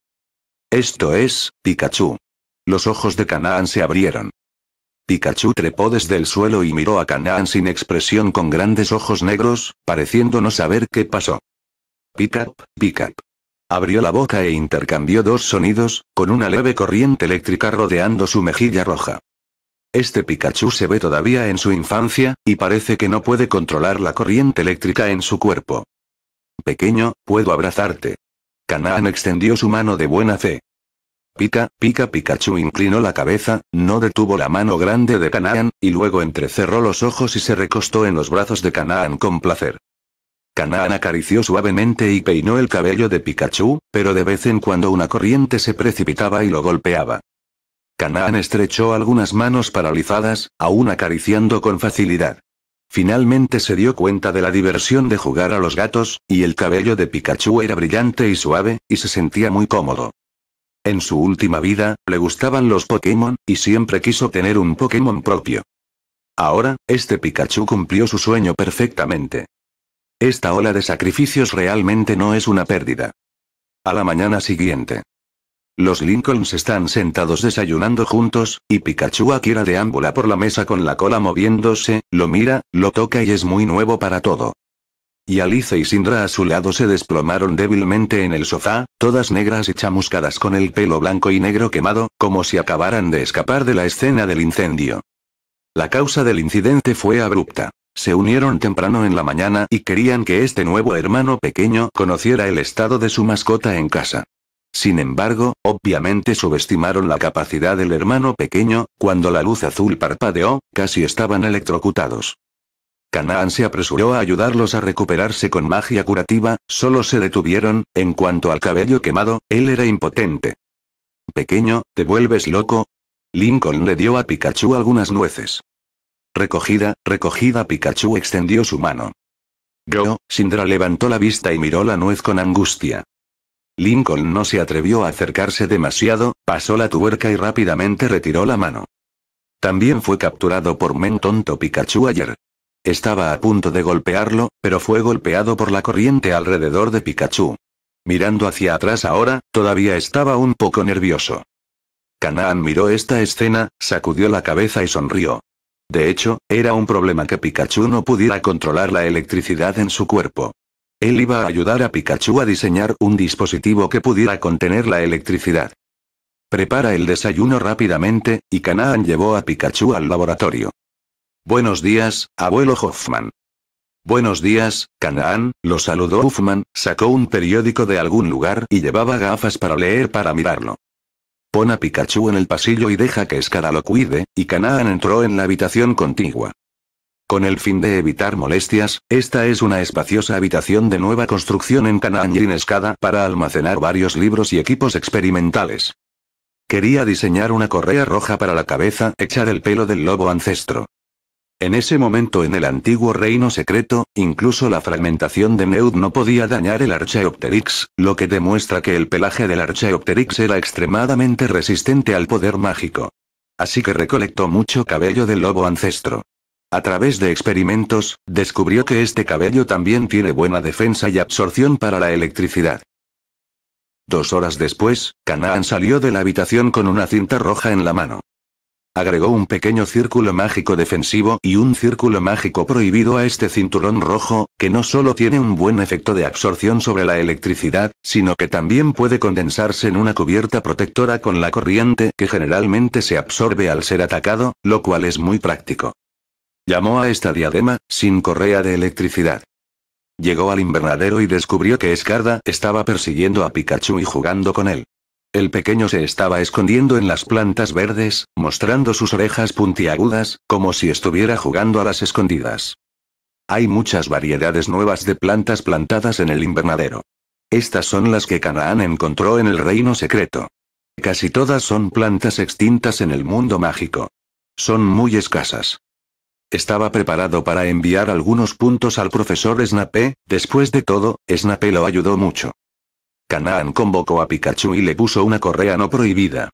A: Esto es, Pikachu. Los ojos de Canaan se abrieron. Pikachu trepó desde el suelo y miró a Canaan sin expresión con grandes ojos negros, pareciendo no saber qué pasó. Picap, picap. Abrió la boca e intercambió dos sonidos, con una leve corriente eléctrica rodeando su mejilla roja. Este Pikachu se ve todavía en su infancia, y parece que no puede controlar la corriente eléctrica en su cuerpo. Pequeño, puedo abrazarte. Canaan extendió su mano de buena fe. Pica, pica Pikachu inclinó la cabeza, no detuvo la mano grande de Canaan, y luego entrecerró los ojos y se recostó en los brazos de Canaan con placer. Kanaan acarició suavemente y peinó el cabello de Pikachu, pero de vez en cuando una corriente se precipitaba y lo golpeaba. Canaan estrechó algunas manos paralizadas, aún acariciando con facilidad. Finalmente se dio cuenta de la diversión de jugar a los gatos, y el cabello de Pikachu era brillante y suave, y se sentía muy cómodo. En su última vida, le gustaban los Pokémon, y siempre quiso tener un Pokémon propio. Ahora, este Pikachu cumplió su sueño perfectamente. Esta ola de sacrificios realmente no es una pérdida. A la mañana siguiente. Los Lincolns están sentados desayunando juntos, y Pikachu de ámbula por la mesa con la cola moviéndose, lo mira, lo toca y es muy nuevo para todo. Y Alice y Sindra a su lado se desplomaron débilmente en el sofá, todas negras y chamuscadas con el pelo blanco y negro quemado, como si acabaran de escapar de la escena del incendio. La causa del incidente fue abrupta. Se unieron temprano en la mañana y querían que este nuevo hermano pequeño conociera el estado de su mascota en casa. Sin embargo, obviamente subestimaron la capacidad del hermano pequeño, cuando la luz azul parpadeó, casi estaban electrocutados. Canaan se apresuró a ayudarlos a recuperarse con magia curativa, solo se detuvieron, en cuanto al cabello quemado, él era impotente. Pequeño, ¿te vuelves loco? Lincoln le dio a Pikachu algunas nueces. Recogida, recogida Pikachu extendió su mano. Yo, Sindra levantó la vista y miró la nuez con angustia. Lincoln no se atrevió a acercarse demasiado, pasó la tuerca y rápidamente retiró la mano. También fue capturado por Men Tonto Pikachu ayer. Estaba a punto de golpearlo, pero fue golpeado por la corriente alrededor de Pikachu. Mirando hacia atrás ahora, todavía estaba un poco nervioso. Canaan miró esta escena, sacudió la cabeza y sonrió. De hecho, era un problema que Pikachu no pudiera controlar la electricidad en su cuerpo. Él iba a ayudar a Pikachu a diseñar un dispositivo que pudiera contener la electricidad. Prepara el desayuno rápidamente, y Canaan llevó a Pikachu al laboratorio. Buenos días, abuelo Hoffman. Buenos días, Canaan, lo saludó Hoffman, sacó un periódico de algún lugar y llevaba gafas para leer para mirarlo. Pon a Pikachu en el pasillo y deja que Escada lo cuide, y Kanaan entró en la habitación contigua. Con el fin de evitar molestias, esta es una espaciosa habitación de nueva construcción en Canaan y en Escada para almacenar varios libros y equipos experimentales. Quería diseñar una correa roja para la cabeza echar el pelo del lobo ancestro. En ese momento en el antiguo reino secreto, incluso la fragmentación de Neud no podía dañar el Archaeopteryx, lo que demuestra que el pelaje del Archaeopteryx era extremadamente resistente al poder mágico. Así que recolectó mucho cabello del lobo ancestro. A través de experimentos, descubrió que este cabello también tiene buena defensa y absorción para la electricidad. Dos horas después, Canaan salió de la habitación con una cinta roja en la mano. Agregó un pequeño círculo mágico defensivo y un círculo mágico prohibido a este cinturón rojo, que no solo tiene un buen efecto de absorción sobre la electricidad, sino que también puede condensarse en una cubierta protectora con la corriente que generalmente se absorbe al ser atacado, lo cual es muy práctico. Llamó a esta diadema, sin correa de electricidad. Llegó al invernadero y descubrió que Escarda estaba persiguiendo a Pikachu y jugando con él. El pequeño se estaba escondiendo en las plantas verdes, mostrando sus orejas puntiagudas, como si estuviera jugando a las escondidas. Hay muchas variedades nuevas de plantas plantadas en el invernadero. Estas son las que Canaán encontró en el reino secreto. Casi todas son plantas extintas en el mundo mágico. Son muy escasas. Estaba preparado para enviar algunos puntos al profesor Snape, después de todo, Snape lo ayudó mucho. Canaan convocó a Pikachu y le puso una correa no prohibida.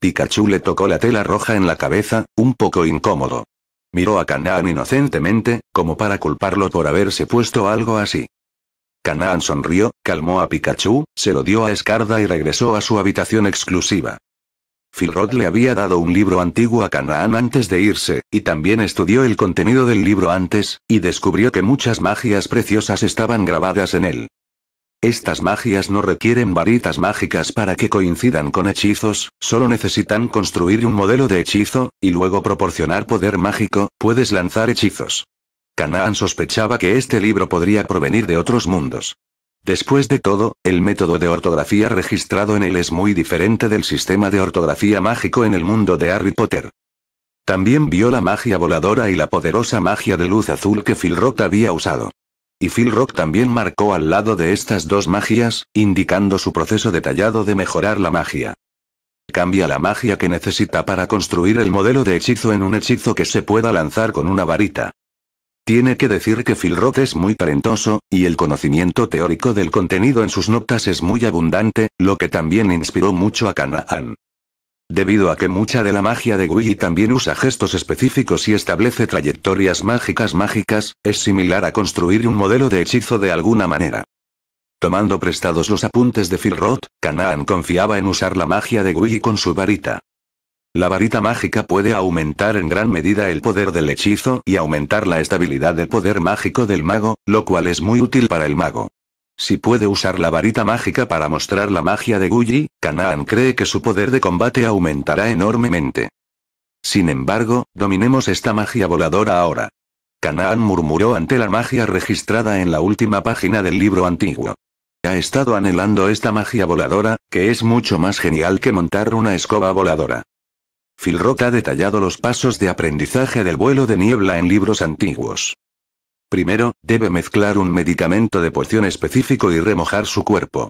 A: Pikachu le tocó la tela roja en la cabeza, un poco incómodo. Miró a Canaan inocentemente, como para culparlo por haberse puesto algo así. Canaan sonrió, calmó a Pikachu, se lo dio a Escarda y regresó a su habitación exclusiva. Philrod le había dado un libro antiguo a Canaan antes de irse, y también estudió el contenido del libro antes, y descubrió que muchas magias preciosas estaban grabadas en él. Estas magias no requieren varitas mágicas para que coincidan con hechizos, solo necesitan construir un modelo de hechizo, y luego proporcionar poder mágico, puedes lanzar hechizos. Canaan sospechaba que este libro podría provenir de otros mundos. Después de todo, el método de ortografía registrado en él es muy diferente del sistema de ortografía mágico en el mundo de Harry Potter. También vio la magia voladora y la poderosa magia de luz azul que Filrot había usado y Phil Rock también marcó al lado de estas dos magias, indicando su proceso detallado de mejorar la magia. Cambia la magia que necesita para construir el modelo de hechizo en un hechizo que se pueda lanzar con una varita. Tiene que decir que Phil Rock es muy talentoso, y el conocimiento teórico del contenido en sus notas es muy abundante, lo que también inspiró mucho a Canaan. Debido a que mucha de la magia de Gui también usa gestos específicos y establece trayectorias mágicas mágicas, es similar a construir un modelo de hechizo de alguna manera. Tomando prestados los apuntes de Philrod, Canaan confiaba en usar la magia de Gui con su varita. La varita mágica puede aumentar en gran medida el poder del hechizo y aumentar la estabilidad del poder mágico del mago, lo cual es muy útil para el mago. Si puede usar la varita mágica para mostrar la magia de Guyi, Kanaan cree que su poder de combate aumentará enormemente. Sin embargo, dominemos esta magia voladora ahora. Kanaan murmuró ante la magia registrada en la última página del libro antiguo. Ha estado anhelando esta magia voladora, que es mucho más genial que montar una escoba voladora. Rock ha detallado los pasos de aprendizaje del vuelo de niebla en libros antiguos. Primero, debe mezclar un medicamento de poción específico y remojar su cuerpo.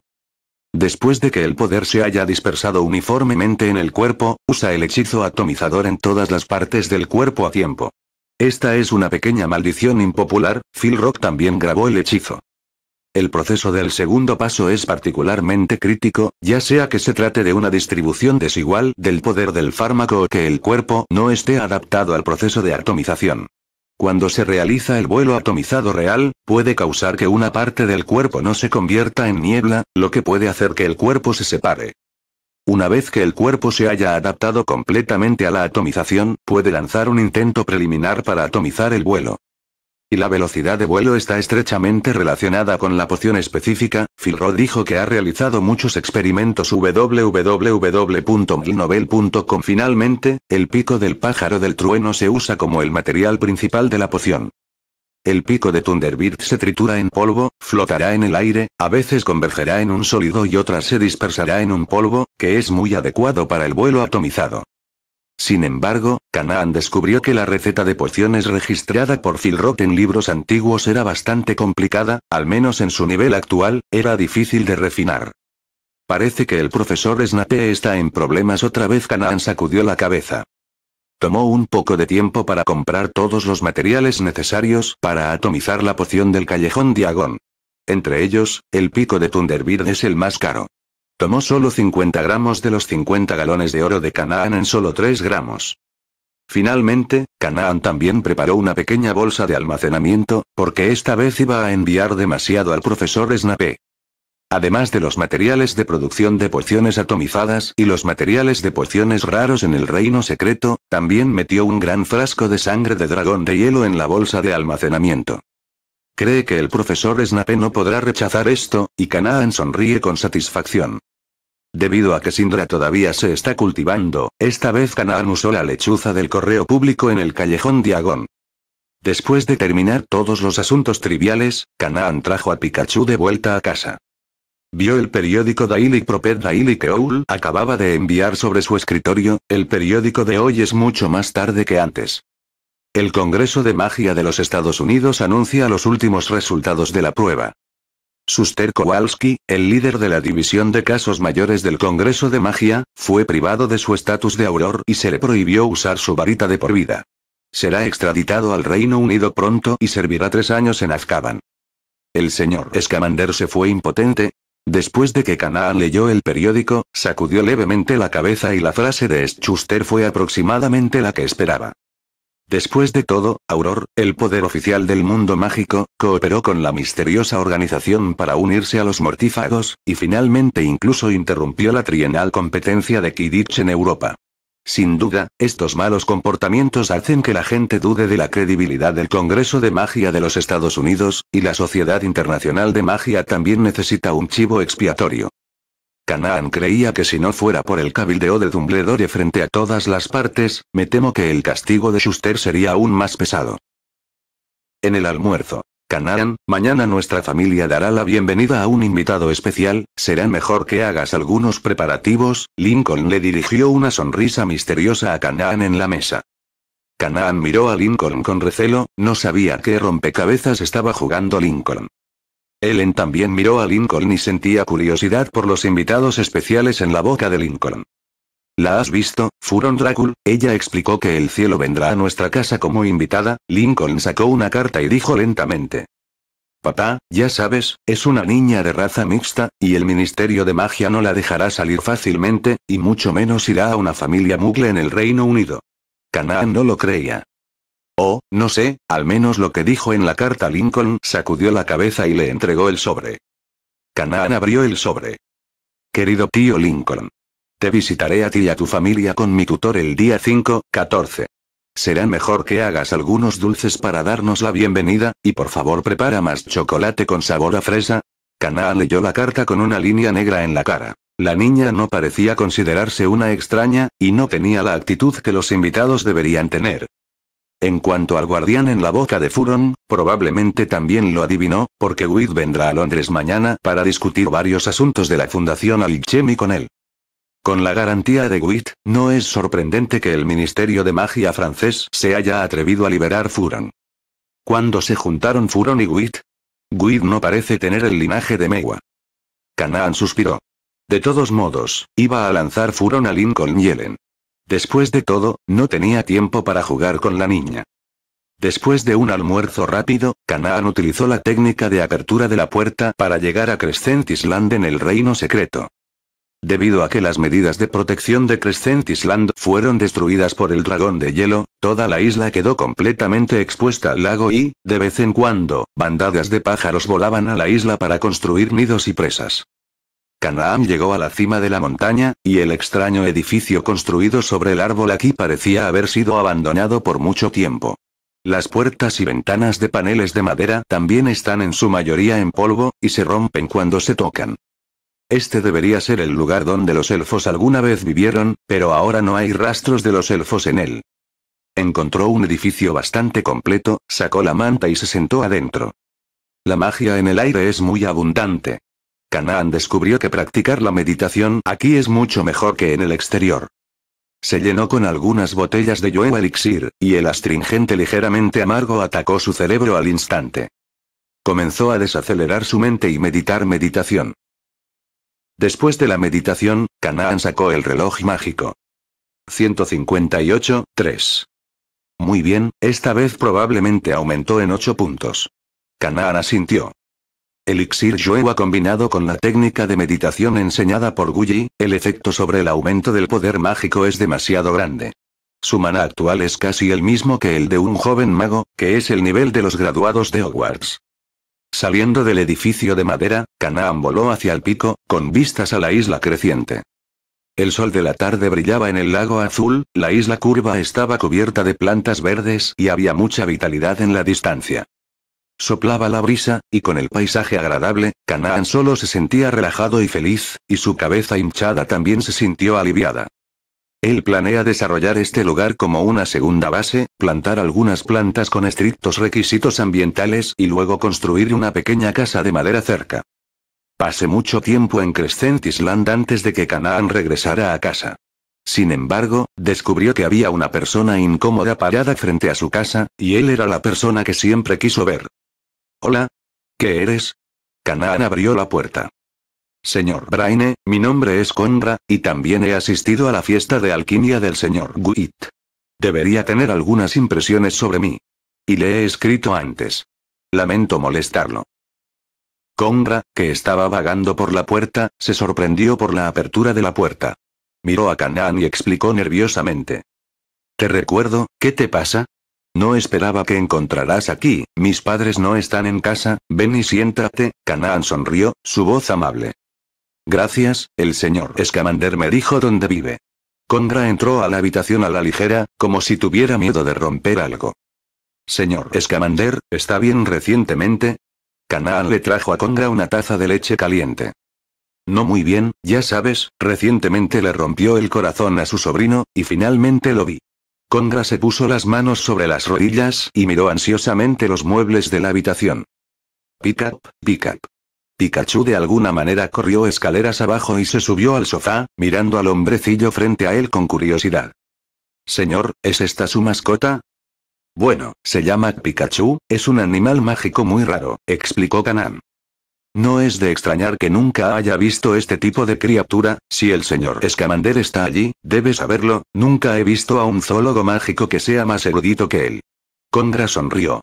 A: Después de que el poder se haya dispersado uniformemente en el cuerpo, usa el hechizo atomizador en todas las partes del cuerpo a tiempo. Esta es una pequeña maldición impopular, Phil Rock también grabó el hechizo. El proceso del segundo paso es particularmente crítico, ya sea que se trate de una distribución desigual del poder del fármaco o que el cuerpo no esté adaptado al proceso de atomización. Cuando se realiza el vuelo atomizado real, puede causar que una parte del cuerpo no se convierta en niebla, lo que puede hacer que el cuerpo se separe. Una vez que el cuerpo se haya adaptado completamente a la atomización, puede lanzar un intento preliminar para atomizar el vuelo. Y la velocidad de vuelo está estrechamente relacionada con la poción específica, Filro dijo que ha realizado muchos experimentos www.milnovel.com Finalmente, el pico del pájaro del trueno se usa como el material principal de la poción. El pico de Thunderbird se tritura en polvo, flotará en el aire, a veces convergerá en un sólido y otras se dispersará en un polvo, que es muy adecuado para el vuelo atomizado. Sin embargo, Canaan descubrió que la receta de pociones registrada por Philrot en libros antiguos era bastante complicada, al menos en su nivel actual, era difícil de refinar. Parece que el profesor Snape está en problemas otra vez. Canaan sacudió la cabeza. Tomó un poco de tiempo para comprar todos los materiales necesarios para atomizar la poción del callejón Diagón. Entre ellos, el pico de Thunderbird es el más caro. Tomó solo 50 gramos de los 50 galones de oro de Canaan en solo 3 gramos. Finalmente, Canaan también preparó una pequeña bolsa de almacenamiento, porque esta vez iba a enviar demasiado al profesor Snape. Además de los materiales de producción de pociones atomizadas y los materiales de pociones raros en el reino secreto, también metió un gran frasco de sangre de dragón de hielo en la bolsa de almacenamiento. Cree que el profesor Snape no podrá rechazar esto, y Canaan sonríe con satisfacción. Debido a que Sindra todavía se está cultivando, esta vez Canaan usó la lechuza del correo público en el callejón Diagón. Después de terminar todos los asuntos triviales, Canaan trajo a Pikachu de vuelta a casa. Vio el periódico Daily Proper Daily que Owl acababa de enviar sobre su escritorio, el periódico de hoy es mucho más tarde que antes. El Congreso de Magia de los Estados Unidos anuncia los últimos resultados de la prueba. Schuster Kowalski, el líder de la División de Casos Mayores del Congreso de Magia, fue privado de su estatus de auror y se le prohibió usar su varita de por vida. Será extraditado al Reino Unido pronto y servirá tres años en Azkaban. El señor Scamander se fue impotente. Después de que Canaan leyó el periódico, sacudió levemente la cabeza y la frase de Schuster fue aproximadamente la que esperaba. Después de todo, Auror, el poder oficial del mundo mágico, cooperó con la misteriosa organización para unirse a los mortífagos, y finalmente incluso interrumpió la trienal competencia de Quidditch en Europa. Sin duda, estos malos comportamientos hacen que la gente dude de la credibilidad del Congreso de Magia de los Estados Unidos, y la Sociedad Internacional de Magia también necesita un chivo expiatorio. Canaan creía que si no fuera por el cabildeo de Dumbledore frente a todas las partes, me temo que el castigo de Schuster sería aún más pesado. En el almuerzo. Canaan, mañana nuestra familia dará la bienvenida a un invitado especial, será mejor que hagas algunos preparativos, Lincoln le dirigió una sonrisa misteriosa a Canaan en la mesa. Canaan miró a Lincoln con recelo, no sabía qué rompecabezas estaba jugando Lincoln. Ellen también miró a Lincoln y sentía curiosidad por los invitados especiales en la boca de Lincoln. ¿La has visto, Furon Dracul, Ella explicó que el cielo vendrá a nuestra casa como invitada. Lincoln sacó una carta y dijo lentamente. Papá, ya sabes, es una niña de raza mixta, y el Ministerio de Magia no la dejará salir fácilmente, y mucho menos irá a una familia mugle en el Reino Unido. Canaan no lo creía. O, oh, no sé, al menos lo que dijo en la carta Lincoln sacudió la cabeza y le entregó el sobre. Canaan abrió el sobre. Querido tío Lincoln. Te visitaré a ti y a tu familia con mi tutor el día 5, 14. Será mejor que hagas algunos dulces para darnos la bienvenida, y por favor prepara más chocolate con sabor a fresa. Canaan leyó la carta con una línea negra en la cara. La niña no parecía considerarse una extraña, y no tenía la actitud que los invitados deberían tener. En cuanto al guardián en la boca de Furon, probablemente también lo adivinó, porque Witt vendrá a Londres mañana para discutir varios asuntos de la Fundación Alchemi con él. Con la garantía de Witt, no es sorprendente que el Ministerio de Magia francés se haya atrevido a liberar Furon. Cuando se juntaron Furon y Witt? Witt no parece tener el linaje de Mewa. Canaan suspiró. De todos modos, iba a lanzar Furon a Lincoln Yellen. Después de todo, no tenía tiempo para jugar con la niña. Después de un almuerzo rápido, Canaan utilizó la técnica de apertura de la puerta para llegar a Crescent Island en el Reino Secreto. Debido a que las medidas de protección de Crescent Island fueron destruidas por el dragón de hielo, toda la isla quedó completamente expuesta al lago y, de vez en cuando, bandadas de pájaros volaban a la isla para construir nidos y presas. Canaán llegó a la cima de la montaña, y el extraño edificio construido sobre el árbol aquí parecía haber sido abandonado por mucho tiempo. Las puertas y ventanas de paneles de madera también están en su mayoría en polvo, y se rompen cuando se tocan. Este debería ser el lugar donde los elfos alguna vez vivieron, pero ahora no hay rastros de los elfos en él. Encontró un edificio bastante completo, sacó la manta y se sentó adentro. La magia en el aire es muy abundante, Canaan descubrió que practicar la meditación aquí es mucho mejor que en el exterior. Se llenó con algunas botellas de yoeo elixir, y el astringente ligeramente amargo atacó su cerebro al instante. Comenzó a desacelerar su mente y meditar meditación. Después de la meditación, Canaan sacó el reloj mágico. 158, 3. Muy bien, esta vez probablemente aumentó en 8 puntos. Canaan asintió. Elixir Yuewa combinado con la técnica de meditación enseñada por Guyi, el efecto sobre el aumento del poder mágico es demasiado grande. Su mana actual es casi el mismo que el de un joven mago, que es el nivel de los graduados de Hogwarts. Saliendo del edificio de madera, Canaan voló hacia el pico, con vistas a la isla creciente. El sol de la tarde brillaba en el lago azul, la isla curva estaba cubierta de plantas verdes y había mucha vitalidad en la distancia. Soplaba la brisa, y con el paisaje agradable, Canaan solo se sentía relajado y feliz, y su cabeza hinchada también se sintió aliviada. Él planea desarrollar este lugar como una segunda base, plantar algunas plantas con estrictos requisitos ambientales y luego construir una pequeña casa de madera cerca. Pasé mucho tiempo en Crescent Island antes de que Canaan regresara a casa. Sin embargo, descubrió que había una persona incómoda parada frente a su casa, y él era la persona que siempre quiso ver. Hola. ¿Qué eres? Canaan abrió la puerta. Señor Braine, mi nombre es Conra, y también he asistido a la fiesta de alquimia del señor Guit. Debería tener algunas impresiones sobre mí. Y le he escrito antes. Lamento molestarlo. Conra, que estaba vagando por la puerta, se sorprendió por la apertura de la puerta. Miró a Canaan y explicó nerviosamente. Te recuerdo, ¿qué te pasa? No esperaba que encontrarás aquí, mis padres no están en casa, ven y siéntate, Canaan sonrió, su voz amable. Gracias, el señor Escamander me dijo dónde vive. Condra entró a la habitación a la ligera, como si tuviera miedo de romper algo. Señor Escamander, ¿está bien recientemente? Canaan le trajo a Condra una taza de leche caliente. No muy bien, ya sabes, recientemente le rompió el corazón a su sobrino, y finalmente lo vi. Congra se puso las manos sobre las rodillas y miró ansiosamente los muebles de la habitación. Pickup, pickup. Pikachu de alguna manera corrió escaleras abajo y se subió al sofá, mirando al hombrecillo frente a él con curiosidad. Señor, ¿es esta su mascota? Bueno, se llama Pikachu, es un animal mágico muy raro, explicó Kanan. No es de extrañar que nunca haya visto este tipo de criatura, si el señor Escamander está allí, debe saberlo, nunca he visto a un zoólogo mágico que sea más erudito que él. Condra sonrió.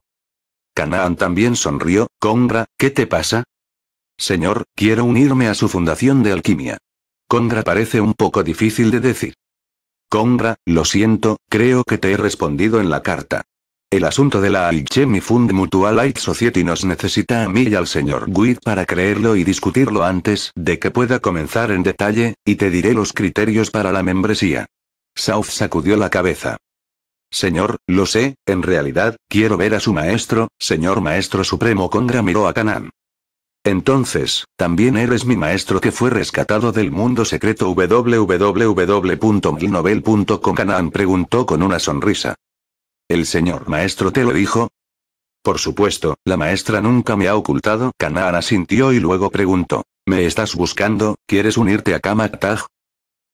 A: Canaan también sonrió, Condra, ¿qué te pasa? Señor, quiero unirme a su fundación de alquimia. Condra parece un poco difícil de decir. Condra, lo siento, creo que te he respondido en la carta. El asunto de la Alchemy Fund Mutual Aid Society nos necesita a mí y al señor Witt para creerlo y discutirlo antes de que pueda comenzar en detalle, y te diré los criterios para la membresía. South sacudió la cabeza. Señor, lo sé, en realidad, quiero ver a su maestro, señor maestro supremo Congra miró a Kanan. Entonces, también eres mi maestro que fue rescatado del mundo secreto www.milnovel.com. Kanan preguntó con una sonrisa. ¿El señor maestro te lo dijo? Por supuesto, la maestra nunca me ha ocultado. Canaan asintió y luego preguntó. ¿Me estás buscando? ¿Quieres unirte a Kamaktag?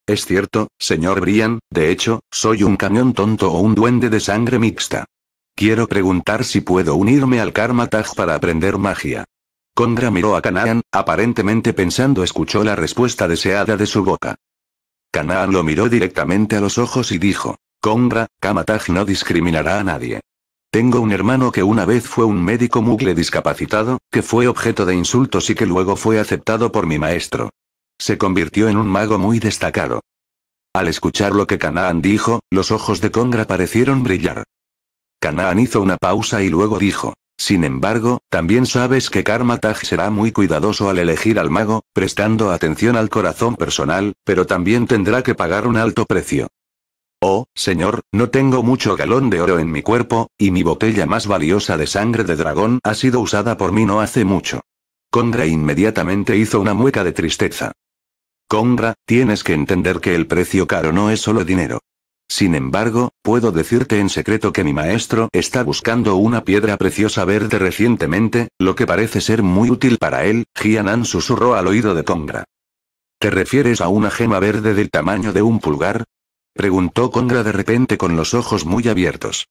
A: Es cierto, señor Brian, de hecho, soy un cañón tonto o un duende de sangre mixta. Quiero preguntar si puedo unirme al Karmataj para aprender magia. Condra miró a Canaan, aparentemente pensando escuchó la respuesta deseada de su boca. Canaan lo miró directamente a los ojos y dijo, Conra, Kamataj no discriminará a nadie. Tengo un hermano que una vez fue un médico mugle discapacitado, que fue objeto de insultos y que luego fue aceptado por mi maestro. Se convirtió en un mago muy destacado. Al escuchar lo que Canaan dijo, los ojos de Congra parecieron brillar. Canaan hizo una pausa y luego dijo, sin embargo, también sabes que Karmataj será muy cuidadoso al elegir al mago, prestando atención al corazón personal, pero también tendrá que pagar un alto precio. Oh, señor, no tengo mucho galón de oro en mi cuerpo, y mi botella más valiosa de sangre de dragón ha sido usada por mí no hace mucho. Congra inmediatamente hizo una mueca de tristeza. Congra, tienes que entender que el precio caro no es solo dinero. Sin embargo, puedo decirte en secreto que mi maestro está buscando una piedra preciosa verde recientemente, lo que parece ser muy útil para él, Jianan susurró al oído de Congra. ¿Te refieres a una gema verde del tamaño de un pulgar? Preguntó Condra de repente con los ojos muy abiertos.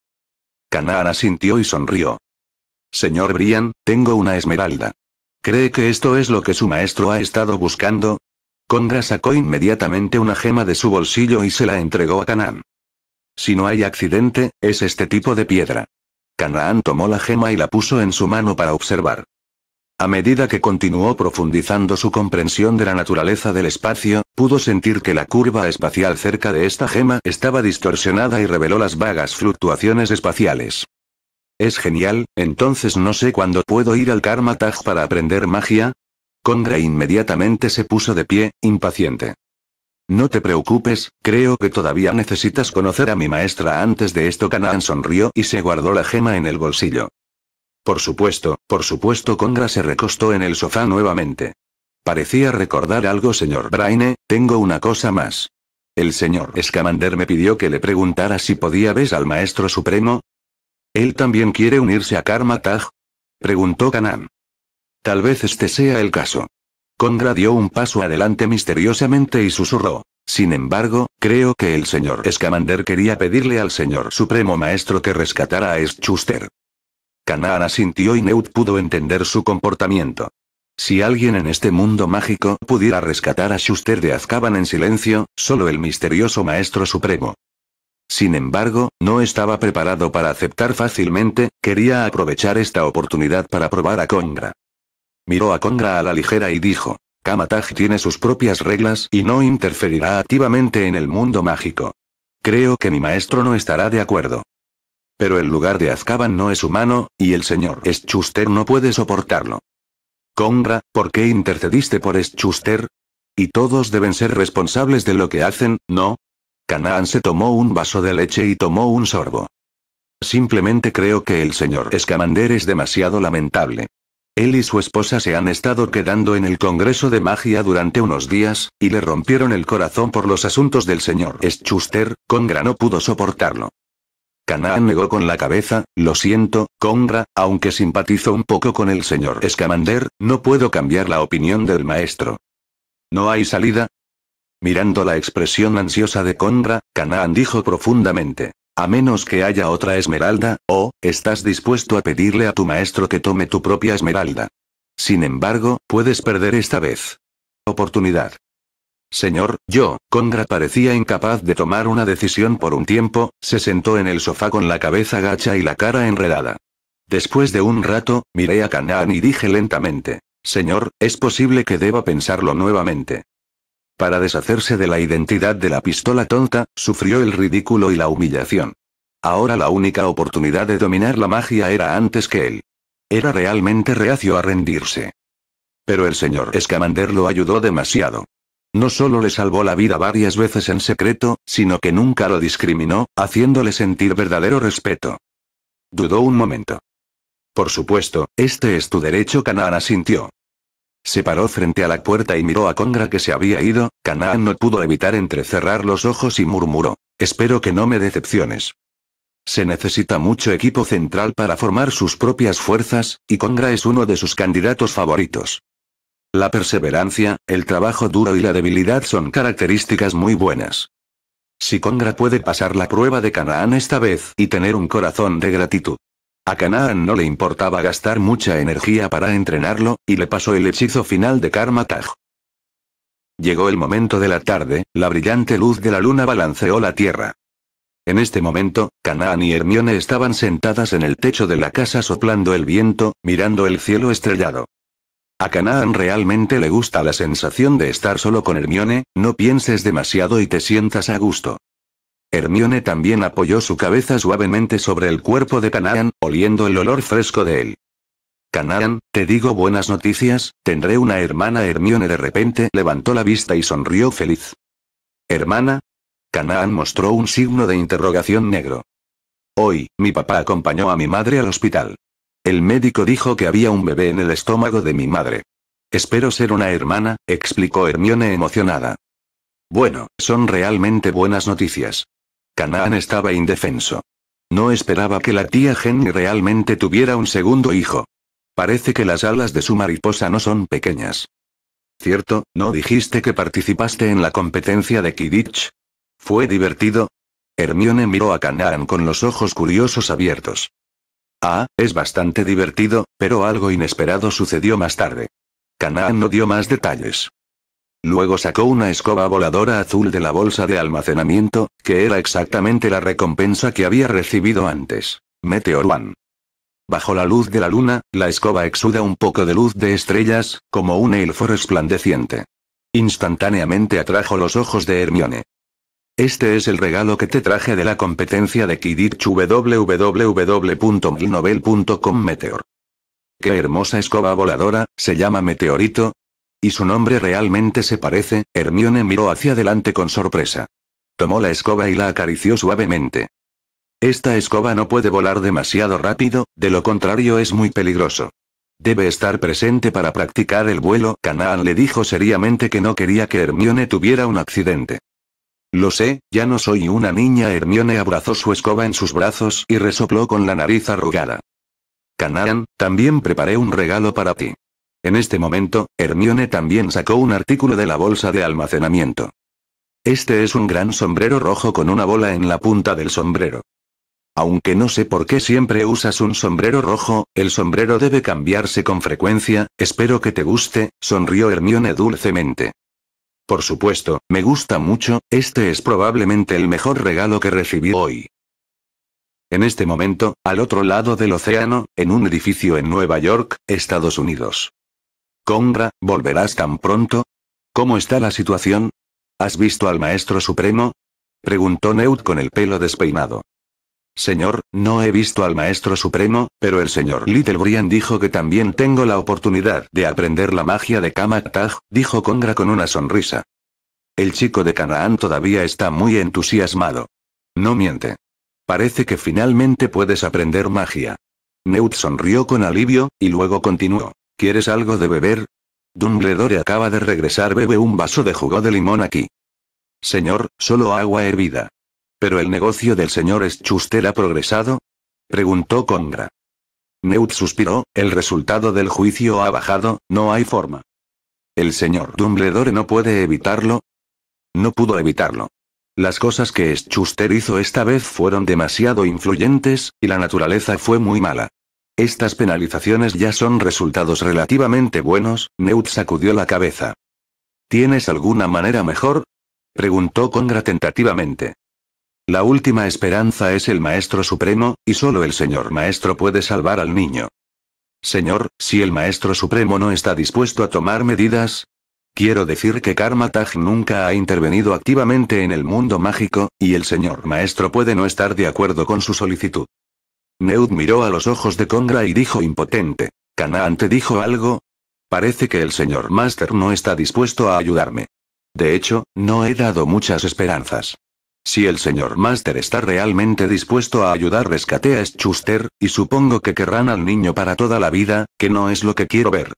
A: Canaan asintió y sonrió. Señor Brian, tengo una esmeralda. ¿Cree que esto es lo que su maestro ha estado buscando? Condra sacó inmediatamente una gema de su bolsillo y se la entregó a Canaan. Si no hay accidente, es este tipo de piedra. Canaan tomó la gema y la puso en su mano para observar. A medida que continuó profundizando su comprensión de la naturaleza del espacio, pudo sentir que la curva espacial cerca de esta gema estaba distorsionada y reveló las vagas fluctuaciones espaciales. Es genial, entonces no sé cuándo puedo ir al Karma Taj para aprender magia. Condra inmediatamente se puso de pie, impaciente. No te preocupes, creo que todavía necesitas conocer a mi maestra antes de esto. Canaan sonrió y se guardó la gema en el bolsillo. Por supuesto, por supuesto, Congra se recostó en el sofá nuevamente. Parecía recordar algo, señor Braine, tengo una cosa más. El señor Escamander me pidió que le preguntara si podía ver al Maestro Supremo. ¿Él también quiere unirse a Karma Taj? Preguntó Kanan. Tal vez este sea el caso. Congra dio un paso adelante misteriosamente y susurró. Sin embargo, creo que el señor Scamander quería pedirle al señor Supremo Maestro que rescatara a Schuster. Nana sintió y Neut pudo entender su comportamiento. Si alguien en este mundo mágico pudiera rescatar a Schuster de Azkaban en silencio, solo el misterioso Maestro Supremo. Sin embargo, no estaba preparado para aceptar fácilmente, quería aprovechar esta oportunidad para probar a Congra. Miró a Kongra a la ligera y dijo, Kamataj tiene sus propias reglas y no interferirá activamente en el mundo mágico. Creo que mi maestro no estará de acuerdo. Pero el lugar de Azkaban no es humano, y el señor Schuster no puede soportarlo. Congra, ¿por qué intercediste por Schuster? Y todos deben ser responsables de lo que hacen, ¿no? Canaan se tomó un vaso de leche y tomó un sorbo. Simplemente creo que el señor Scamander es demasiado lamentable. Él y su esposa se han estado quedando en el Congreso de Magia durante unos días, y le rompieron el corazón por los asuntos del señor Schuster, Congra no pudo soportarlo. Canaan negó con la cabeza, lo siento, Conra, aunque simpatizo un poco con el señor Escamander, no puedo cambiar la opinión del maestro. ¿No hay salida? Mirando la expresión ansiosa de Conra, Canaan dijo profundamente. A menos que haya otra esmeralda, o, estás dispuesto a pedirle a tu maestro que tome tu propia esmeralda. Sin embargo, puedes perder esta vez. Oportunidad. Señor, yo, Congra parecía incapaz de tomar una decisión por un tiempo, se sentó en el sofá con la cabeza gacha y la cara enredada. Después de un rato, miré a Canaan y dije lentamente, Señor, es posible que deba pensarlo nuevamente. Para deshacerse de la identidad de la pistola tonta, sufrió el ridículo y la humillación. Ahora la única oportunidad de dominar la magia era antes que él. Era realmente reacio a rendirse. Pero el señor Escamander lo ayudó demasiado. No solo le salvó la vida varias veces en secreto, sino que nunca lo discriminó, haciéndole sentir verdadero respeto. Dudó un momento. Por supuesto, este es tu derecho, Canaan asintió. Se paró frente a la puerta y miró a Congra que se había ido, Canaan no pudo evitar entrecerrar los ojos y murmuró, espero que no me decepciones. Se necesita mucho equipo central para formar sus propias fuerzas, y Congra es uno de sus candidatos favoritos. La perseverancia, el trabajo duro y la debilidad son características muy buenas. Si Congra puede pasar la prueba de Canaán esta vez y tener un corazón de gratitud. A Canaán no le importaba gastar mucha energía para entrenarlo, y le pasó el hechizo final de Karma Taj. Llegó el momento de la tarde, la brillante luz de la luna balanceó la tierra. En este momento, Canaan y Hermione estaban sentadas en el techo de la casa soplando el viento, mirando el cielo estrellado. A Canaan realmente le gusta la sensación de estar solo con Hermione, no pienses demasiado y te sientas a gusto. Hermione también apoyó su cabeza suavemente sobre el cuerpo de Canaan, oliendo el olor fresco de él. Canaan, te digo buenas noticias, tendré una hermana. Hermione de repente levantó la vista y sonrió feliz. ¿Hermana? Canaan mostró un signo de interrogación negro. Hoy, mi papá acompañó a mi madre al hospital. El médico dijo que había un bebé en el estómago de mi madre. Espero ser una hermana, explicó Hermione emocionada. Bueno, son realmente buenas noticias. Canaan estaba indefenso. No esperaba que la tía Jenny realmente tuviera un segundo hijo. Parece que las alas de su mariposa no son pequeñas. Cierto, ¿no dijiste que participaste en la competencia de Kidditch? ¿Fue divertido? Hermione miró a Canaan con los ojos curiosos abiertos. Ah, es bastante divertido, pero algo inesperado sucedió más tarde. Canaan no dio más detalles. Luego sacó una escoba voladora azul de la bolsa de almacenamiento, que era exactamente la recompensa que había recibido antes. Meteor One. Bajo la luz de la luna, la escoba exuda un poco de luz de estrellas, como un elfo resplandeciente. Instantáneamente atrajo los ojos de Hermione. Este es el regalo que te traje de la competencia de Kidditch www.milnovel.com Meteor. Qué hermosa escoba voladora, se llama Meteorito. Y su nombre realmente se parece, Hermione miró hacia adelante con sorpresa. Tomó la escoba y la acarició suavemente. Esta escoba no puede volar demasiado rápido, de lo contrario es muy peligroso. Debe estar presente para practicar el vuelo. Canaan le dijo seriamente que no quería que Hermione tuviera un accidente. Lo sé, ya no soy una niña. Hermione abrazó su escoba en sus brazos y resopló con la nariz arrugada. Canaan, también preparé un regalo para ti. En este momento, Hermione también sacó un artículo de la bolsa de almacenamiento. Este es un gran sombrero rojo con una bola en la punta del sombrero. Aunque no sé por qué siempre usas un sombrero rojo, el sombrero debe cambiarse con frecuencia, espero que te guste, sonrió Hermione dulcemente. Por supuesto, me gusta mucho, este es probablemente el mejor regalo que recibí hoy. En este momento, al otro lado del océano, en un edificio en Nueva York, Estados Unidos. Conra, ¿volverás tan pronto? ¿Cómo está la situación? ¿Has visto al Maestro Supremo? Preguntó Neut con el pelo despeinado. Señor, no he visto al Maestro Supremo, pero el señor Little Brian dijo que también tengo la oportunidad de aprender la magia de Kamak dijo Congra con una sonrisa. El chico de Canaán todavía está muy entusiasmado. No miente. Parece que finalmente puedes aprender magia. Neut sonrió con alivio, y luego continuó. ¿Quieres algo de beber? Dumbledore acaba de regresar, bebe un vaso de jugo de limón aquí. Señor, solo agua hervida. ¿Pero el negocio del señor Schuster ha progresado? Preguntó Congra. Neut suspiró, el resultado del juicio ha bajado, no hay forma. ¿El señor Dumbledore no puede evitarlo? No pudo evitarlo. Las cosas que Schuster hizo esta vez fueron demasiado influyentes, y la naturaleza fue muy mala. Estas penalizaciones ya son resultados relativamente buenos, Neut sacudió la cabeza. ¿Tienes alguna manera mejor? Preguntó Congra tentativamente. La última esperanza es el Maestro Supremo, y solo el Señor Maestro puede salvar al niño. Señor, si el Maestro Supremo no está dispuesto a tomar medidas, Quiero decir que Karma Taj nunca ha intervenido activamente en el mundo mágico, y el señor maestro puede no estar de acuerdo con su solicitud. Neud miró a los ojos de Kongra y dijo impotente. ¿Canaan te dijo algo? Parece que el señor Master no está dispuesto a ayudarme. De hecho, no he dado muchas esperanzas. Si el señor Master está realmente dispuesto a ayudar rescate a Schuster, y supongo que querrán al niño para toda la vida, que no es lo que quiero ver.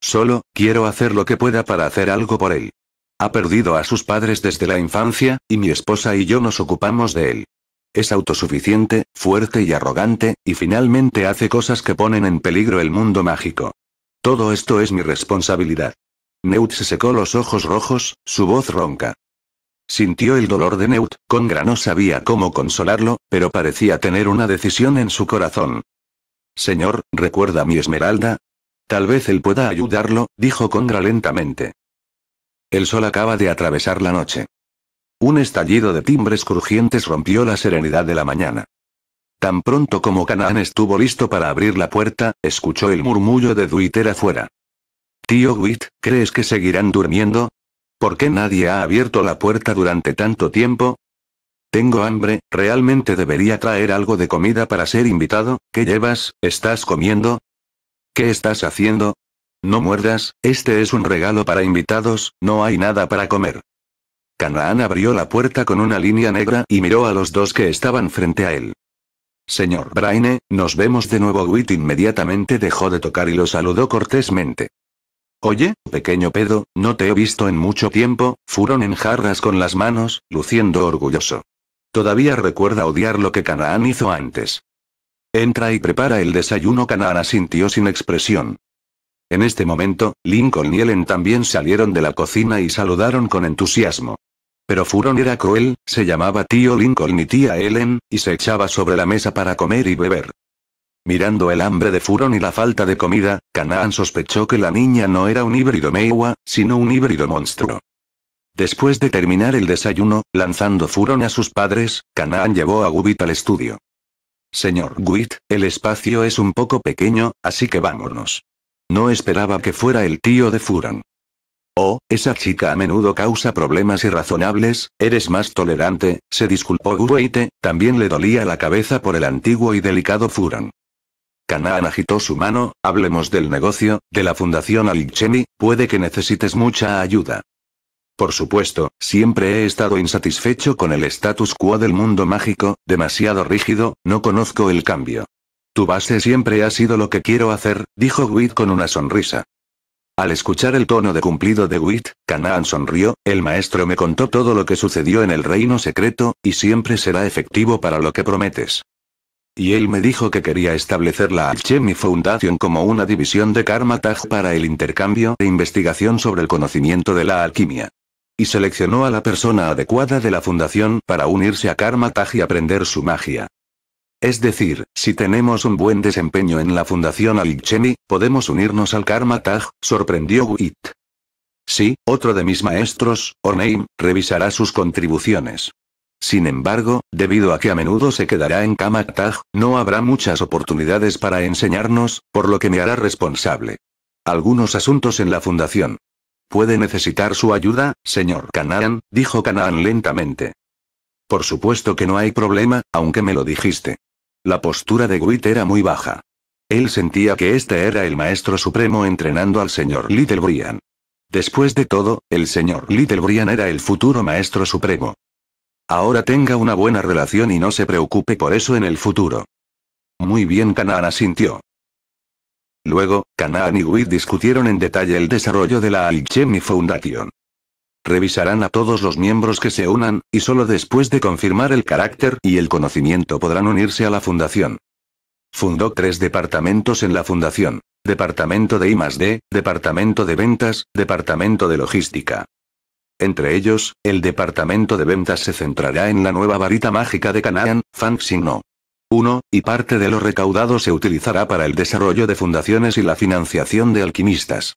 A: Solo, quiero hacer lo que pueda para hacer algo por él. Ha perdido a sus padres desde la infancia, y mi esposa y yo nos ocupamos de él. Es autosuficiente, fuerte y arrogante, y finalmente hace cosas que ponen en peligro el mundo mágico. Todo esto es mi responsabilidad. Neut se secó los ojos rojos, su voz ronca. Sintió el dolor de Neut, Congra no sabía cómo consolarlo, pero parecía tener una decisión en su corazón. Señor, ¿recuerda mi esmeralda? Tal vez él pueda ayudarlo, dijo Congra lentamente. El sol acaba de atravesar la noche. Un estallido de timbres crujientes rompió la serenidad de la mañana. Tan pronto como Canaan estuvo listo para abrir la puerta, escuchó el murmullo de Duiter afuera. Tío Witt, ¿crees que seguirán durmiendo? ¿Por qué nadie ha abierto la puerta durante tanto tiempo? Tengo hambre, realmente debería traer algo de comida para ser invitado, ¿qué llevas, estás comiendo? ¿Qué estás haciendo? No muerdas, este es un regalo para invitados, no hay nada para comer. Canaan abrió la puerta con una línea negra y miró a los dos que estaban frente a él. Señor Braine, nos vemos de nuevo. Witt inmediatamente dejó de tocar y lo saludó cortésmente. Oye, pequeño pedo, no te he visto en mucho tiempo, Furon en jarras con las manos, luciendo orgulloso. Todavía recuerda odiar lo que Canaán hizo antes. Entra y prepara el desayuno. Canaán asintió sin expresión. En este momento, Lincoln y Ellen también salieron de la cocina y saludaron con entusiasmo. Pero Furon era cruel, se llamaba tío Lincoln y tía Ellen, y se echaba sobre la mesa para comer y beber. Mirando el hambre de Furon y la falta de comida, Canaan sospechó que la niña no era un híbrido Meiwa, sino un híbrido monstruo. Después de terminar el desayuno, lanzando Furon a sus padres, Canaan llevó a Gubit al estudio. Señor Guit, el espacio es un poco pequeño, así que vámonos. No esperaba que fuera el tío de Furon. Oh, esa chica a menudo causa problemas irrazonables, eres más tolerante, se disculpó Gubite, también le dolía la cabeza por el antiguo y delicado Furon. Canaan agitó su mano, hablemos del negocio, de la fundación Alicheni, puede que necesites mucha ayuda. Por supuesto, siempre he estado insatisfecho con el status quo del mundo mágico, demasiado rígido, no conozco el cambio. Tu base siempre ha sido lo que quiero hacer, dijo Witt con una sonrisa. Al escuchar el tono de cumplido de Witt, Canaan sonrió, el maestro me contó todo lo que sucedió en el reino secreto, y siempre será efectivo para lo que prometes. Y él me dijo que quería establecer la Alchemy Foundation como una división de Karma Taj para el intercambio de investigación sobre el conocimiento de la alquimia. Y seleccionó a la persona adecuada de la fundación para unirse a Karma Taj y aprender su magia. Es decir, si tenemos un buen desempeño en la fundación Alchemy, podemos unirnos al Karma Taj. sorprendió Witt. Sí, otro de mis maestros, Orneim, revisará sus contribuciones. Sin embargo, debido a que a menudo se quedará en cama no habrá muchas oportunidades para enseñarnos, por lo que me hará responsable. Algunos asuntos en la fundación. Puede necesitar su ayuda, señor Canaan, dijo Canaan lentamente. Por supuesto que no hay problema, aunque me lo dijiste. La postura de Gwitt era muy baja. Él sentía que este era el maestro supremo entrenando al señor Little Brian. Después de todo, el señor Little Brian era el futuro maestro supremo. Ahora tenga una buena relación y no se preocupe por eso en el futuro. Muy bien, Canaan asintió. Luego, Canaan y Witt discutieron en detalle el desarrollo de la Alchemy Foundation. Revisarán a todos los miembros que se unan, y solo después de confirmar el carácter y el conocimiento podrán unirse a la fundación. Fundó tres departamentos en la fundación. Departamento de I+D, Departamento de Ventas, Departamento de Logística. Entre ellos, el departamento de ventas se centrará en la nueva varita mágica de Canaan, Fanxing No. 1, y parte de lo recaudado se utilizará para el desarrollo de fundaciones y la financiación de alquimistas.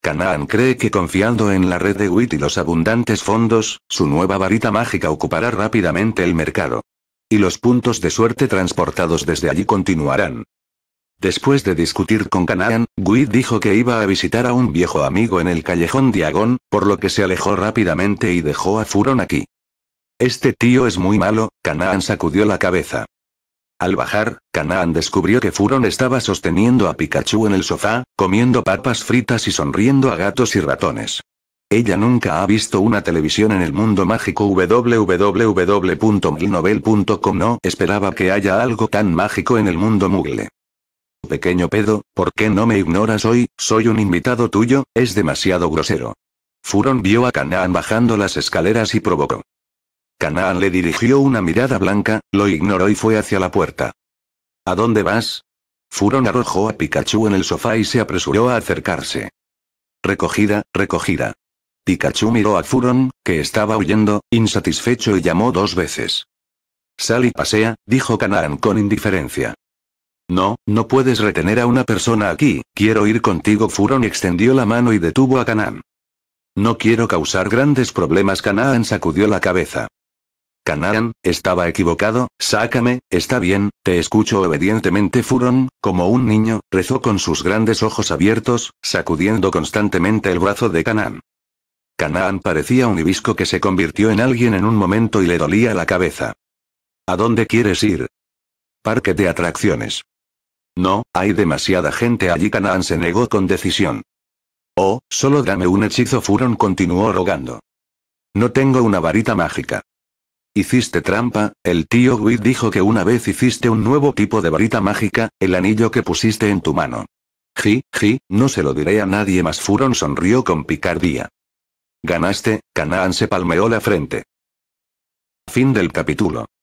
A: Canaan cree que confiando en la red de WIT y los abundantes fondos, su nueva varita mágica ocupará rápidamente el mercado. Y los puntos de suerte transportados desde allí continuarán Después de discutir con Canaan, Gui dijo que iba a visitar a un viejo amigo en el callejón Diagón, por lo que se alejó rápidamente y dejó a Furon aquí. Este tío es muy malo, Canaan sacudió la cabeza. Al bajar, Canaan descubrió que Furon estaba sosteniendo a Pikachu en el sofá, comiendo papas fritas y sonriendo a gatos y ratones. Ella nunca ha visto una televisión en el mundo mágico www.milnovel.com No esperaba que haya algo tan mágico en el mundo mugle. Pequeño pedo, ¿por qué no me ignoras hoy? Soy un invitado tuyo, es demasiado grosero. Furon vio a Canaan bajando las escaleras y provocó. Canaan le dirigió una mirada blanca, lo ignoró y fue hacia la puerta. ¿A dónde vas? Furón arrojó a Pikachu en el sofá y se apresuró a acercarse. Recogida, recogida. Pikachu miró a Furón, que estaba huyendo, insatisfecho y llamó dos veces. Sal y pasea, dijo Canaan con indiferencia. No, no puedes retener a una persona aquí, quiero ir contigo. Furon extendió la mano y detuvo a Canaan. No quiero causar grandes problemas. Canaan sacudió la cabeza. Canaan, estaba equivocado, sácame, está bien, te escucho obedientemente. Furon, como un niño, rezó con sus grandes ojos abiertos, sacudiendo constantemente el brazo de Canaan. Canaan parecía un hibisco que se convirtió en alguien en un momento y le dolía la cabeza. ¿A dónde quieres ir? Parque de atracciones. No, hay demasiada gente allí. Canaan se negó con decisión. Oh, solo dame un hechizo. Furon continuó rogando. No tengo una varita mágica. Hiciste trampa, el tío Witt dijo que una vez hiciste un nuevo tipo de varita mágica, el anillo que pusiste en tu mano. Ji, ji, no se lo diré a nadie más. Furon sonrió con picardía. Ganaste, Canaan se palmeó la frente. Fin del capítulo.